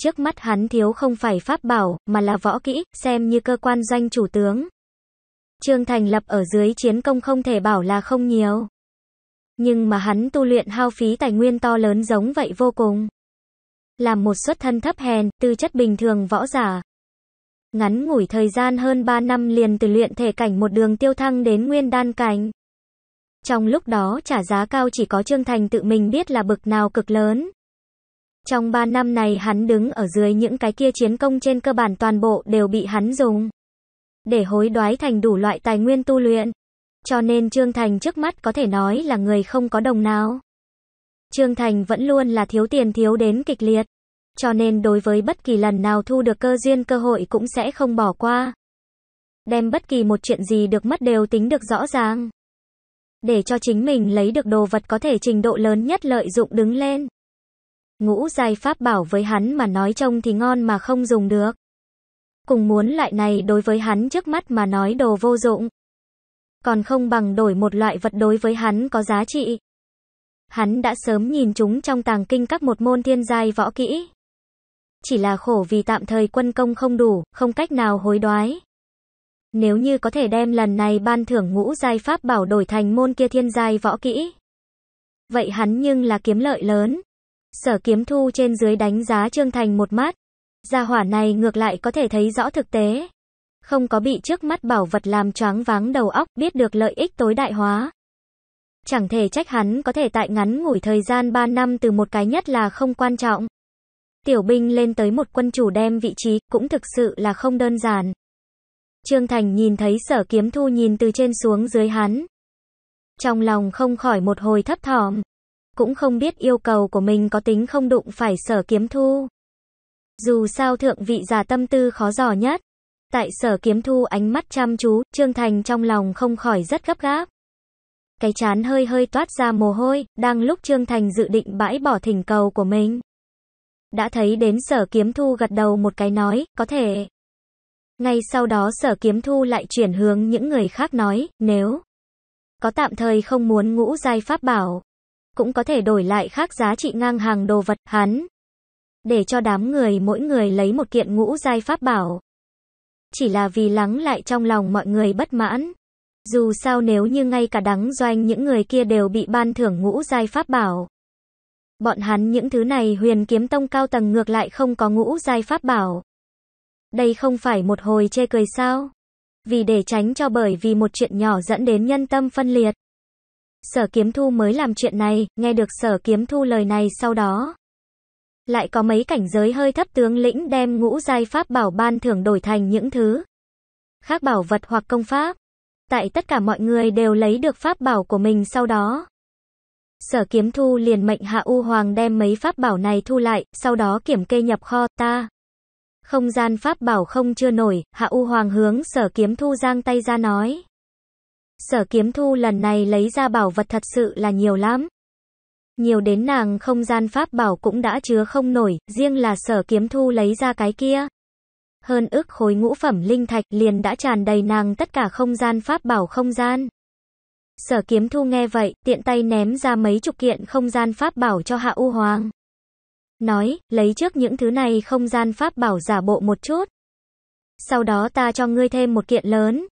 Trước mắt hắn thiếu không phải pháp bảo, mà là võ kỹ, xem như cơ quan doanh chủ tướng. Trương Thành lập ở dưới chiến công không thể bảo là không nhiều. Nhưng mà hắn tu luyện hao phí tài nguyên to lớn giống vậy vô cùng. Làm một xuất thân thấp hèn, tư chất bình thường võ giả. Ngắn ngủi thời gian hơn 3 năm liền từ luyện thể cảnh một đường tiêu thăng đến nguyên đan cảnh. Trong lúc đó trả giá cao chỉ có Trương Thành tự mình biết là bực nào cực lớn. Trong 3 năm này hắn đứng ở dưới những cái kia chiến công trên cơ bản toàn bộ đều bị hắn dùng. Để hối đoái thành đủ loại tài nguyên tu luyện. Cho nên Trương Thành trước mắt có thể nói là người không có đồng nào. Trương Thành vẫn luôn là thiếu tiền thiếu đến kịch liệt. Cho nên đối với bất kỳ lần nào thu được cơ duyên cơ hội cũng sẽ không bỏ qua. Đem bất kỳ một chuyện gì được mất đều tính được rõ ràng. Để cho chính mình lấy được đồ vật có thể trình độ lớn nhất lợi dụng đứng lên ngũ giai pháp bảo với hắn mà nói trông thì ngon mà không dùng được. Cùng muốn loại này đối với hắn trước mắt mà nói đồ vô dụng. Còn không bằng đổi một loại vật đối với hắn có giá trị. Hắn đã sớm nhìn chúng trong tàng kinh các một môn thiên giai võ kỹ. Chỉ là khổ vì tạm thời quân công không đủ, không cách nào hối đoái. Nếu như có thể đem lần này ban thưởng ngũ giai pháp bảo đổi thành môn kia thiên giai võ kỹ. Vậy hắn nhưng là kiếm lợi lớn. Sở kiếm thu trên dưới đánh giá Trương Thành một mắt. Gia hỏa này ngược lại có thể thấy rõ thực tế. Không có bị trước mắt bảo vật làm choáng váng đầu óc biết được lợi ích tối đại hóa. Chẳng thể trách hắn có thể tại ngắn ngủi thời gian 3 năm từ một cái nhất là không quan trọng. Tiểu binh lên tới một quân chủ đem vị trí cũng thực sự là không đơn giản. Trương Thành nhìn thấy sở kiếm thu nhìn từ trên xuống dưới hắn. Trong lòng không khỏi một hồi thấp thỏm cũng không biết yêu cầu của mình có tính không đụng phải sở kiếm thu. Dù sao thượng vị giả tâm tư khó dò nhất. Tại sở kiếm thu ánh mắt chăm chú, Trương Thành trong lòng không khỏi rất gấp gáp. Cái chán hơi hơi toát ra mồ hôi, đang lúc Trương Thành dự định bãi bỏ thỉnh cầu của mình. Đã thấy đến sở kiếm thu gật đầu một cái nói, có thể. Ngay sau đó sở kiếm thu lại chuyển hướng những người khác nói, nếu có tạm thời không muốn ngũ giai pháp bảo, cũng có thể đổi lại khác giá trị ngang hàng đồ vật, hắn. Để cho đám người mỗi người lấy một kiện ngũ giai pháp bảo. Chỉ là vì lắng lại trong lòng mọi người bất mãn. Dù sao nếu như ngay cả đắng doanh những người kia đều bị ban thưởng ngũ giai pháp bảo. Bọn hắn những thứ này huyền kiếm tông cao tầng ngược lại không có ngũ giai pháp bảo. Đây không phải một hồi chê cười sao? Vì để tránh cho bởi vì một chuyện nhỏ dẫn đến nhân tâm phân liệt. Sở Kiếm Thu mới làm chuyện này, nghe được Sở Kiếm Thu lời này sau đó. Lại có mấy cảnh giới hơi thấp tướng lĩnh đem ngũ giai pháp bảo ban thưởng đổi thành những thứ khác bảo vật hoặc công pháp. Tại tất cả mọi người đều lấy được pháp bảo của mình sau đó. Sở Kiếm Thu liền mệnh Hạ U Hoàng đem mấy pháp bảo này thu lại, sau đó kiểm kê nhập kho ta. Không gian pháp bảo không chưa nổi, Hạ U Hoàng hướng Sở Kiếm Thu giang tay ra nói. Sở kiếm thu lần này lấy ra bảo vật thật sự là nhiều lắm. Nhiều đến nàng không gian pháp bảo cũng đã chứa không nổi, riêng là sở kiếm thu lấy ra cái kia. Hơn ức khối ngũ phẩm linh thạch liền đã tràn đầy nàng tất cả không gian pháp bảo không gian. Sở kiếm thu nghe vậy, tiện tay ném ra mấy chục kiện không gian pháp bảo cho hạ u hoàng. Nói, lấy trước những thứ này không gian pháp bảo giả bộ một chút. Sau đó ta cho ngươi thêm một kiện lớn,